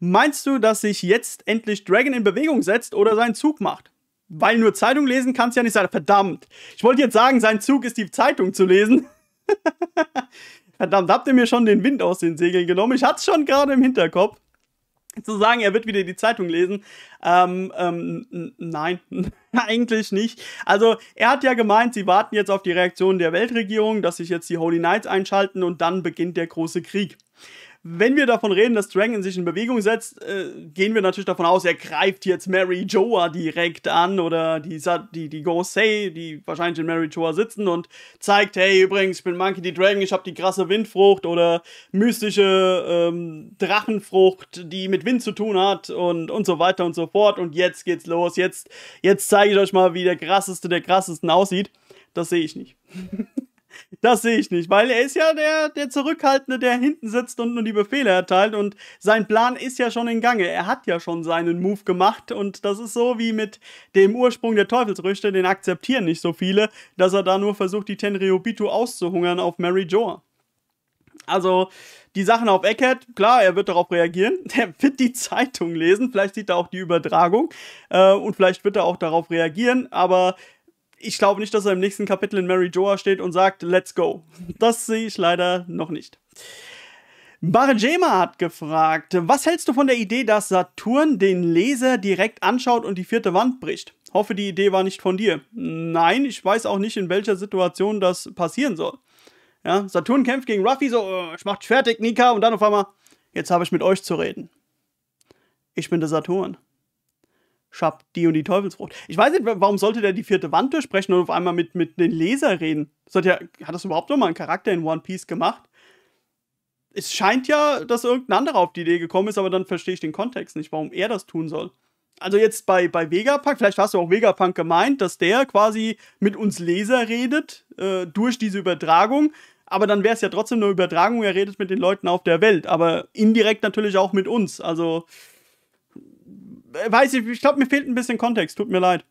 Meinst du, dass sich jetzt endlich Dragon in Bewegung setzt oder seinen Zug macht? Weil nur Zeitung lesen kann es ja nicht sein. Verdammt. Ich wollte jetzt sagen, sein Zug ist die Zeitung zu lesen. [LAUGHS] Verdammt, habt ihr mir schon den Wind aus den Segeln genommen? Ich hatte es schon gerade im Hinterkopf zu sagen, er wird wieder die Zeitung lesen. Ähm, ähm, nein, [LAUGHS] eigentlich nicht. Also er hat ja gemeint, sie warten jetzt auf die Reaktion der Weltregierung, dass sich jetzt die Holy Knights einschalten und dann beginnt der große Krieg. Wenn wir davon reden, dass Dragon sich in Bewegung setzt, äh, gehen wir natürlich davon aus, er greift jetzt Mary Joa direkt an oder die, die, die Gosei, die wahrscheinlich in Mary Joa sitzen und zeigt, hey, übrigens, ich bin Monkey D. Dragon, ich habe die krasse Windfrucht oder mystische ähm, Drachenfrucht, die mit Wind zu tun hat und, und so weiter und so fort. Und jetzt geht's los. Jetzt, jetzt zeige ich euch mal, wie der krasseste der krassesten aussieht. Das sehe ich nicht. [LAUGHS] Das sehe ich nicht, weil er ist ja der, der Zurückhaltende, der hinten sitzt und nur die Befehle erteilt und sein Plan ist ja schon in Gange. Er hat ja schon seinen Move gemacht und das ist so wie mit dem Ursprung der Teufelsrüchte, den akzeptieren nicht so viele, dass er da nur versucht, die Tenryobitu auszuhungern auf Mary Joa. Also, die Sachen auf Eckert, klar, er wird darauf reagieren. [LAUGHS] Er wird die Zeitung lesen, vielleicht sieht er auch die Übertragung äh, und vielleicht wird er auch darauf reagieren. Aber ich glaube nicht, dass er im nächsten Kapitel in Mary Joa steht und sagt, let's go. Das sehe ich leider noch nicht. Barjema hat gefragt, was hältst du von der Idee, dass Saturn den Leser direkt anschaut und die vierte Wand bricht? Hoffe, die Idee war nicht von dir. Nein, ich weiß auch nicht, in welcher Situation das passieren soll. Ja, Saturn kämpft gegen Ruffy, so, äh, ich mach dich fertig, Nika, und dann auf einmal, jetzt habe ich mit euch zu reden. Ich bin der Saturn schafft die und die Teufelsfrucht. Ich weiß nicht, warum sollte der die vierte Wand durchbrechen und auf einmal mit, mit den Leser reden? Das hat, ja, hat das überhaupt nochmal einen Charakter in One Piece gemacht? Es scheint ja, dass irgendein anderer auf die Idee gekommen ist, aber dann verstehe ich den Kontext nicht, warum er das tun soll. Also jetzt bei, bei Vegapunk, vielleicht hast du auch Vegapunk gemeint, dass der quasi mit uns Leser redet äh, durch diese Übertragung, aber dann wäre es ja trotzdem eine Übertragung, er redet mit den Leuten auf der Welt, aber indirekt natürlich auch mit uns. Also äh, weiß ich, ich glaube, mir fehlt ein bisschen Kontext. Tut mir leid.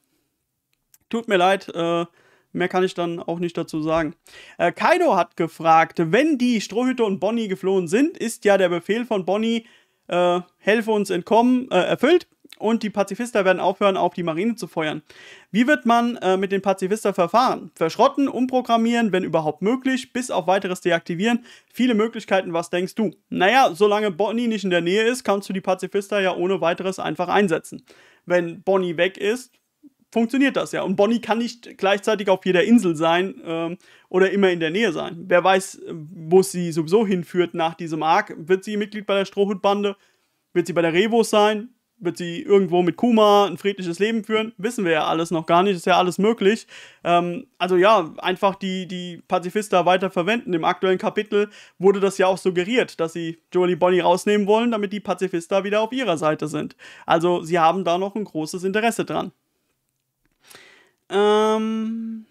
Tut mir leid. Äh, mehr kann ich dann auch nicht dazu sagen. Äh, Kaido hat gefragt, wenn die Strohhütte und Bonnie geflohen sind, ist ja der Befehl von Bonnie, äh, helfe uns entkommen, äh, erfüllt und die Pazifister werden aufhören, auf die Marine zu feuern. Wie wird man äh, mit den Pazifister verfahren? Verschrotten, umprogrammieren, wenn überhaupt möglich, bis auf weiteres deaktivieren. Viele Möglichkeiten, was denkst du? Naja, solange Bonnie nicht in der Nähe ist, kannst du die Pazifister ja ohne weiteres einfach einsetzen. Wenn Bonnie weg ist, funktioniert das ja. Und Bonnie kann nicht gleichzeitig auf jeder Insel sein ähm, oder immer in der Nähe sein. Wer weiß, äh, wo sie sowieso hinführt nach diesem Arc. Wird sie Mitglied bei der Strohhutbande? Wird sie bei der Revos sein? wird sie irgendwo mit Kuma ein friedliches Leben führen? Wissen wir ja alles noch gar nicht, ist ja alles möglich. Ähm, also ja, einfach die, die Pazifista weiter verwenden. Im aktuellen Kapitel wurde das ja auch suggeriert, dass sie Jolie Bonnie rausnehmen wollen, damit die Pazifista wieder auf ihrer Seite sind. Also sie haben da noch ein großes Interesse dran. Ähm,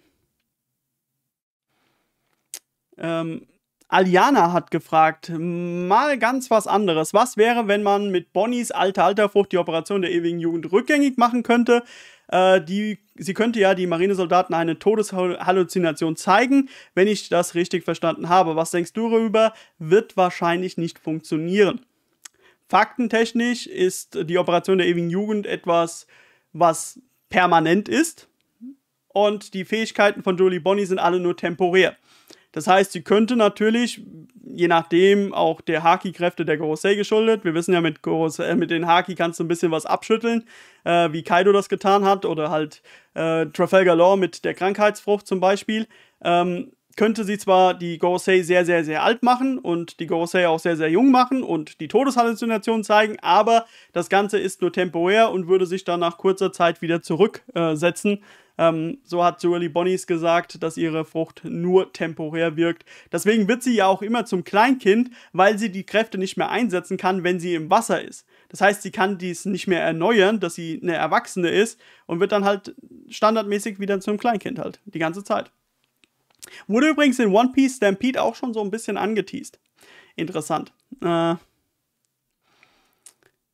ähm, Aliana hat gefragt, mal ganz was anderes. Was wäre, wenn man mit Bonnies alter Alterfrucht die Operation der ewigen Jugend rückgängig machen könnte? Äh, die, sie könnte ja die Marinesoldaten eine Todeshalluzination zeigen, wenn ich das richtig verstanden habe. Was denkst du darüber? Wird wahrscheinlich nicht funktionieren. Faktentechnisch ist die Operation der ewigen Jugend etwas, was permanent ist. Und die Fähigkeiten von Julie Bonnie sind alle nur temporär. Das heißt, sie könnte natürlich, je nachdem, auch der Haki-Kräfte der Gorosei geschuldet. Wir wissen ja, mit, Gorosei, äh, mit den Haki kannst du ein bisschen was abschütteln, äh, wie Kaido das getan hat, oder halt äh, Trafalgar Law mit der Krankheitsfrucht zum Beispiel. Ähm, könnte sie zwar die Gorosei sehr, sehr, sehr alt machen und die Gorosei auch sehr, sehr jung machen und die Todeshalluzination zeigen, aber das Ganze ist nur temporär und würde sich dann nach kurzer Zeit wieder zurücksetzen. Ähm, so hat Joely Bonnies gesagt, dass ihre Frucht nur temporär wirkt. Deswegen wird sie ja auch immer zum Kleinkind, weil sie die Kräfte nicht mehr einsetzen kann, wenn sie im Wasser ist. Das heißt, sie kann dies nicht mehr erneuern, dass sie eine Erwachsene ist und wird dann halt standardmäßig wieder zum Kleinkind halt, die ganze Zeit. Wurde übrigens in One Piece Stampede auch schon so ein bisschen angeteased. Interessant. Äh,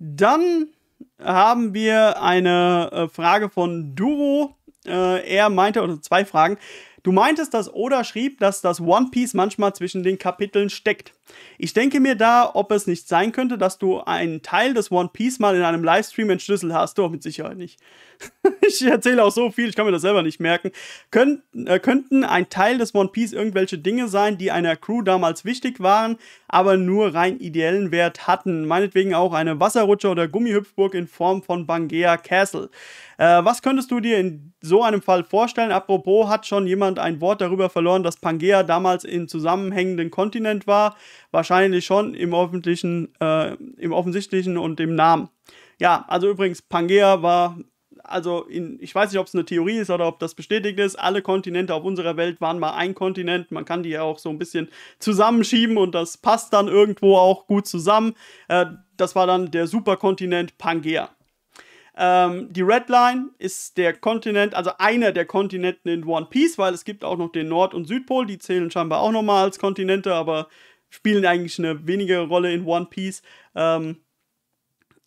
dann haben wir eine äh, Frage von Duro. Äh, er meinte, oder zwei Fragen. Du meintest, dass Oda schrieb, dass das One Piece manchmal zwischen den Kapiteln steckt. Ich denke mir da, ob es nicht sein könnte, dass du einen Teil des One Piece mal in einem Livestream entschlüsselt hast. Doch, mit Sicherheit nicht. [LAUGHS] ich erzähle auch so viel, ich kann mir das selber nicht merken. Kön äh, könnten ein Teil des One Piece irgendwelche Dinge sein, die einer Crew damals wichtig waren, aber nur rein ideellen Wert hatten. Meinetwegen auch eine Wasserrutsche oder Gummihüpfburg in Form von Bangea Castle. Äh, was könntest du dir in so einem Fall vorstellen? Apropos, hat schon jemand ein Wort darüber verloren, dass Pangea damals in zusammenhängenden Kontinent war? Wahrscheinlich schon im, öffentlichen, äh, im offensichtlichen und im Namen. Ja, also übrigens, Pangea war, also in, ich weiß nicht, ob es eine Theorie ist oder ob das bestätigt ist, alle Kontinente auf unserer Welt waren mal ein Kontinent. Man kann die ja auch so ein bisschen zusammenschieben und das passt dann irgendwo auch gut zusammen. Äh, das war dann der Superkontinent Pangea. Ähm, die Red Line ist der Kontinent, also einer der Kontinenten in One Piece, weil es gibt auch noch den Nord- und Südpol, die zählen scheinbar auch nochmal als Kontinente, aber spielen eigentlich eine wenige Rolle in One Piece. Ähm,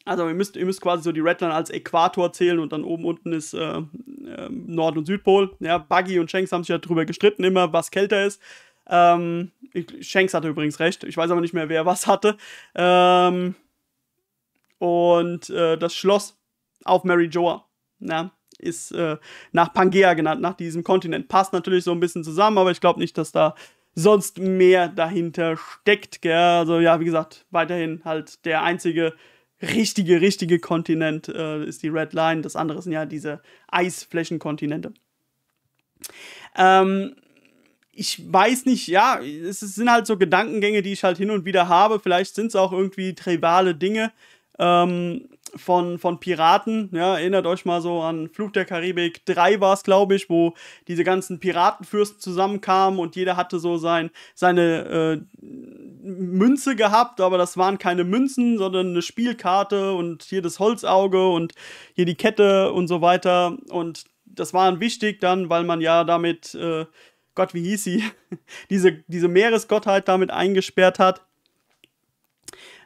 also ihr müsst, ihr müsst quasi so die Redline als Äquator zählen und dann oben unten ist äh, äh, Nord- und Südpol. Ja, Buggy und Shanks haben sich ja drüber gestritten, immer was kälter ist. Ähm, Shanks hatte übrigens recht. Ich weiß aber nicht mehr, wer was hatte. Ähm, und äh, das Schloss auf Mary Joa na, ist äh, nach Pangea genannt, nach diesem Kontinent. Passt natürlich so ein bisschen zusammen, aber ich glaube nicht, dass da sonst mehr dahinter steckt. Gell? Also ja, wie gesagt, weiterhin halt der einzige richtige, richtige Kontinent äh, ist die Red Line. Das andere sind ja diese Eisflächenkontinente. Ähm, ich weiß nicht, ja, es sind halt so Gedankengänge, die ich halt hin und wieder habe. Vielleicht sind es auch irgendwie tribale Dinge ähm, von, von Piraten. Ja, erinnert euch mal so an Flug der Karibik 3 war es, glaube ich, wo diese ganzen Piratenfürsten zusammenkamen und jeder hatte so sein, seine äh, Münze gehabt, aber das waren keine Münzen, sondern eine Spielkarte und hier das Holzauge und hier die Kette und so weiter. Und das waren wichtig dann, weil man ja damit, äh, Gott, wie hieß sie, [LAUGHS] diese, diese Meeresgottheit damit eingesperrt hat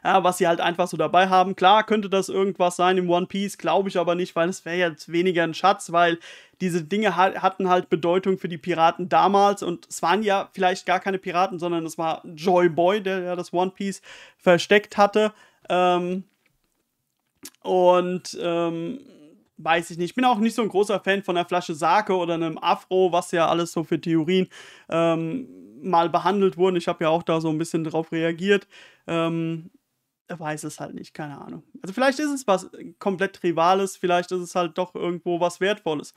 ja, was sie halt einfach so dabei haben. Klar könnte das irgendwas sein im One Piece, glaube ich aber nicht, weil es wäre jetzt weniger ein Schatz, weil diese Dinge hatten halt Bedeutung für die Piraten damals und es waren ja vielleicht gar keine Piraten, sondern es war Joy Boy, der ja das One Piece versteckt hatte. Ähm, und ähm, weiß ich nicht. Ich bin auch nicht so ein großer Fan von einer Flasche Sake oder einem Afro, was ja alles so für Theorien ähm, mal behandelt wurden. Ich habe ja auch da so ein bisschen drauf reagiert. Ähm, er weiß es halt nicht, keine Ahnung. Also vielleicht ist es was komplett Rivales, vielleicht ist es halt doch irgendwo was Wertvolles.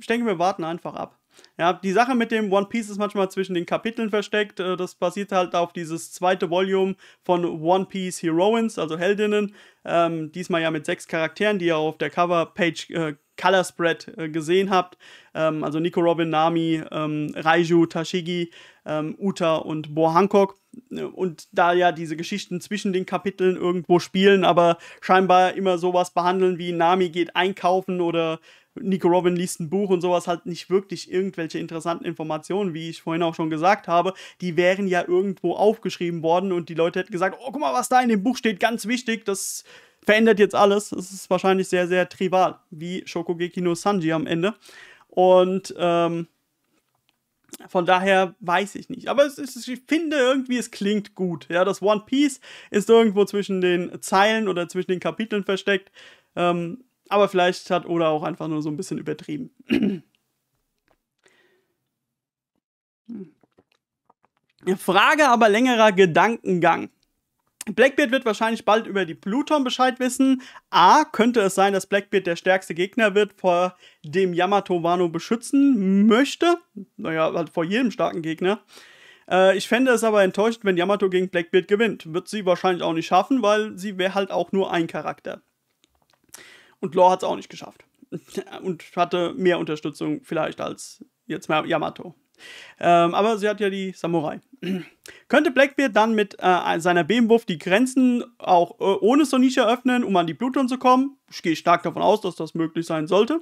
Ich denke, wir warten einfach ab. Ja, die Sache mit dem One Piece ist manchmal zwischen den Kapiteln versteckt. Äh, das basiert halt auf dieses zweite Volume von One Piece Heroines, also Heldinnen. Ähm, diesmal ja mit sechs Charakteren, die ihr auf der Coverpage äh, Color Spread äh, gesehen habt. Ähm, also Nico Robin, Nami, ähm, Raiju, Tashigi, ähm, Uta und Bo Hancock. Äh, und da ja diese Geschichten zwischen den Kapiteln irgendwo spielen, aber scheinbar immer sowas behandeln wie Nami geht einkaufen oder Nico Robin liest ein Buch und sowas halt nicht wirklich irgendwelche interessanten Informationen, wie ich vorhin auch schon gesagt habe, die wären ja irgendwo aufgeschrieben worden und die Leute hätten gesagt, oh, guck mal, was da in dem Buch steht, ganz wichtig, das verändert jetzt alles. Das ist wahrscheinlich sehr, sehr trivial, wie Shokugeki no Sanji am Ende. Und ähm, von daher weiß ich nicht. Aber ist, ich finde irgendwie, es klingt gut. Ja, das One Piece ist irgendwo zwischen den Zeilen oder zwischen den Kapiteln versteckt. Ähm, aber vielleicht hat Oda auch einfach nur so ein bisschen übertrieben. [CLEARS THROAT] Frage aber längerer Gedankengang. Blackbeard wird wahrscheinlich bald über die Pluton Bescheid wissen. A. Könnte es sein, dass Blackbeard der stärkste Gegner wird, vor dem Yamato Wano beschützen möchte? Naja, halt vor jedem starken Gegner. Äh, ich fände es aber enttäuschend, wenn Yamato gegen Blackbeard gewinnt. Wird sie wahrscheinlich auch nicht schaffen, weil sie wäre halt auch nur ein Charakter. Und Law hat es auch nicht geschafft. [LAUGHS] Und hatte mehr Unterstützung vielleicht als jetzt Yamato. Ähm, aber sie hat ja die Samurai. [CLEARS THROAT] Könnte Blackbeard dann mit äh, seiner Bebenwurf die Grenzen auch äh, ohne Sonisha öffnen, um an die Blutton zu kommen? Ich gehe stark davon aus, dass das möglich sein sollte.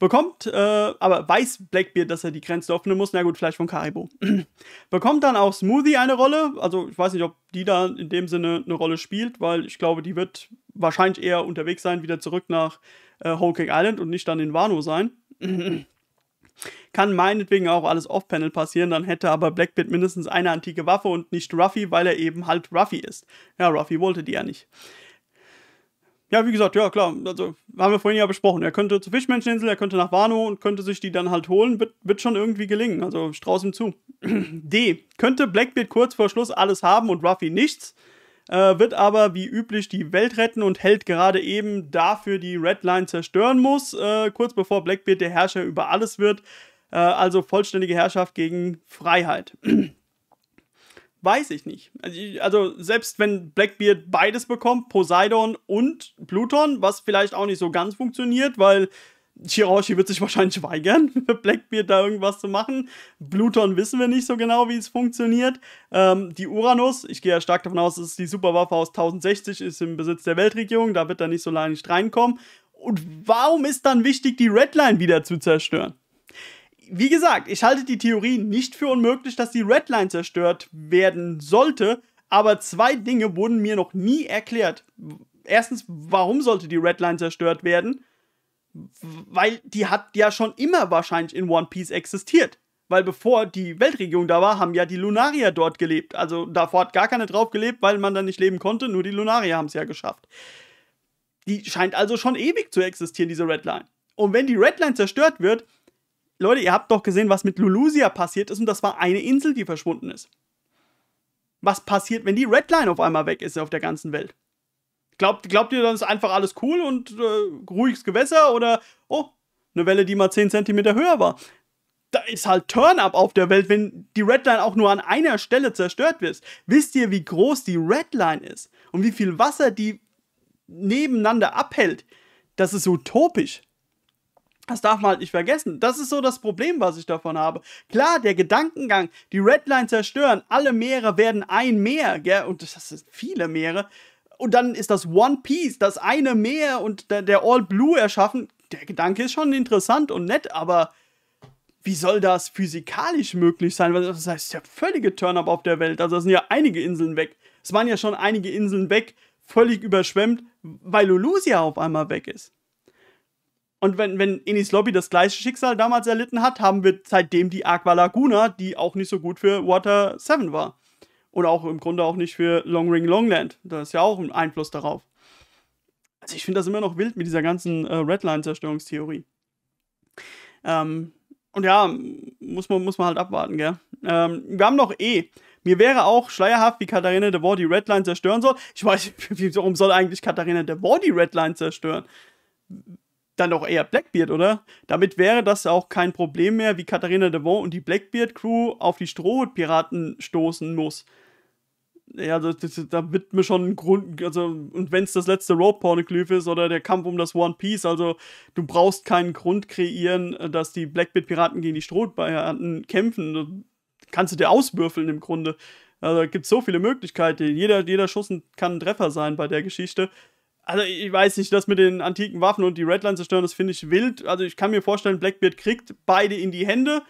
Bekommt, äh, aber weiß Blackbeard, dass er die Grenze öffnen muss. Na gut, vielleicht von Karibo. [CLEARS THROAT] Bekommt dann auch Smoothie eine Rolle. Also ich weiß nicht, ob die da in dem Sinne eine Rolle spielt, weil ich glaube, die wird wahrscheinlich eher unterwegs sein, wieder zurück nach äh, Whole Cake Island und nicht dann in Wano sein. [CLEARS THROAT] Kann meinetwegen auch alles off-panel passieren, dann hätte aber Blackbeard mindestens eine antike Waffe und nicht Ruffy, weil er eben halt Ruffy ist. Ja, Ruffy wollte die ja nicht ja, wie gesagt, ja, klar, also haben wir vorhin ja besprochen. Er könnte zur Fischmenscheninsel, er könnte nach Wano und könnte sich die dann halt holen. Wird, wird schon irgendwie gelingen. Also Strauß ihm zu. [CLEARS THROAT] D. Könnte Blackbeard kurz vor Schluss alles haben und Ruffy nichts. Äh, wird aber wie üblich die Welt retten und hält gerade eben dafür die Redline zerstören muss, äh, kurz bevor Blackbeard der Herrscher über alles wird. Äh, also vollständige Herrschaft gegen Freiheit. [CLEARS THROAT] weiß ich nicht. Also, also selbst wenn Blackbeard beides bekommt, Poseidon und Pluton, was vielleicht auch nicht so ganz funktioniert, weil Shiroshi wird sich [LAUGHS] wahrscheinlich weigern, [LAUGHS] für Blackbeard da irgendwas zu machen. Pluton wissen wir nicht so genau, wie es funktioniert. Ähm, die Uranus, ich gehe ja stark davon aus, dass die Superwaffe aus 1060 ist im Besitz der Weltregierung, da wird er nicht so leicht reinkommen. Und warum ist dann wichtig, die Redline wieder zu zerstören? wie gesagt, ich halte die Theorie nicht für unmöglich, dass die Redline zerstört werden sollte, aber zwei Dinge wurden mir noch nie erklärt. Erstens, warum sollte die Redline zerstört werden? Weil die hat ja schon immer wahrscheinlich in One Piece existiert. Weil bevor die Weltregierung da war, haben ja die Lunarier dort gelebt. Also davor hat gar keiner drauf gelebt, weil man da nicht leben konnte, nur die Lunarier haben es ja geschafft. Die scheint also schon ewig zu existieren, diese Redline. Und wenn die Redline zerstört wird, Leute, ihr habt doch gesehen, was mit Lulusia passiert ist und das war eine Insel, die verschwunden ist. Was passiert, wenn die Redline auf einmal weg ist auf der ganzen Welt? Glaubt, glaubt ihr, dann ist einfach alles cool und äh, ruhiges Gewässer oder, oh, eine Welle, die mal 10 cm höher war? Da ist halt Turn-up auf der Welt, wenn die Redline auch nur an einer Stelle zerstört wird. Wisst ihr, wie groß die Redline ist und wie viel Wasser die nebeneinander abhält? Das ist utopisch. Das darf man halt nicht vergessen. Das ist so das Problem, was ich davon habe. Klar, der Gedankengang, die Redline zerstören, alle Meere werden ein Meer, gell? und das sind viele Meere. Und dann ist das One Piece, das eine Meer und der, der All Blue erschaffen. Der Gedanke ist schon interessant und nett, aber wie soll das physikalisch möglich sein? Das heißt es ist ja völlige Turn-up auf der Welt. Also, es sind ja einige Inseln weg. Es waren ja schon einige Inseln weg, völlig überschwemmt, weil Lulusia auf einmal weg ist. Und wenn, wenn Inis Lobby das gleiche Schicksal damals erlitten hat, haben wir seitdem die Aqua Laguna, die auch nicht so gut für Water 7 war. Und auch im Grunde auch nicht für Long Ring Longland. Da ist ja auch ein Einfluss darauf. Also ich finde das immer noch wild mit dieser ganzen äh, Redline-Zerstörungstheorie. Ähm, und ja, muss man, muss man halt abwarten, gell? Ähm, wir haben noch E. Mir wäre auch schleierhaft, wie Katharina de War die Redline zerstören soll. Ich weiß, [LAUGHS] warum soll eigentlich Katharina de War die Redline zerstören? dann doch eher Blackbeard, oder? Damit wäre das auch kein Problem mehr, wie Katharina Devon und die Blackbeard-Crew auf die Strohpiraten stoßen muss. Ja, also, das, das, da wird mir schon ein Grund, also, und wenn es das letzte Road Pornoglyph ist oder der Kampf um das One Piece, also, du brauchst keinen Grund kreieren, äh, dass die Blackbeard-Piraten gegen die Strohpiraten kämpfen. Das kannst du dir auswürfeln im Grunde. Also, es gibt so viele Möglichkeiten. Jeder, jeder Schuss kann ein Treffer sein bei der Geschichte also ich weiß nicht, das mit den antiken Waffen und die Redline zerstören, das finde ich wild. Also ich kann mir vorstellen, Blackbeard kriegt beide in die Hände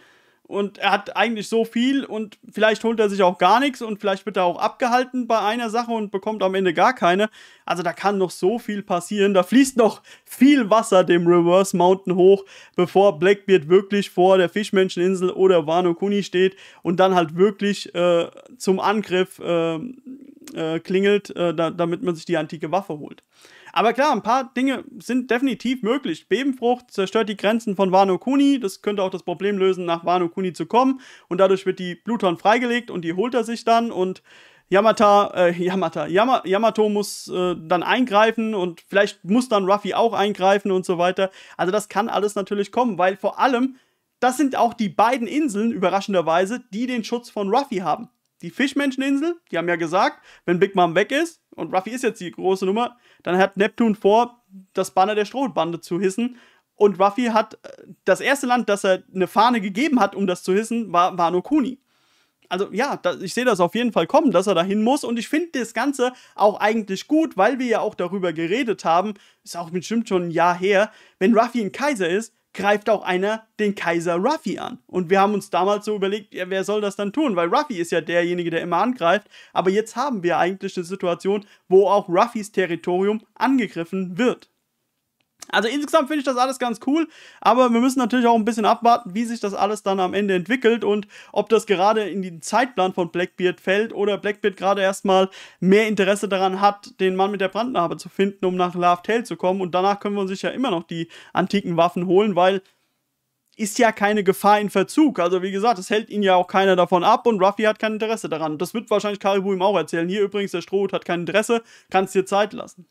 und er hat eigentlich so viel und vielleicht holt er sich auch gar nichts und vielleicht wird er auch abgehalten bei einer Sache und bekommt am Ende gar keine. Also da kann noch so viel passieren. Da fließt noch viel Wasser dem Reverse Mountain hoch, bevor Blackbeard wirklich vor der Fischmenscheninsel oder Wano Kuni steht und dann halt wirklich äh, zum Angriff äh, äh, klingelt, äh, da, damit man sich die antike Waffe holt. Aber klar, ein paar Dinge sind definitiv möglich. Bebenfrucht zerstört die Grenzen von Wano Kuni. Das könnte auch das Problem lösen, nach Wano Kuni zu kommen. Und dadurch wird die Bluthorn freigelegt und die holt er sich dann. Und Yamata, äh, Yamata, Yama, Yamato muss äh, dann eingreifen und vielleicht muss dann Ruffy auch eingreifen und so weiter. Also das kann alles natürlich kommen, weil vor allem das sind auch die beiden Inseln, überraschenderweise, die den Schutz von Ruffy haben die Fischmenscheninsel. Die haben ja gesagt, wenn Big Mom weg ist, und Ruffy ist jetzt die große Nummer, dann hat Neptun vor, das Banner der Strohbande zu hissen. Und Ruffy hat äh, das erste Land, das er eine Fahne gegeben hat, um das zu hissen, war, Wano Kuni. Also ja, da, ich sehe das auf jeden Fall kommen, dass er dahin muss. Und ich finde das Ganze auch eigentlich gut, weil wir ja auch darüber geredet haben, ist auch bestimmt schon ein Jahr her, wenn Ruffy ein Kaiser ist, greift auch einer den Kaiser Ruffy an. Und wir haben uns damals so überlegt, ja, wer soll das dann tun? Weil Ruffy ist ja derjenige, der immer angreift. Aber jetzt haben wir eigentlich eine Situation, wo auch Ruffys Territorium angegriffen wird. Also insgesamt finde ich das alles ganz cool, aber wir müssen natürlich auch ein bisschen abwarten, wie sich das alles dann am Ende entwickelt und ob das gerade in den Zeitplan von Blackbeard fällt oder Blackbeard gerade erstmal mehr Interesse daran hat, den Mann mit der Brandnarbe zu finden, um nach Love Tale zu kommen und danach können wir uns ja immer noch die antiken Waffen holen, weil ist ja keine Gefahr in Verzug. Also wie gesagt, es hält ihn ja auch keiner davon ab und Ruffy hat kein Interesse daran. Das wird wahrscheinlich Karibu ihm auch erzählen. Hier übrigens, der Strohhut hat kein Interesse, kannst dir Zeit lassen.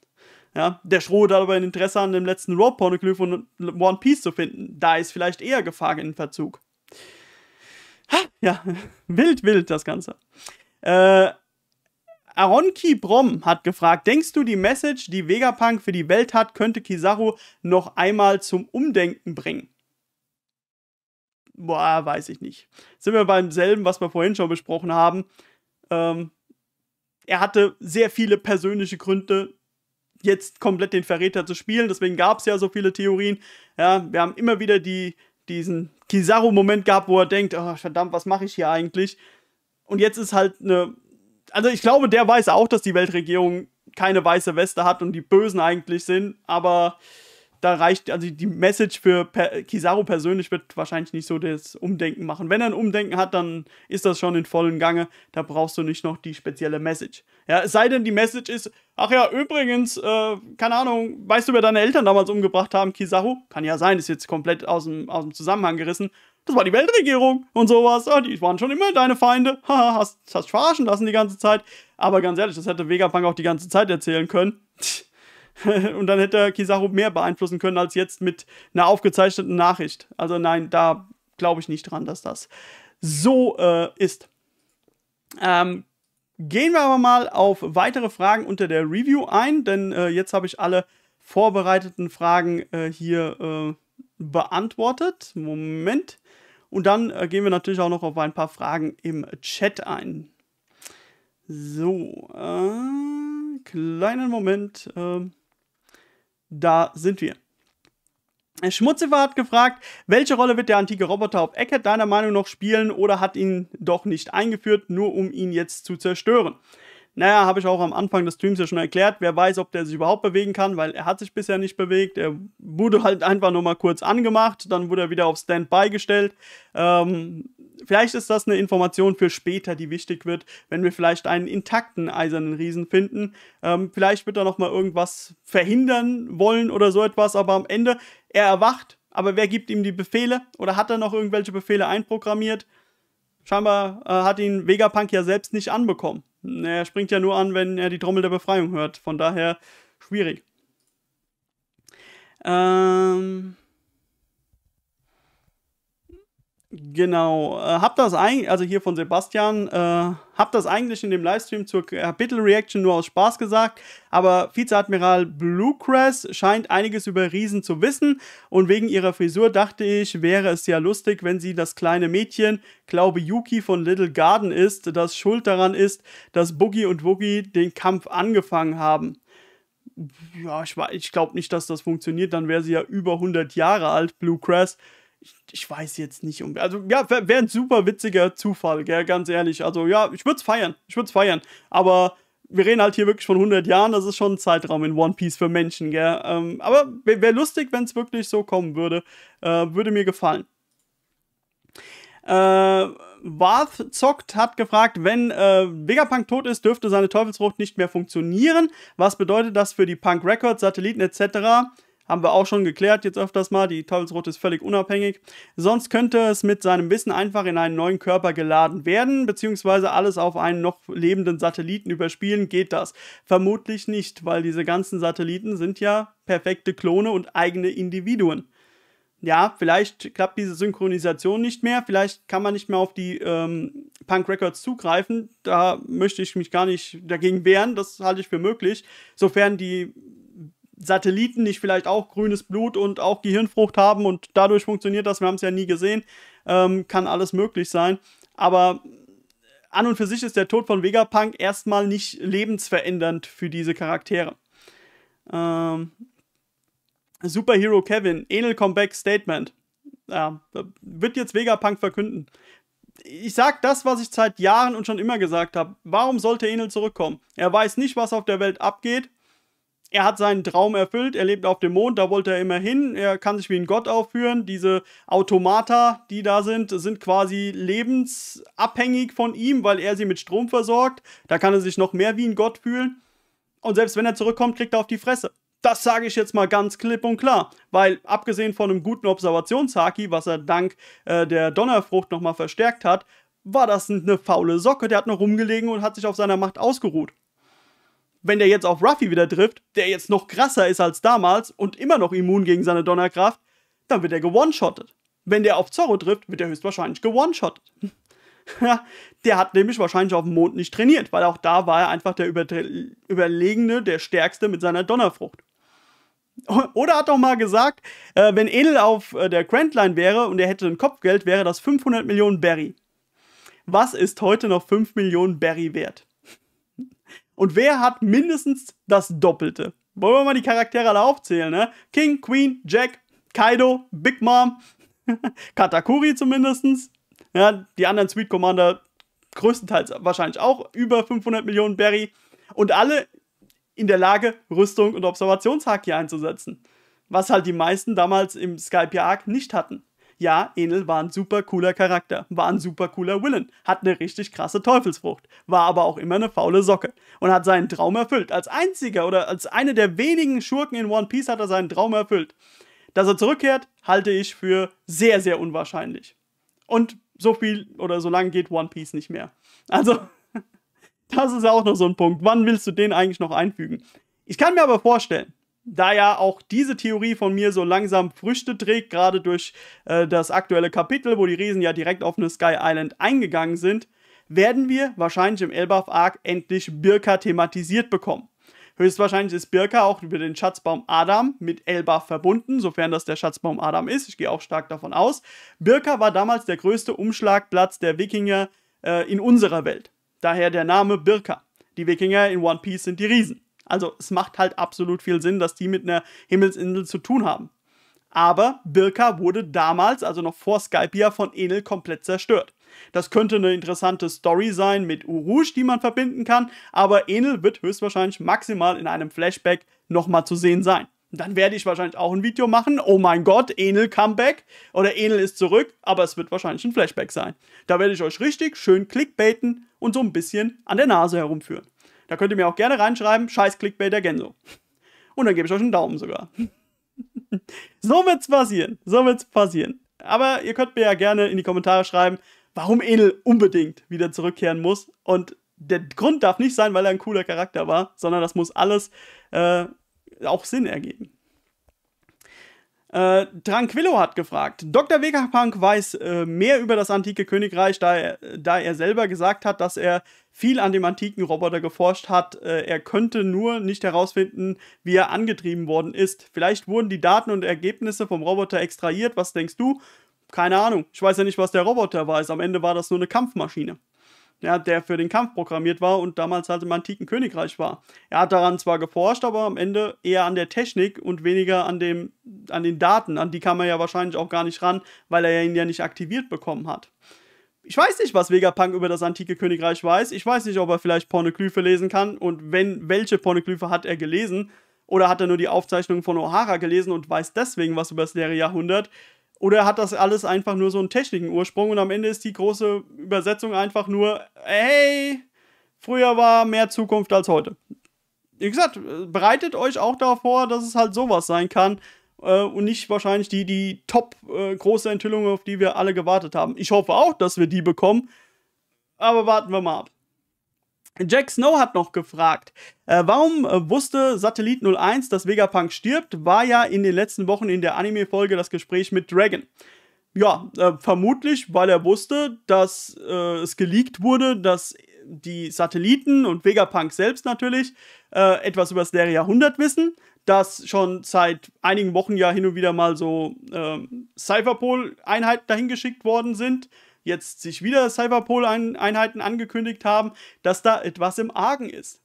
Ja, der Schroeder hat aber ein Interesse an dem letzten Rob Pornoglyph und One Piece zu finden. Da ist vielleicht eher Gefahr in Verzug. Ha, ja, [LAUGHS] wild, wild das Ganze. Äh, Aronki Brom hat gefragt, denkst du, die Message, die Vegapunk für die Welt hat, könnte Kizaru noch einmal zum Umdenken bringen? Boah, weiß ich nicht. Sind wir beim selben, was wir vorhin schon besprochen haben. Ähm, er hatte sehr viele persönliche Gründe, jetzt komplett den Verräter zu spielen. Deswegen gab es ja so viele Theorien. Ja, wir haben immer wieder die, diesen Kizaru-Moment gehabt, wo er denkt, oh, verdammt, was mache ich hier eigentlich? Und jetzt ist halt eine. Also ich glaube, der weiß auch, dass die Weltregierung keine weiße Weste hat und die Bösen eigentlich sind, aber da reicht, also die Message für per Kizaru persönlich wird wahrscheinlich nicht so das Umdenken machen. Wenn er ein Umdenken hat, dann ist das schon in vollem Gange. Da brauchst du nicht noch die spezielle Message. Ja, es sei denn, die Message ist, ach ja, übrigens, äh, keine Ahnung, weißt du, wer deine Eltern damals umgebracht haben, Kizaru? Kann ja sein, ist jetzt komplett aus dem, aus dem Zusammenhang gerissen. Das war die Weltregierung und sowas. Ja, ah, die waren schon immer deine Feinde. [LAUGHS] Haha, hast, hast verarschen lassen die ganze Zeit. Aber ganz ehrlich, das hätte Vegapunk auch die ganze Zeit erzählen können. [LAUGHS] und dann hätte Kizaru mehr beeinflussen können als jetzt mit einer aufgezeichneten Nachricht. Also nein, da glaube ich nicht dran, dass das so äh, ist. Ähm, gehen wir aber mal auf weitere Fragen unter der Review ein, denn äh, jetzt habe ich alle vorbereiteten Fragen äh, hier äh, beantwortet. Moment. Und dann äh, gehen wir natürlich auch noch auf ein paar Fragen im Chat ein. So, äh, kleinen Moment. Äh da sind wir. Schmutzifer hat gefragt, welche Rolle wird der antike Roboter auf Eckert deiner Meinung noch spielen oder hat ihn doch nicht eingeführt, nur um ihn jetzt zu zerstören? Naja, habe ich auch am Anfang des Streams ja schon erklärt. Wer weiß, ob der sich überhaupt bewegen kann, weil er hat sich bisher nicht bewegt. Er wurde halt einfach nur mal kurz angemacht, dann wurde er wieder auf Standby gestellt. Ähm, vielleicht ist das eine Information für später, die wichtig wird, wenn wir vielleicht einen intakten eisernen Riesen finden. Ähm, vielleicht wird er nochmal irgendwas verhindern wollen oder so etwas, aber am Ende, er erwacht, aber wer gibt ihm die Befehle oder hat er noch irgendwelche Befehle einprogrammiert? Scheinbar äh, hat ihn Vegapunk ja selbst nicht anbekommen. Er springt ja nur an, wenn er die Trommel der Befreiung hört. Von daher schwierig. Ähm, Genau, äh, hab das eigentlich, also hier von Sebastian, äh, hab das eigentlich in dem Livestream zur Kapitel-Reaction äh, nur aus Spaß gesagt, aber Vizeadmiral Bluecrest scheint einiges über Riesen zu wissen und wegen ihrer Frisur dachte ich, wäre es ja lustig, wenn sie das kleine Mädchen, glaube Yuki von Little Garden ist, das schuld daran ist, dass Boogie und Woogie den Kampf angefangen haben ja, ich, ich glaube nicht, dass das funktioniert. Dann wäre sie ja über 100 Jahre alt, Bluecrest ich, ich weiß jetzt nicht. um. Also, ja, wäre wär ein super witziger Zufall, gell, ganz ehrlich. Also, ja, ich würde es feiern. Ich würde es feiern. Aber wir reden halt hier wirklich von 100 Jahren. Das ist schon ein Zeitraum in One Piece für Menschen, gell. Ähm, aber wäre wär lustig, wenn es wirklich so kommen würde. Äh, würde mir gefallen. Äh, Warth zockt hat gefragt, wenn äh, Vegapunk tot ist, dürfte seine Teufelsfrucht nicht mehr funktionieren. Was bedeutet das für die Punk Records, Satelliten etc.? Haben wir auch schon geklärt jetzt öfters mal. Die Teufelsrot ist völlig unabhängig. Sonst könnte es mit seinem Wissen einfach in einen neuen Körper geladen werden, beziehungsweise alles auf einen noch lebenden Satelliten überspielen. Geht das? Vermutlich nicht, weil diese ganzen Satelliten sind ja perfekte Klone und eigene Individuen. Ja, vielleicht klappt diese Synchronisation nicht mehr, vielleicht kann man nicht mehr auf die ähm, Punk Records zugreifen. Da möchte ich mich gar nicht dagegen wehren, das halte ich für möglich, sofern die Satelliten nicht vielleicht auch grünes Blut und auch Gehirnfrucht haben und dadurch funktioniert das? Wir haben es ja nie gesehen. Ähm, kann alles möglich sein. Aber an und für sich ist der Tod von Vegapunk erstmal nicht lebensverändernd für diese Charaktere. Ähm, Superhero Kevin, Enel Comeback Statement. Ja, wird jetzt Vegapunk verkünden. Ich sag das, was ich seit Jahren und schon immer gesagt habe. Warum sollte Enel zurückkommen? Er weiß nicht, was auf der Welt abgeht er hat seinen Traum erfüllt, er lebt auf dem Mond, da wollte er immer hin, er kann sich wie ein Gott aufführen. Diese Automata, die da sind, sind quasi lebensabhängig von ihm, weil er sie mit Strom versorgt. Da kann er sich noch mehr wie ein Gott fühlen. Und selbst wenn er zurückkommt, kriegt er auf die Fresse. Das sage ich jetzt mal ganz klipp und klar, weil abgesehen von einem guten Observationshaki, was er dank äh, der Donnerfrucht nochmal verstärkt hat, war das eine faule Socke, der hat noch rumgelegen und hat sich auf seiner Macht ausgeruht wenn der jetzt auf Ruffy wieder trifft, der jetzt noch krasser ist als damals und immer noch immun gegen seine Donnerkraft, dann wird er gewone-shottet. Wenn der auf Zorro trifft, wird er höchstwahrscheinlich gewone-shottet. [LAUGHS] der hat nämlich wahrscheinlich auf dem Mond nicht trainiert, weil auch da war er einfach der Überlegene, der Stärkste mit seiner Donnerfrucht. [LAUGHS] Oder hat doch mal gesagt, äh, wenn Edel auf äh, der Grand Line wäre und er hätte ein Kopfgeld, wäre das 500 Millionen Berry. Was ist heute noch 5 Millionen Berry wert? Und wer hat mindestens das Doppelte? Wollen wir mal die Charaktere alle aufzählen, ne? King, Queen, Jack, Kaido, Big Mom, [LAUGHS] Katakuri zumindestens. Ja, die anderen Sweet Commander größtenteils wahrscheinlich auch über 500 Millionen Berry. Und alle in der Lage, Rüstung und Observationshaki einzusetzen. Was halt die meisten damals im Skype-Arc nicht hatten ja, Enel war ein super cooler Charakter, war ein super cooler Willen, hat eine richtig krasse Teufelsfrucht, war aber auch immer eine faule Socke und hat seinen Traum erfüllt. Als einziger oder als eine der wenigen Schurken in One Piece hat er seinen Traum erfüllt. Dass er zurückkehrt, halte ich für sehr, sehr unwahrscheinlich. Und so viel oder so lange geht One Piece nicht mehr. Also, [LAUGHS] das ist ja auch noch so ein Punkt. Wann willst du den eigentlich noch einfügen? Ich kann mir aber vorstellen, da ja auch diese Theorie von mir so langsam Früchte trägt, gerade durch äh, das aktuelle Kapitel, wo die Riesen ja direkt auf eine Sky Island eingegangen sind, werden wir wahrscheinlich im Elbaf Arc endlich Birka thematisiert bekommen. Höchstwahrscheinlich ist Birka auch über den Schatzbaum Adam mit Elbaf verbunden, sofern das der Schatzbaum Adam ist. Ich gehe auch stark davon aus. Birka war damals der größte Umschlagplatz der Wikinger äh, in unserer Welt. Daher der Name Birka. Die Wikinger in One Piece sind die Riesen. Also es macht halt absolut viel Sinn, dass die mit einer Himmelsinsel zu tun haben. Aber Birka wurde damals, also noch vor Skype, Skypia, von Enel komplett zerstört. Das könnte eine interessante Story sein mit Urush, die man verbinden kann, aber Enel wird höchstwahrscheinlich maximal in einem Flashback nochmal zu sehen sein. Dann werde ich wahrscheinlich auch ein Video machen. Oh mein Gott, Enel Comeback oder Enel ist zurück, aber es wird wahrscheinlich ein Flashback sein. Da werde ich euch richtig schön clickbaiten und so ein bisschen an der Nase herumführen. Da könnt ihr mir auch gerne reinschreiben, scheiß Clickbait der Genso. Und dann gebe ich euch einen Daumen sogar. [LAUGHS] so wird's passieren. So wird's passieren. Aber ihr könnt mir ja gerne in die Kommentare schreiben, warum Edel unbedingt wieder zurückkehren muss. Und der Grund darf nicht sein, weil er ein cooler Charakter war, sondern das muss alles äh, auch Sinn ergeben. Äh, Tranquillo hat gefragt. Dr. Vegapunk weiß äh, mehr über das antike Königreich, da er, da er selber gesagt hat, dass er viel an dem antiken Roboter geforscht hat. Äh, er könnte nur nicht herausfinden, wie er angetrieben worden ist. Vielleicht wurden die Daten und Ergebnisse vom Roboter extrahiert. Was denkst du? Keine Ahnung. Ich weiß ja nicht, was der Roboter weiß. Also am Ende war das nur eine Kampfmaschine ja, der für den Kampf programmiert war und damals halt im antiken Königreich war. Er hat daran zwar geforscht, aber am Ende eher an der Technik und weniger an, dem, an den Daten. An die kam er ja wahrscheinlich auch gar nicht ran, weil er ihn ja nicht aktiviert bekommen hat. Ich weiß nicht, was Vegapunk über das antike Königreich weiß. Ich weiß nicht, ob er vielleicht Pornoglyphe lesen kann und wenn, welche Pornoglyphe hat er gelesen. Oder hat er nur die Aufzeichnungen von O'Hara gelesen und weiß deswegen was über das leere Jahrhundert? Oder hat das alles einfach nur so einen Techniken-Ursprung und am Ende ist die große Übersetzung einfach nur, hey, früher war mehr Zukunft als heute. Wie gesagt, bereitet euch auch davor, dass es halt sowas sein kann äh, und nicht wahrscheinlich die, die top äh, große Enthüllung, auf die wir alle gewartet haben. Ich hoffe auch, dass wir die bekommen, aber warten wir mal ab. Jack Snow hat noch gefragt, äh, warum äh, wusste Satellit 01, dass Vegapunk stirbt? War ja in den letzten Wochen in der Anime-Folge das Gespräch mit Dragon. Ja, äh, vermutlich, weil er wusste, dass äh, es geleakt wurde, dass die Satelliten und Vegapunk selbst natürlich äh, etwas über das leere Jahrhundert wissen, dass schon seit einigen Wochen ja hin und wieder mal so ähm, Cypherpol-Einheiten dahin geschickt worden sind jetzt sich wieder Cyberpol-Einheiten angekündigt haben, dass da etwas im Argen ist.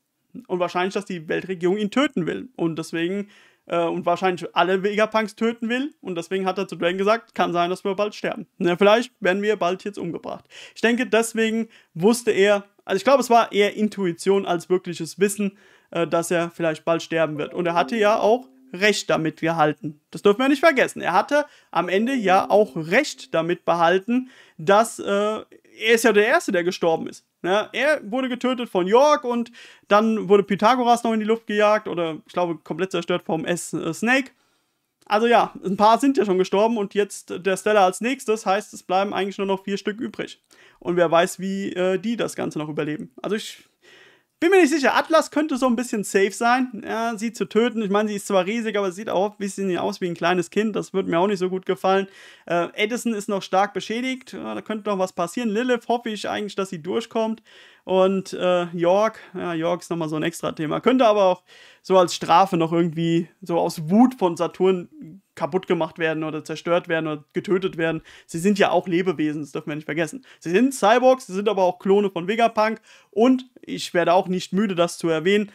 Und wahrscheinlich, dass die Weltregierung ihn töten will. Und deswegen, äh, und wahrscheinlich alle Vegapunks töten will. Und deswegen hat er zu Dragon gesagt, kann sein, dass wir bald sterben. Na, vielleicht werden wir bald jetzt umgebracht. Ich denke, deswegen wusste er, also ich glaube, es war eher Intuition als wirkliches Wissen, äh, dass er vielleicht bald sterben wird. Und er hatte ja auch Recht damit gehalten. Das dürfen wir nicht vergessen. Er hatte am Ende ja auch Recht damit behalten, dass äh, er ist ja der Erste, der gestorben ist. Ja, ne? er wurde getötet von York und dann wurde Pythagoras noch in die Luft gejagt oder ich glaube komplett zerstört vom S äh, Snake. Also ja, ein paar sind ja schon gestorben und jetzt der Stella als nächstes heißt, es bleiben eigentlich nur noch vier Stück übrig. Und wer weiß, wie äh, die das Ganze noch überleben. Also ich bin mir nicht sicher. Atlas könnte so ein bisschen safe sein. Ja, sie zu töten. Ich meine, sie ist zwar riesig, aber sieht auch ein bisschen aus wie ein kleines Kind. Das würde mir auch nicht so gut gefallen. Äh, Edison ist noch stark beschädigt. Ja, da könnte noch was passieren. Lilith hoffe ich eigentlich, dass sie durchkommt. Und äh, York, ja, York ist nochmal so ein extra Thema. Könnte aber auch so als Strafe noch irgendwie so aus Wut von Saturn kaputt gemacht werden oder zerstört werden oder getötet werden. Sie sind ja auch Lebewesen, das dürfen wir nicht vergessen. Sie sind Cyborgs, sie sind aber auch Klone von Vegapunk und ich werde auch nicht müde, das zu erwähnen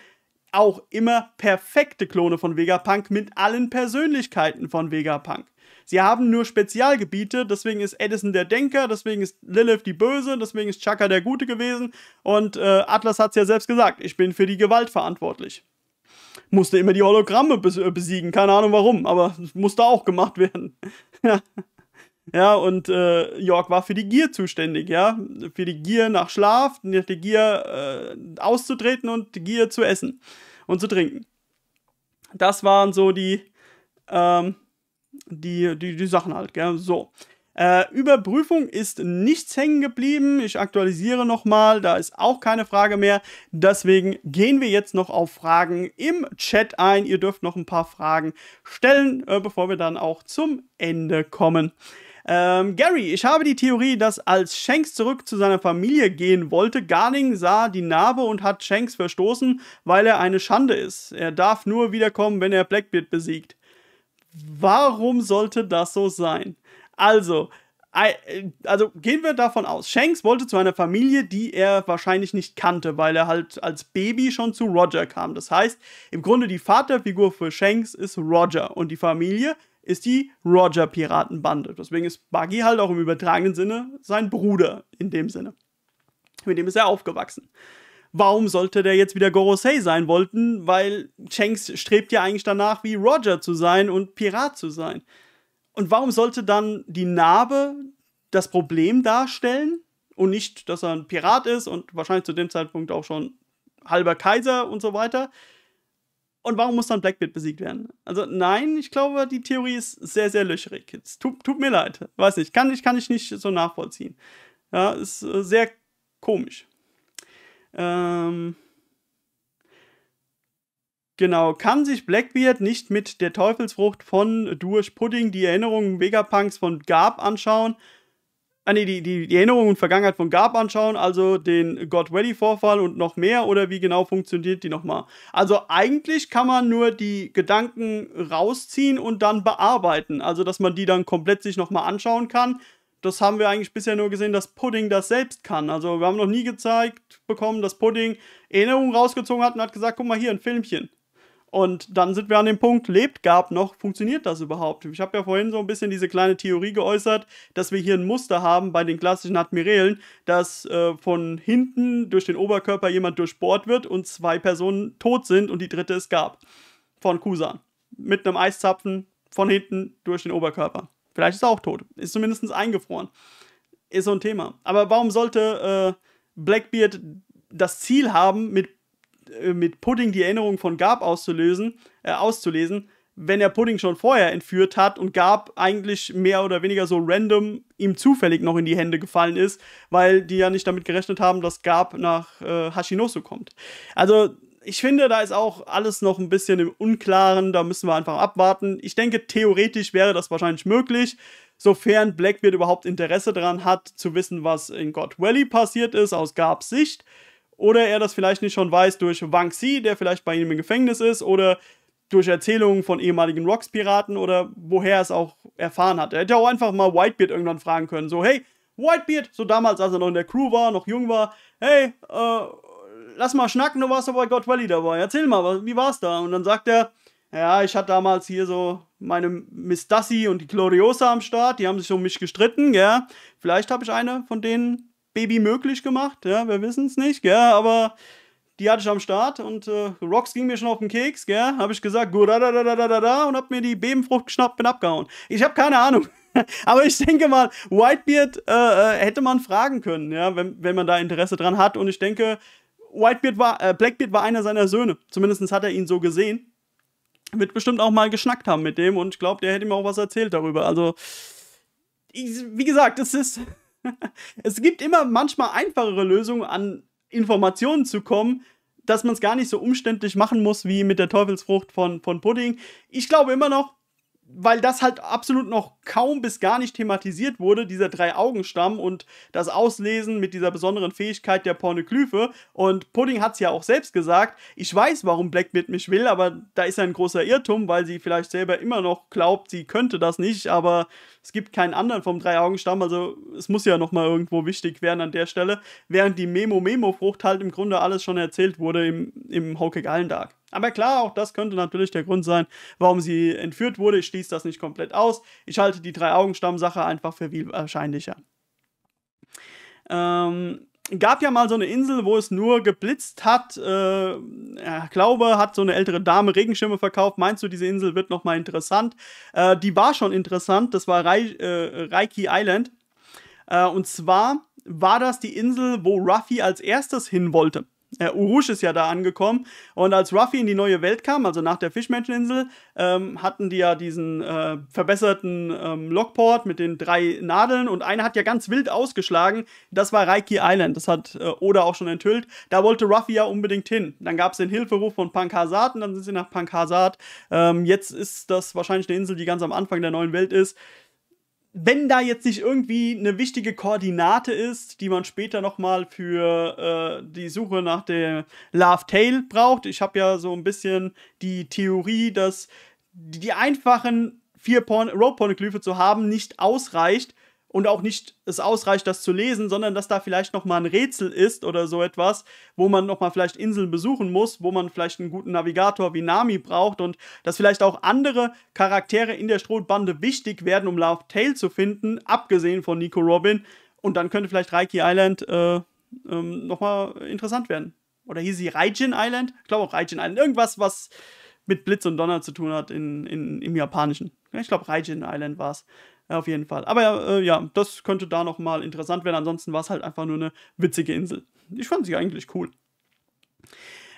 auch immer perfekte Klone von Vegapunk mit allen Persönlichkeiten von Vegapunk. Sie haben nur Spezialgebiete, deswegen ist Edison der Denker, deswegen ist Lilith die Böse, deswegen ist Chaka der Gute gewesen und äh, Atlas hat es ja selbst gesagt, ich bin für die Gewalt verantwortlich. Musste immer die Hologramme äh, besiegen, keine Ahnung warum, aber musste auch gemacht werden. [LAUGHS] ja. Ja, und äh, York war für die Gier zuständig, ja. Für die Gier nach Schlaf, die Gier äh, auszutreten und die Gier zu essen und zu trinken. Das waren so die, ähm, die, die, die Sachen halt, gell? So. Äh, Überprüfung ist nichts hängen geblieben. Ich aktualisiere nochmal, da ist auch keine Frage mehr. Deswegen gehen wir jetzt noch auf Fragen im Chat ein. Ihr dürft noch ein paar Fragen stellen, äh, bevor wir dann auch zum Ende kommen. Ähm, Gary, ich habe die Theorie, dass als Shanks zurück zu seiner Familie gehen wollte, Garning sah die Narbe und hat Shanks verstoßen, weil er eine Schande ist. Er darf nur wiederkommen, wenn er Blackbeard besiegt. Warum sollte das so sein? Also, äh, also gehen wir davon aus, Shanks wollte zu einer Familie, die er wahrscheinlich nicht kannte, weil er halt als Baby schon zu Roger kam. Das heißt, im Grunde die Vaterfigur für Shanks ist Roger und die Familie ist die Roger Piratenbande. Deswegen ist Buggy halt auch im übertragenen Sinne sein Bruder in dem Sinne. Mit dem ist er aufgewachsen. Warum sollte der jetzt wieder Gorosei sein wollten? Weil Shanks strebt ja eigentlich danach, wie Roger zu sein und Pirat zu sein. Und warum sollte dann die Narbe das Problem darstellen und nicht, dass er ein Pirat ist und wahrscheinlich zu dem Zeitpunkt auch schon halber Kaiser und so weiter? Und warum muss dann Blackbeard besiegt werden? Also nein, ich glaube, die Theorie ist sehr, sehr löcherig. Es tut, tut mir leid. Weiß nicht, kann ich, kann ich nicht so nachvollziehen. Ja, ist äh, sehr komisch. Ähm genau, kann sich Blackbeard nicht mit der Teufelsfrucht von durch Pudding die Erinnerungen Vegapunks von Garb anschauen Ah, nee, die, die, die Erinnerung und Vergangenheit von Gab anschauen, also den God Ready-Vorfall und noch mehr oder wie genau funktioniert die nochmal? Also eigentlich kann man nur die Gedanken rausziehen und dann bearbeiten, also dass man die dann komplett sich nochmal anschauen kann. Das haben wir eigentlich bisher nur gesehen, dass Pudding das selbst kann. Also wir haben noch nie gezeigt bekommen, dass Pudding Erinnerungen rausgezogen hat und hat gesagt, guck mal hier ein Filmchen. Und dann sind wir an dem Punkt, lebt Gab noch, funktioniert das überhaupt? Ich habe ja vorhin so ein bisschen diese kleine Theorie geäußert, dass wir hier ein Muster haben bei den klassischen Admirälen, dass äh, von hinten durch den Oberkörper jemand durchbohrt wird und zwei Personen tot sind und die dritte ist Gab von Kusan. Mit einem Eiszapfen von hinten durch den Oberkörper. Vielleicht ist er auch tot, ist zumindest eingefroren. Ist so ein Thema. Aber warum sollte äh, Blackbeard das Ziel haben, mit äh, mit Pudding die Erinnerung von Gab auszulösen, äh, auszulesen, wenn er Pudding schon vorher entführt hat und Gab eigentlich mehr oder weniger so random ihm zufällig noch in die Hände gefallen ist, weil die ja nicht damit gerechnet haben, dass Gab nach äh, Hashinosu kommt. Also ich finde, da ist auch alles noch ein bisschen im Unklaren, da müssen wir einfach abwarten. Ich denke, theoretisch wäre das wahrscheinlich möglich, sofern Blackbeard überhaupt Interesse daran hat, zu wissen, was in God Valley passiert ist, aus Gabs Sicht. Oder er das vielleicht nicht schon weiß durch Wang Xi, der vielleicht bei ihm im Gefängnis ist, oder durch Erzählungen von ehemaligen Rocks-Piraten oder woher er es auch erfahren hat. Er hätte auch einfach mal Whitebeard irgendwann fragen können, so, hey, Whitebeard, so damals, als er noch in der Crew war, noch jung war, hey, äh, lass mal schnacken, du warst doch bei God Valley dabei, erzähl mal, wie war's da? Und dann sagt er, ja, ich hatte damals hier so meine Miss Dusty und die Gloriosa am Start, die haben sich um mich gestritten, ja, vielleicht habe ich eine von denen Baby möglich gemacht. Ja, wir wissen es nicht, gell? aber die hatte ich am Start und äh, Rocks ging mir schon auf den Keks, gell? Habe ich gesagt, gut, da, da, da, da, da, da, und habe mir die Bebenfrucht geschnappt, bin abgehauen. Ich habe keine Ahnung. [LAUGHS] Aber ich denke mal, Whitebeard äh, äh, hätte man fragen können, ja, wenn, wenn man da Interesse dran hat. Und ich denke, Whitebeard war, äh, Blackbeard war einer seiner Söhne. Zumindest hat er ihn so gesehen. Wird bestimmt auch mal geschnackt haben mit dem und ich glaube, der hätte ihm auch was erzählt darüber. Also, ich, wie gesagt, es ist. [LAUGHS] es gibt immer manchmal einfachere Lösungen, an Informationen zu kommen, dass man es gar nicht so umständlich machen muss wie mit der Teufelsfrucht von, von Pudding. Ich glaube immer noch, weil das halt absolut noch kaum bis gar nicht thematisiert wurde, dieser Drei-Augen-Stamm und das Auslesen mit dieser besonderen Fähigkeit der Pornoglyphe. Und Pudding hat es ja auch selbst gesagt, ich weiß, warum Blackbeard mich will, aber da ist ein großer Irrtum, weil sie vielleicht selber immer noch glaubt, sie könnte das nicht, aber es gibt keinen anderen vom Drei-Augen-Stamm, also es muss ja nochmal irgendwo wichtig werden an der Stelle, während die Memo-Memo-Frucht halt im Grunde alles schon erzählt wurde im, im Hokage Allendark. Aber klar, auch das könnte natürlich der Grund sein, warum sie entführt wurde. Ich schließe das nicht komplett aus. Ich halte die Drei-Augen-Stamm-Sache einfach für viel wahrscheinlicher. Ähm, gab ja mal so eine Insel, wo es nur geblitzt hat. Äh, ich glaube, hat so eine ältere Dame Regenschirme verkauft. Meinst du, diese Insel wird nochmal interessant? Äh, die war schon interessant. Das war Rai, äh, Raiki Island. Äh, und zwar war das die Insel, wo Ruffy als erstes hin wollte. Äh, Urush ist ja da angekommen. Und als Ruffy in die neue Welt kam, also nach der Fischmenscheninsel, ähm, hatten die ja diesen äh, verbesserten ähm, Lockport mit den drei Nadeln. Und eine hat ja ganz wild ausgeschlagen. Das war Raiki Island. Das hat äh, Oda auch schon enthüllt. Da wollte Ruffy ja unbedingt hin. Dann gab es den Hilferuf von Pankasat und dann sind sie nach Pankasat. Ähm, jetzt ist das wahrscheinlich eine Insel, die ganz am Anfang der neuen Welt ist wenn da jetzt nicht irgendwie eine wichtige Koordinate ist, die man später nochmal für äh, die Suche nach der Love Tale braucht, ich habe ja so ein bisschen die Theorie, dass die einfachen vier Road-Pornoglyphe zu haben nicht ausreicht, und auch nicht es ausreicht, das zu lesen, sondern dass da vielleicht nochmal ein Rätsel ist oder so etwas, wo man nochmal vielleicht Inseln besuchen muss, wo man vielleicht einen guten Navigator wie Nami braucht und dass vielleicht auch andere Charaktere in der Strohbande wichtig werden, um Love Tale zu finden, abgesehen von Nico Robin. Und dann könnte vielleicht Raiki Island äh, ähm, nochmal interessant werden. Oder hieß sie Raijin Island? Ich glaube auch Raijin Island. Irgendwas, was mit Blitz und Donner zu tun hat in, in, im Japanischen. Ich glaube, Raijin Island war es auf jeden Fall. Aber äh, ja, das könnte da nochmal interessant werden. Ansonsten war es halt einfach nur eine witzige Insel. Ich fand sie eigentlich cool.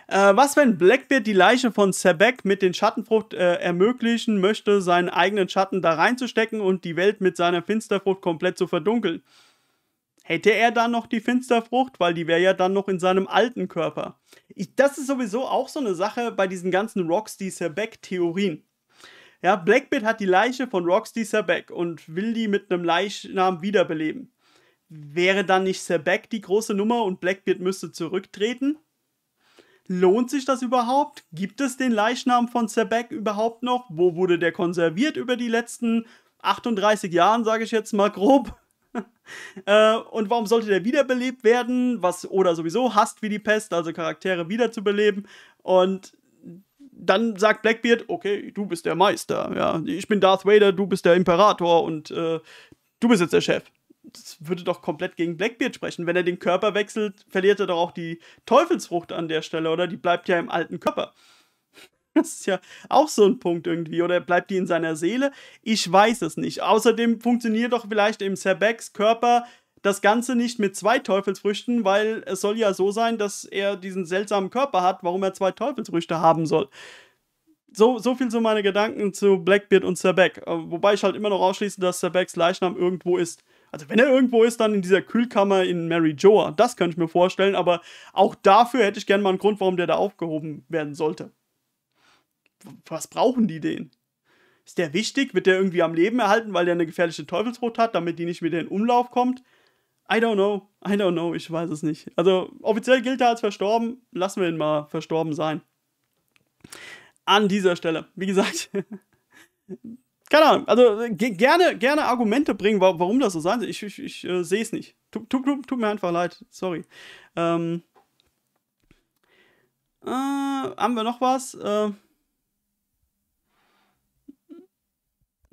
Äh, was, wenn Blackbeard die Leiche von Sebek mit den Schattenfrucht äh, ermöglichen möchte, seinen eigenen Schatten da reinzustecken und die Welt mit seiner Finsterfrucht komplett zu verdunkeln? Hätte er dann noch die Finsterfrucht, weil die wäre ja dann noch in seinem alten Körper. Ich, das ist sowieso auch so eine Sache bei diesen ganzen Rocks, die Sebek-Theorien. Ja, Blackbeard hat die Leiche von Roxy Sabek und will die mit einem Leichnam wiederbeleben. Wäre dann nicht Sabek die große Nummer und Blackbeard müsste zurücktreten? Lohnt sich das überhaupt? Gibt es den Leichnam von Sabek überhaupt noch? Wo wurde der konserviert über die letzten 38 Jahren, sage ich jetzt mal grob? [LAUGHS] Äh, und warum sollte der wiederbelebt werden? Was oder sowieso hasst wie die Pest, also Charaktere wiederzubeleben. Und dann sagt Blackbeard, okay, du bist der Meister, ja, ich bin Darth Vader, du bist der Imperator und äh, du bist jetzt der Chef. Das würde doch komplett gegen Blackbeard sprechen. Wenn er den Körper wechselt, verliert er doch auch die Teufelsfrucht an der Stelle, oder? Die bleibt ja im alten Körper. [LAUGHS] Das ist ja auch so ein Punkt irgendwie. Oder bleibt die in seiner Seele? Ich weiß es nicht. Außerdem funktioniert doch vielleicht im Serbecks Körper das Ganze nicht mit zwei Teufelsfrüchten, weil es soll ja so sein, dass er diesen seltsamen Körper hat, warum er zwei Teufelsfrüchte haben soll. So, so viel zu meinen Gedanken zu Blackbeard und Sebek. Äh, wobei ich halt immer noch ausschließe, dass Sebeks Leichnam irgendwo ist. Also wenn er irgendwo ist, dann in dieser Kühlkammer in Mary Joa. Das könnte ich mir vorstellen, aber auch dafür hätte ich gerne mal einen Grund, warum der da aufgehoben werden sollte. Was brauchen die denn? Ist der wichtig? Wird der irgendwie am Leben erhalten, weil der eine gefährliche Teufelsfrucht hat, damit die nicht wieder in Umlauf kommt? I don't know, I don't know, ich weiß es nicht. Also offiziell gilt er als verstorben, lassen wir ihn mal verstorben sein. An dieser Stelle, wie gesagt, [LAUGHS] keine Ahnung, also gerne, gerne Argumente bringen, warum das so sein soll. Ich, ich, ich äh, sehe es nicht. Tut, tut, tut, tut, mir einfach leid, sorry. Ähm, äh, haben wir noch was? Äh,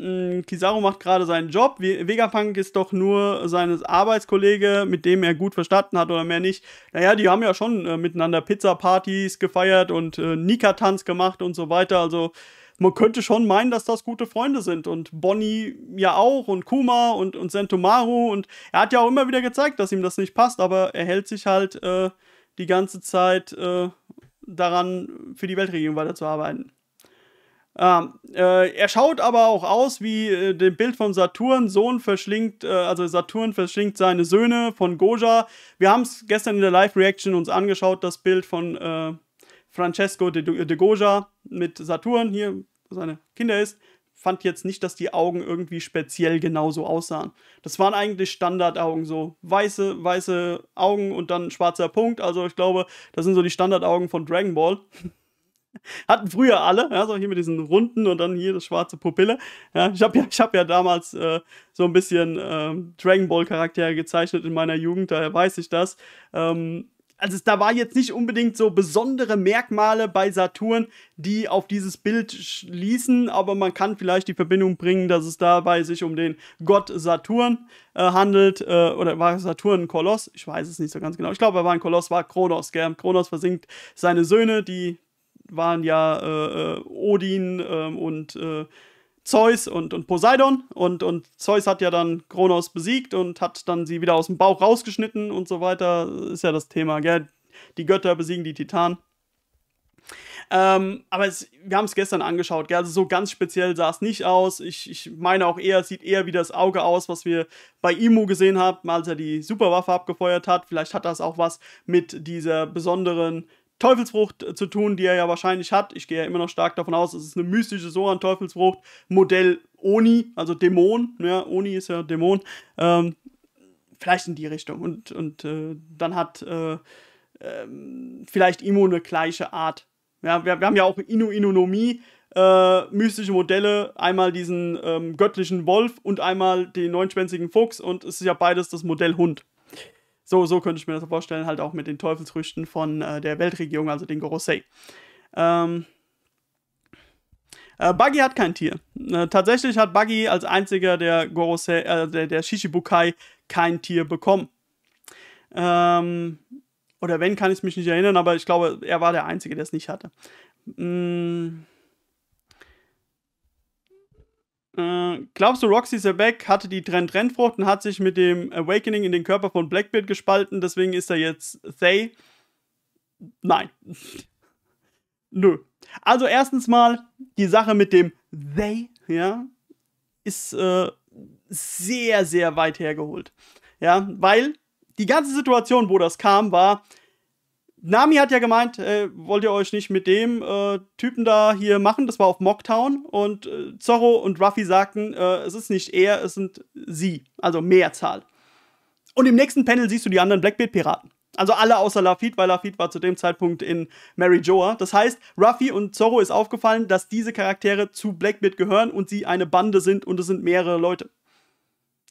Mm, Kizaru macht gerade seinen Job. Vegapunk ist doch nur seines Arbeitskollege, mit dem er gut verstanden hat oder mehr nicht. Naja, die haben ja schon äh, miteinander Pizza-Partys gefeiert und äh, Nika-Tanz gemacht und so weiter. Also man könnte schon meinen, dass das gute Freunde sind. Und Bonnie ja auch und Kuma und, und Sentomaru. Und er hat ja auch immer wieder gezeigt, dass ihm das nicht passt, aber er hält sich halt äh, die ganze Zeit äh, daran, für die Weltregierung weiterzuarbeiten. Ah, äh, er schaut aber auch aus wie äh, dem Bild von Saturn. Sohn verschlingt, äh, also Saturn verschlingt seine Söhne von Goja. Wir haben es gestern in der Live-Reaction uns angeschaut, das Bild von äh, Francesco de, de Goja mit Saturn, hier wo seine Kinder ist. Fand jetzt nicht, dass die Augen irgendwie speziell genauso aussahen. Das waren eigentlich Standardaugen, so weiße, weiße Augen und dann schwarzer Punkt. Also ich glaube, das sind so die Standardaugen von Dragon Ball. [LAUGHS] Hatten früher alle, ja, so hier mit diesen runden und dann hier das schwarze Pupille. Ja, ich habe ja, hab ja damals äh, so ein bisschen ähm, Dragon Ball Charaktere gezeichnet in meiner Jugend, daher weiß ich das. Ähm, also da war jetzt nicht unbedingt so besondere Merkmale bei Saturn, die auf dieses Bild schließen, aber man kann vielleicht die Verbindung bringen, dass es dabei sich um den Gott Saturn äh, handelt, äh, oder war Saturn ein Koloss? Ich weiß es nicht so ganz genau. Ich glaube, er war ein Koloss, war Kronos, gell? Kronos versinkt seine Söhne, die waren ja äh, äh Odin ähm, und äh, Zeus und, und Poseidon und, und Zeus hat ja dann Kronos besiegt und hat dann sie wieder aus dem Bauch rausgeschnitten und so weiter. Ist ja das Thema, gell? Die Götter besiegen die Titanen. Ähm, aber es, wir haben es gestern angeschaut, gell? also so ganz speziell sah es nicht aus. Ich, ich meine auch eher, es sieht eher wie das Auge aus, was wir bei Imu gesehen haben, als er die Superwaffe abgefeuert hat. Vielleicht hat das auch was mit dieser besonderen Teufelsfrucht äh, zu tun, die er ja wahrscheinlich hat. Ich gehe ja immer noch stark davon aus, es ist eine mystische Soran-Teufelsfrucht, Modell Oni, also Dämon. Ja, ne? Oni ist ja Dämon. Ähm, vielleicht in die Richtung. Und, und äh, dann hat äh, äh, vielleicht Imo eine gleiche Art. Ja, wir, wir haben ja auch Inu Inunomie, äh, mystische Modelle, einmal diesen ähm, göttlichen Wolf und einmal den neunschwänzigen Fuchs und es ist ja beides das Modell Hund. So, so könnte ich mir das vorstellen, halt auch mit den Teufelsfrüchten von äh, der Weltregierung, also den Gorosei. Ähm, äh, Buggy hat kein Tier. Äh, tatsächlich hat Buggy als einziger der Gorosei, äh, der, der Shishibukai kein Tier bekommen. Ähm, oder wenn, kann ich mich nicht erinnern, aber ich glaube, er war der Einzige, der es nicht hatte. Mmh. Äh, glaubst du, Roxy Sebek hatte die Trend-Trendfrucht und hat sich mit dem Awakening in den Körper von Blackbeard gespalten, deswegen ist er jetzt Thay? Nein. [LAUGHS] Nö. Also erstens mal, die Sache mit dem They, ja, ist äh, sehr, sehr weit hergeholt. Ja, weil die ganze Situation, wo das kam, war, Nami hat ja gemeint, äh, wollt ihr euch nicht mit dem äh, Typen da hier machen? Das war auf Mocktown. Und äh, Zorro und Ruffy sagten, äh, es ist nicht er, es sind sie. Also Mehrzahl. Und im nächsten Panel siehst du die anderen Blackbeard-Piraten. Also alle außer Lafitte, weil Lafitte war zu dem Zeitpunkt in Mary Joa. Das heißt, Ruffy und Zorro ist aufgefallen, dass diese Charaktere zu Blackbeard gehören und sie eine Bande sind und es sind mehrere Leute.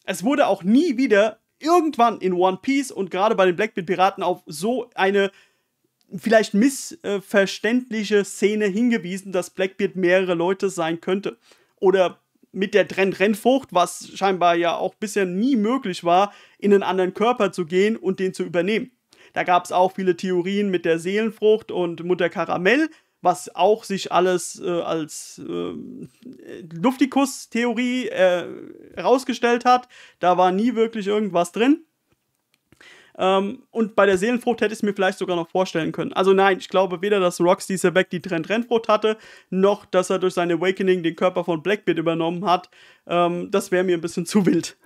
Es wurde auch nie wieder irgendwann in One Piece und gerade bei den Blackbeard-Piraten auf so eine vielleicht missverständliche Szene hingewiesen, dass Blackbeard mehrere Leute sein könnte. Oder mit der Trennfrucht, was scheinbar ja auch bisher nie möglich war, in einen anderen Körper zu gehen und den zu übernehmen. Da gab es auch viele Theorien mit der Seelenfrucht und Mutter Karamell, was auch sich alles äh, als äh, Luftikus-Theorie äh, herausgestellt hat. Da war nie wirklich irgendwas drin. Ähm, und bei der Seelenfrucht hätte ich es mir vielleicht sogar noch vorstellen können. Also nein, ich glaube weder, dass Rox diese die Trend-Rennfrucht hatte, noch dass er durch sein Awakening den Körper von Blackbeard übernommen hat. Ähm, das wäre mir ein bisschen [LAUGHS] zu wild.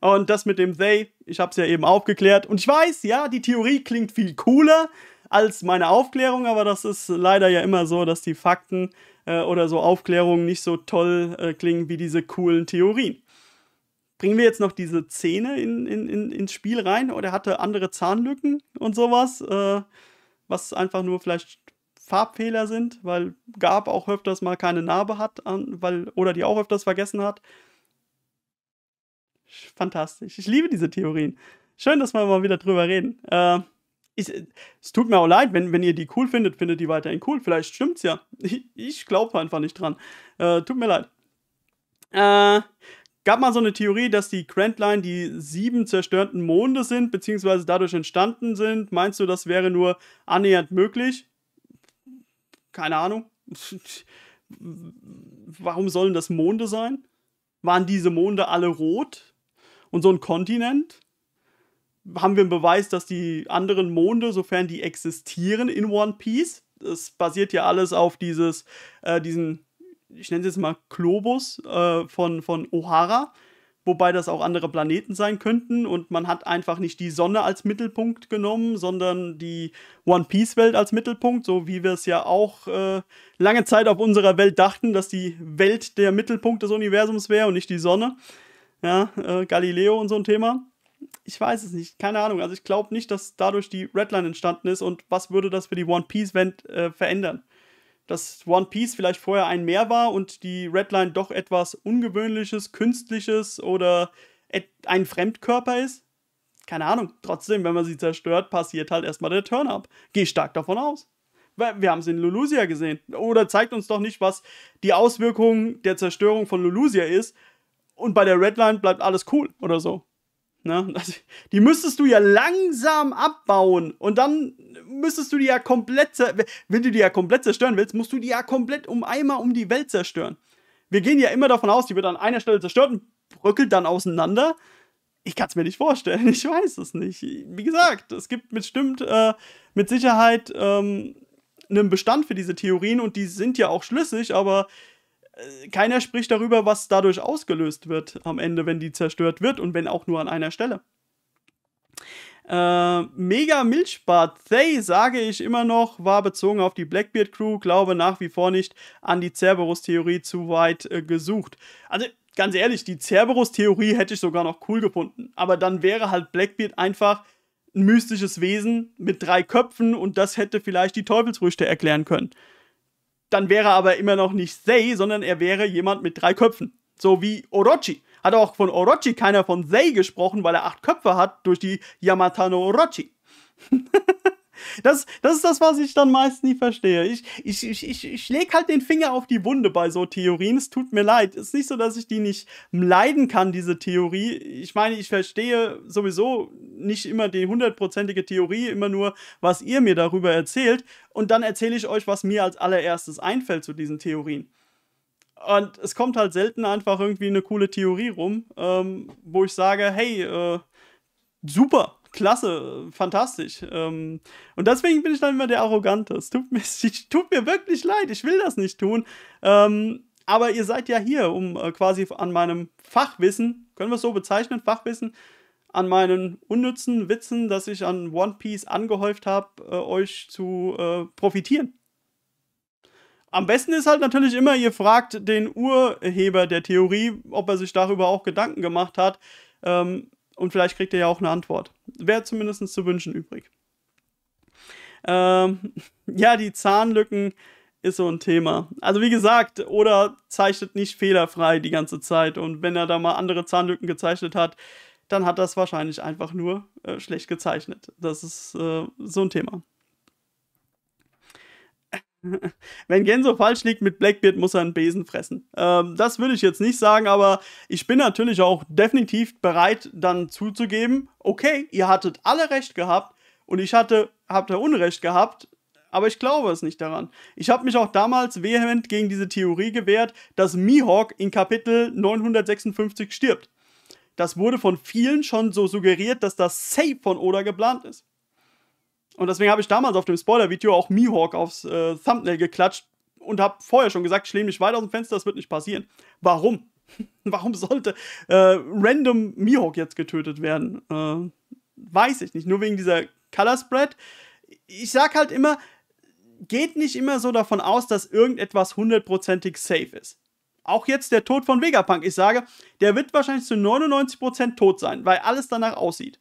Und das mit dem They, ich habe es ja eben aufgeklärt. Und ich weiß, ja, die Theorie klingt viel cooler als meine Aufklärung, aber das ist leider ja immer so, dass die Fakten äh, oder so Aufklärungen nicht so toll äh, klingen wie diese coolen Theorien bringen wir jetzt noch diese Szene in, in, in, ins Spiel rein oder hatte andere Zahnlücken und sowas, äh, was einfach nur vielleicht Farbfehler sind, weil Gab auch öfters mal keine Narbe hat, an, weil, oder die auch öfters vergessen hat. Fantastisch. Ich liebe diese Theorien. Schön, dass wir mal wieder drüber reden. Äh, ich, es tut mir auch leid, wenn, wenn ihr die cool findet, findet die weiterhin cool. Vielleicht stimmt's ja. [LAUGHS] Ich, ich glaube einfach nicht dran. Äh, tut mir leid. Äh, gab mal so eine Theorie, dass die Grand Line die sieben zerstörten Monde sind, beziehungsweise dadurch entstanden sind. Meinst du, das wäre nur annähernd möglich? Keine Ahnung. [LAUGHS] Warum sollen das Monde sein? Waren diese Monde alle rot? Und so ein Kontinent? Haben wir einen Beweis, dass die anderen Monde, sofern die existieren, in One Piece? Das basiert ja alles auf dieses, äh, diesen ich nenne es jetzt mal Globus äh, von, von O'Hara, wobei das auch andere Planeten sein könnten. Und man hat einfach nicht die Sonne als Mittelpunkt genommen, sondern die One Piece-Welt als Mittelpunkt, so wie wir es ja auch äh, lange Zeit auf unserer Welt dachten, dass die Welt der Mittelpunkt des Universums wäre und nicht die Sonne. Ja, äh, Galileo und so ein Thema. Ich weiß es nicht, keine Ahnung. Also ich glaube nicht, dass dadurch die Redline entstanden ist und was würde das für die One Piece-Welt äh, verändern? dass One Piece vielleicht vorher ein Meer war und die Redline doch etwas Ungewöhnliches, Künstliches oder ein Fremdkörper ist? Keine Ahnung. Trotzdem, wenn man sie zerstört, passiert halt erstmal der Turn-up. Geh stark davon aus. Wir haben es in Lulusia gesehen. Oder zeigt uns doch nicht, was die Auswirkung der Zerstörung von Lulusia ist. Und bei der Redline bleibt alles cool oder so. Ne? Die müsstest du ja langsam abbauen und dann müsstest du die ja komplett, wenn du die ja komplett zerstören willst, musst du die ja komplett um einmal um die Welt zerstören. Wir gehen ja immer davon aus, die wird an einer Stelle zerstört und bröckelt dann auseinander. Ich kann es mir nicht vorstellen, ich weiß es nicht. Wie gesagt, es gibt bestimmt äh, mit Sicherheit ähm, einen Bestand für diese Theorien und die sind ja auch schlüssig, aber keiner spricht darüber, was dadurch ausgelöst wird am Ende, wenn die zerstört wird und wenn auch nur an einer Stelle. Äh, Mega Milchbad Thay, sage ich immer noch, war bezogen auf die Blackbeard Crew, glaube nach wie vor nicht an die Cerberus-Theorie zu weit äh, gesucht. Also ganz ehrlich, die Cerberus-Theorie hätte ich sogar noch cool gefunden, aber dann wäre halt Blackbeard einfach ein mystisches Wesen mit drei Köpfen und das hätte vielleicht die Teufelsfrüchte erklären können dann wäre er aber immer noch nicht Sei, sondern er wäre jemand mit drei Köpfen. So wie Orochi. Hat auch von Orochi keiner von Sei gesprochen, weil er acht Köpfe hat durch die Yamatano Orochi. [LAUGHS] Das, das ist das, was ich dann meist nie verstehe. Ich, ich, ich, ich, ich lege halt den Finger auf die Wunde bei so Theorien. Es tut mir leid. Es ist nicht so, dass ich die nicht leiden kann, diese Theorie. Ich meine, ich verstehe sowieso nicht immer die hundertprozentige Theorie, immer nur, was ihr mir darüber erzählt. Und dann erzähle ich euch, was mir als allererstes einfällt zu diesen Theorien. Und es kommt halt selten einfach irgendwie eine coole Theorie rum, ähm, wo ich sage, hey, äh, super, klasse, fantastisch. Ähm, und deswegen bin ich dann immer der Arrogante. Es tut mir, [LAUGHS] tut mir wirklich leid, ich will das nicht tun. Ähm, aber ihr seid ja hier, um äh, quasi an meinem Fachwissen, können wir es so bezeichnen, Fachwissen, an meinen unnützen Witzen, dass ich an One Piece angehäuft habe, äh, euch zu äh, profitieren. Am besten ist halt natürlich immer, ihr fragt den Urheber der Theorie, ob er sich darüber auch Gedanken gemacht hat. Ähm, und vielleicht kriegt ihr ja auch eine Antwort. Wäre zumindest zu wünschen übrig. Ähm, [LAUGHS] ja, die Zahnlücken ist so ein Thema. Also wie gesagt, Oda zeichnet nicht fehlerfrei die ganze Zeit. Und wenn er da mal andere Zahnlücken gezeichnet hat, dann hat das wahrscheinlich einfach nur äh, schlecht gezeichnet. Das ist äh, so ein Thema. [LAUGHS] Wenn Genso falsch liegt mit Blackbeard, muss er einen Besen fressen. Ähm, das würde ich jetzt nicht sagen, aber ich bin natürlich auch definitiv bereit, dann zuzugeben, okay, ihr hattet alle recht gehabt und ich hatte, habt ihr Unrecht gehabt, aber ich glaube es nicht daran. Ich habe mich auch damals vehement gegen diese Theorie gewehrt, dass Mihawk in Kapitel 956 stirbt. Das wurde von vielen schon so suggeriert, dass das safe von Oda geplant ist. Und deswegen habe ich damals auf dem Spoiler-Video auch Mihawk aufs äh, Thumbnail geklatscht und habe vorher schon gesagt, ich lehne mich weit aus dem Fenster, das wird nicht passieren. Warum? [LAUGHS] Warum sollte äh, random Mihawk jetzt getötet werden? Äh, weiß ich nicht. Nur wegen dieser Color Spread. Ich sag halt immer, geht nicht immer so davon aus, dass irgendetwas hundertprozentig safe ist. Auch jetzt der Tod von Vegapunk. Ich sage, der wird wahrscheinlich zu 99% tot sein, weil alles danach aussieht.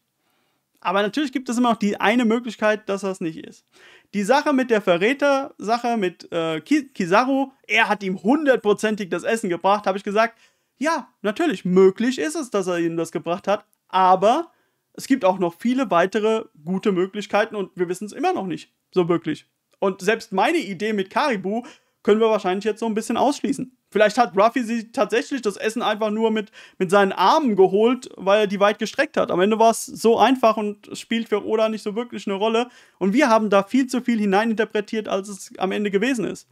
Aber natürlich gibt es immer noch die eine Möglichkeit, dass das nicht ist. Die Sache mit der Verräter-Sache mit äh, Kizaru, er hat ihm hundertprozentig das Essen gebracht, habe ich gesagt. Ja, natürlich, möglich ist es, dass er ihm das gebracht hat, aber es gibt auch noch viele weitere gute Möglichkeiten und wir wissen es immer noch nicht so wirklich. Und selbst meine Idee mit Karibu können wir wahrscheinlich jetzt so ein bisschen ausschließen. Vielleicht hat Ruffy sie tatsächlich das Essen einfach nur mit, mit seinen Armen geholt, weil er die weit gestreckt hat. Am Ende war es so einfach und spielt für Oda nicht so wirklich eine Rolle. Und wir haben da viel zu viel hineininterpretiert, als es am Ende gewesen ist.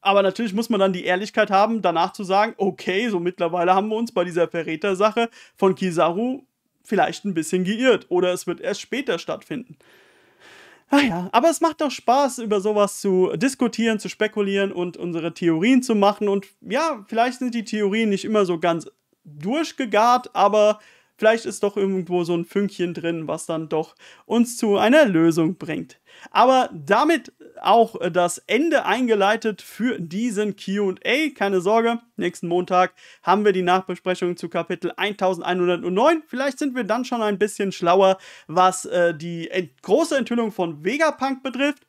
Aber natürlich muss man dann die Ehrlichkeit haben, danach zu sagen, okay, so mittlerweile haben wir uns bei dieser Verrätersache von Kizaru vielleicht ein bisschen geirrt oder es wird erst später stattfinden. Ach ja, aber es macht doch Spaß, über sowas zu diskutieren, zu spekulieren und unsere Theorien zu machen. Und ja, vielleicht sind die Theorien nicht immer so ganz durchgegart, aber Vielleicht ist doch irgendwo so ein Fünkchen drin, was dann doch uns zu einer Lösung bringt. Aber damit auch äh, das Ende eingeleitet für diesen QA. Keine Sorge, nächsten Montag haben wir die Nachbesprechung zu Kapitel 1109. Vielleicht sind wir dann schon ein bisschen schlauer, was äh, die ent große Enthüllung von Vegapunk betrifft.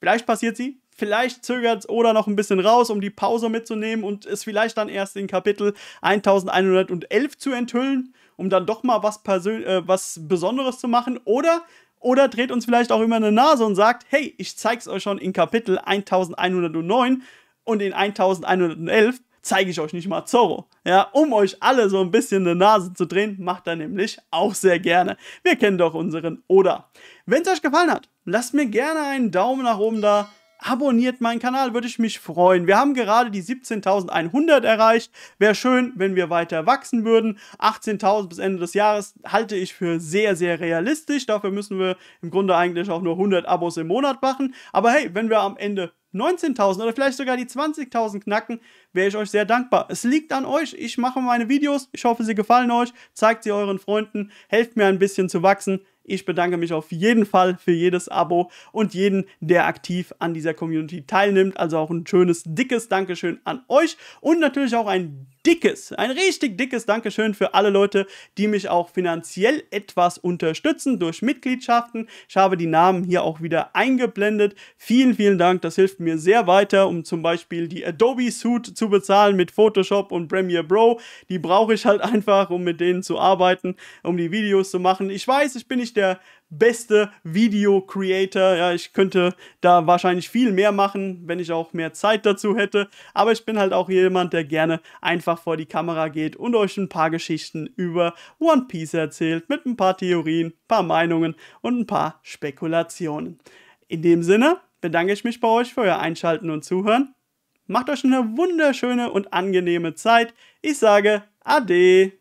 Vielleicht passiert sie, vielleicht zögert es Oda noch ein bisschen raus, um die Pause mitzunehmen und es vielleicht dann erst in Kapitel 1111 zu enthüllen um dann doch mal was, Persön äh, was Besonderes zu machen. Oder, oder dreht uns vielleicht auch immer eine Nase und sagt, hey, ich zeig's euch schon in Kapitel 1109 und in 1111 zeige ich euch nicht mal Zorro. Ja, um euch alle so ein bisschen eine Nase zu drehen, macht er nämlich auch sehr gerne. Wir kennen doch unseren Oder. Wenn es euch gefallen hat, lasst mir gerne einen Daumen nach oben da abonniert meinen Kanal, würde ich mich freuen. Wir haben gerade die 17.100 erreicht. Wäre schön, wenn wir weiter wachsen würden. 18.000 bis Ende des Jahres halte ich für sehr, sehr realistisch. Dafür müssen wir im Grunde eigentlich auch nur 100 Abos im Monat machen. Aber hey, wenn wir am Ende 19.000 oder vielleicht sogar die 20.000 knacken, wäre ich euch sehr dankbar. Es liegt an euch. Ich mache meine Videos. Ich hoffe, sie gefallen euch. Zeigt sie euren Freunden. Helft mir ein bisschen zu wachsen. Ich bedanke mich auf jeden Fall für jedes Abo und jeden, der aktiv an dieser Community teilnimmt. Also auch ein schönes, dickes Dankeschön an euch und natürlich auch ein dickes, ein richtig dickes Dankeschön für alle Leute, die mich auch finanziell etwas unterstützen durch Mitgliedschaften. Ich habe die Namen hier auch wieder eingeblendet. Vielen, vielen Dank, das hilft mir sehr weiter, um zum Beispiel die Adobe Suite zu bezahlen mit Photoshop und Premiere Pro. Die brauche ich halt [LAUGHS] einfach, um mit denen zu arbeiten, um die Videos zu machen. Ich weiß, ich bin nicht der beste Video-Creator. Ja, ich könnte da wahrscheinlich viel mehr machen, wenn ich auch mehr Zeit dazu hätte. Aber ich bin halt auch jemand, der gerne einfach vor die Kamera geht und euch ein paar Geschichten über One Piece erzählt. Mit ein paar Theorien, ein paar Meinungen und ein paar Spekulationen. In dem Sinne bedanke ich mich bei euch für euer Einschalten und Zuhören. Macht euch eine wunderschöne und angenehme Zeit. Ich sage Ade.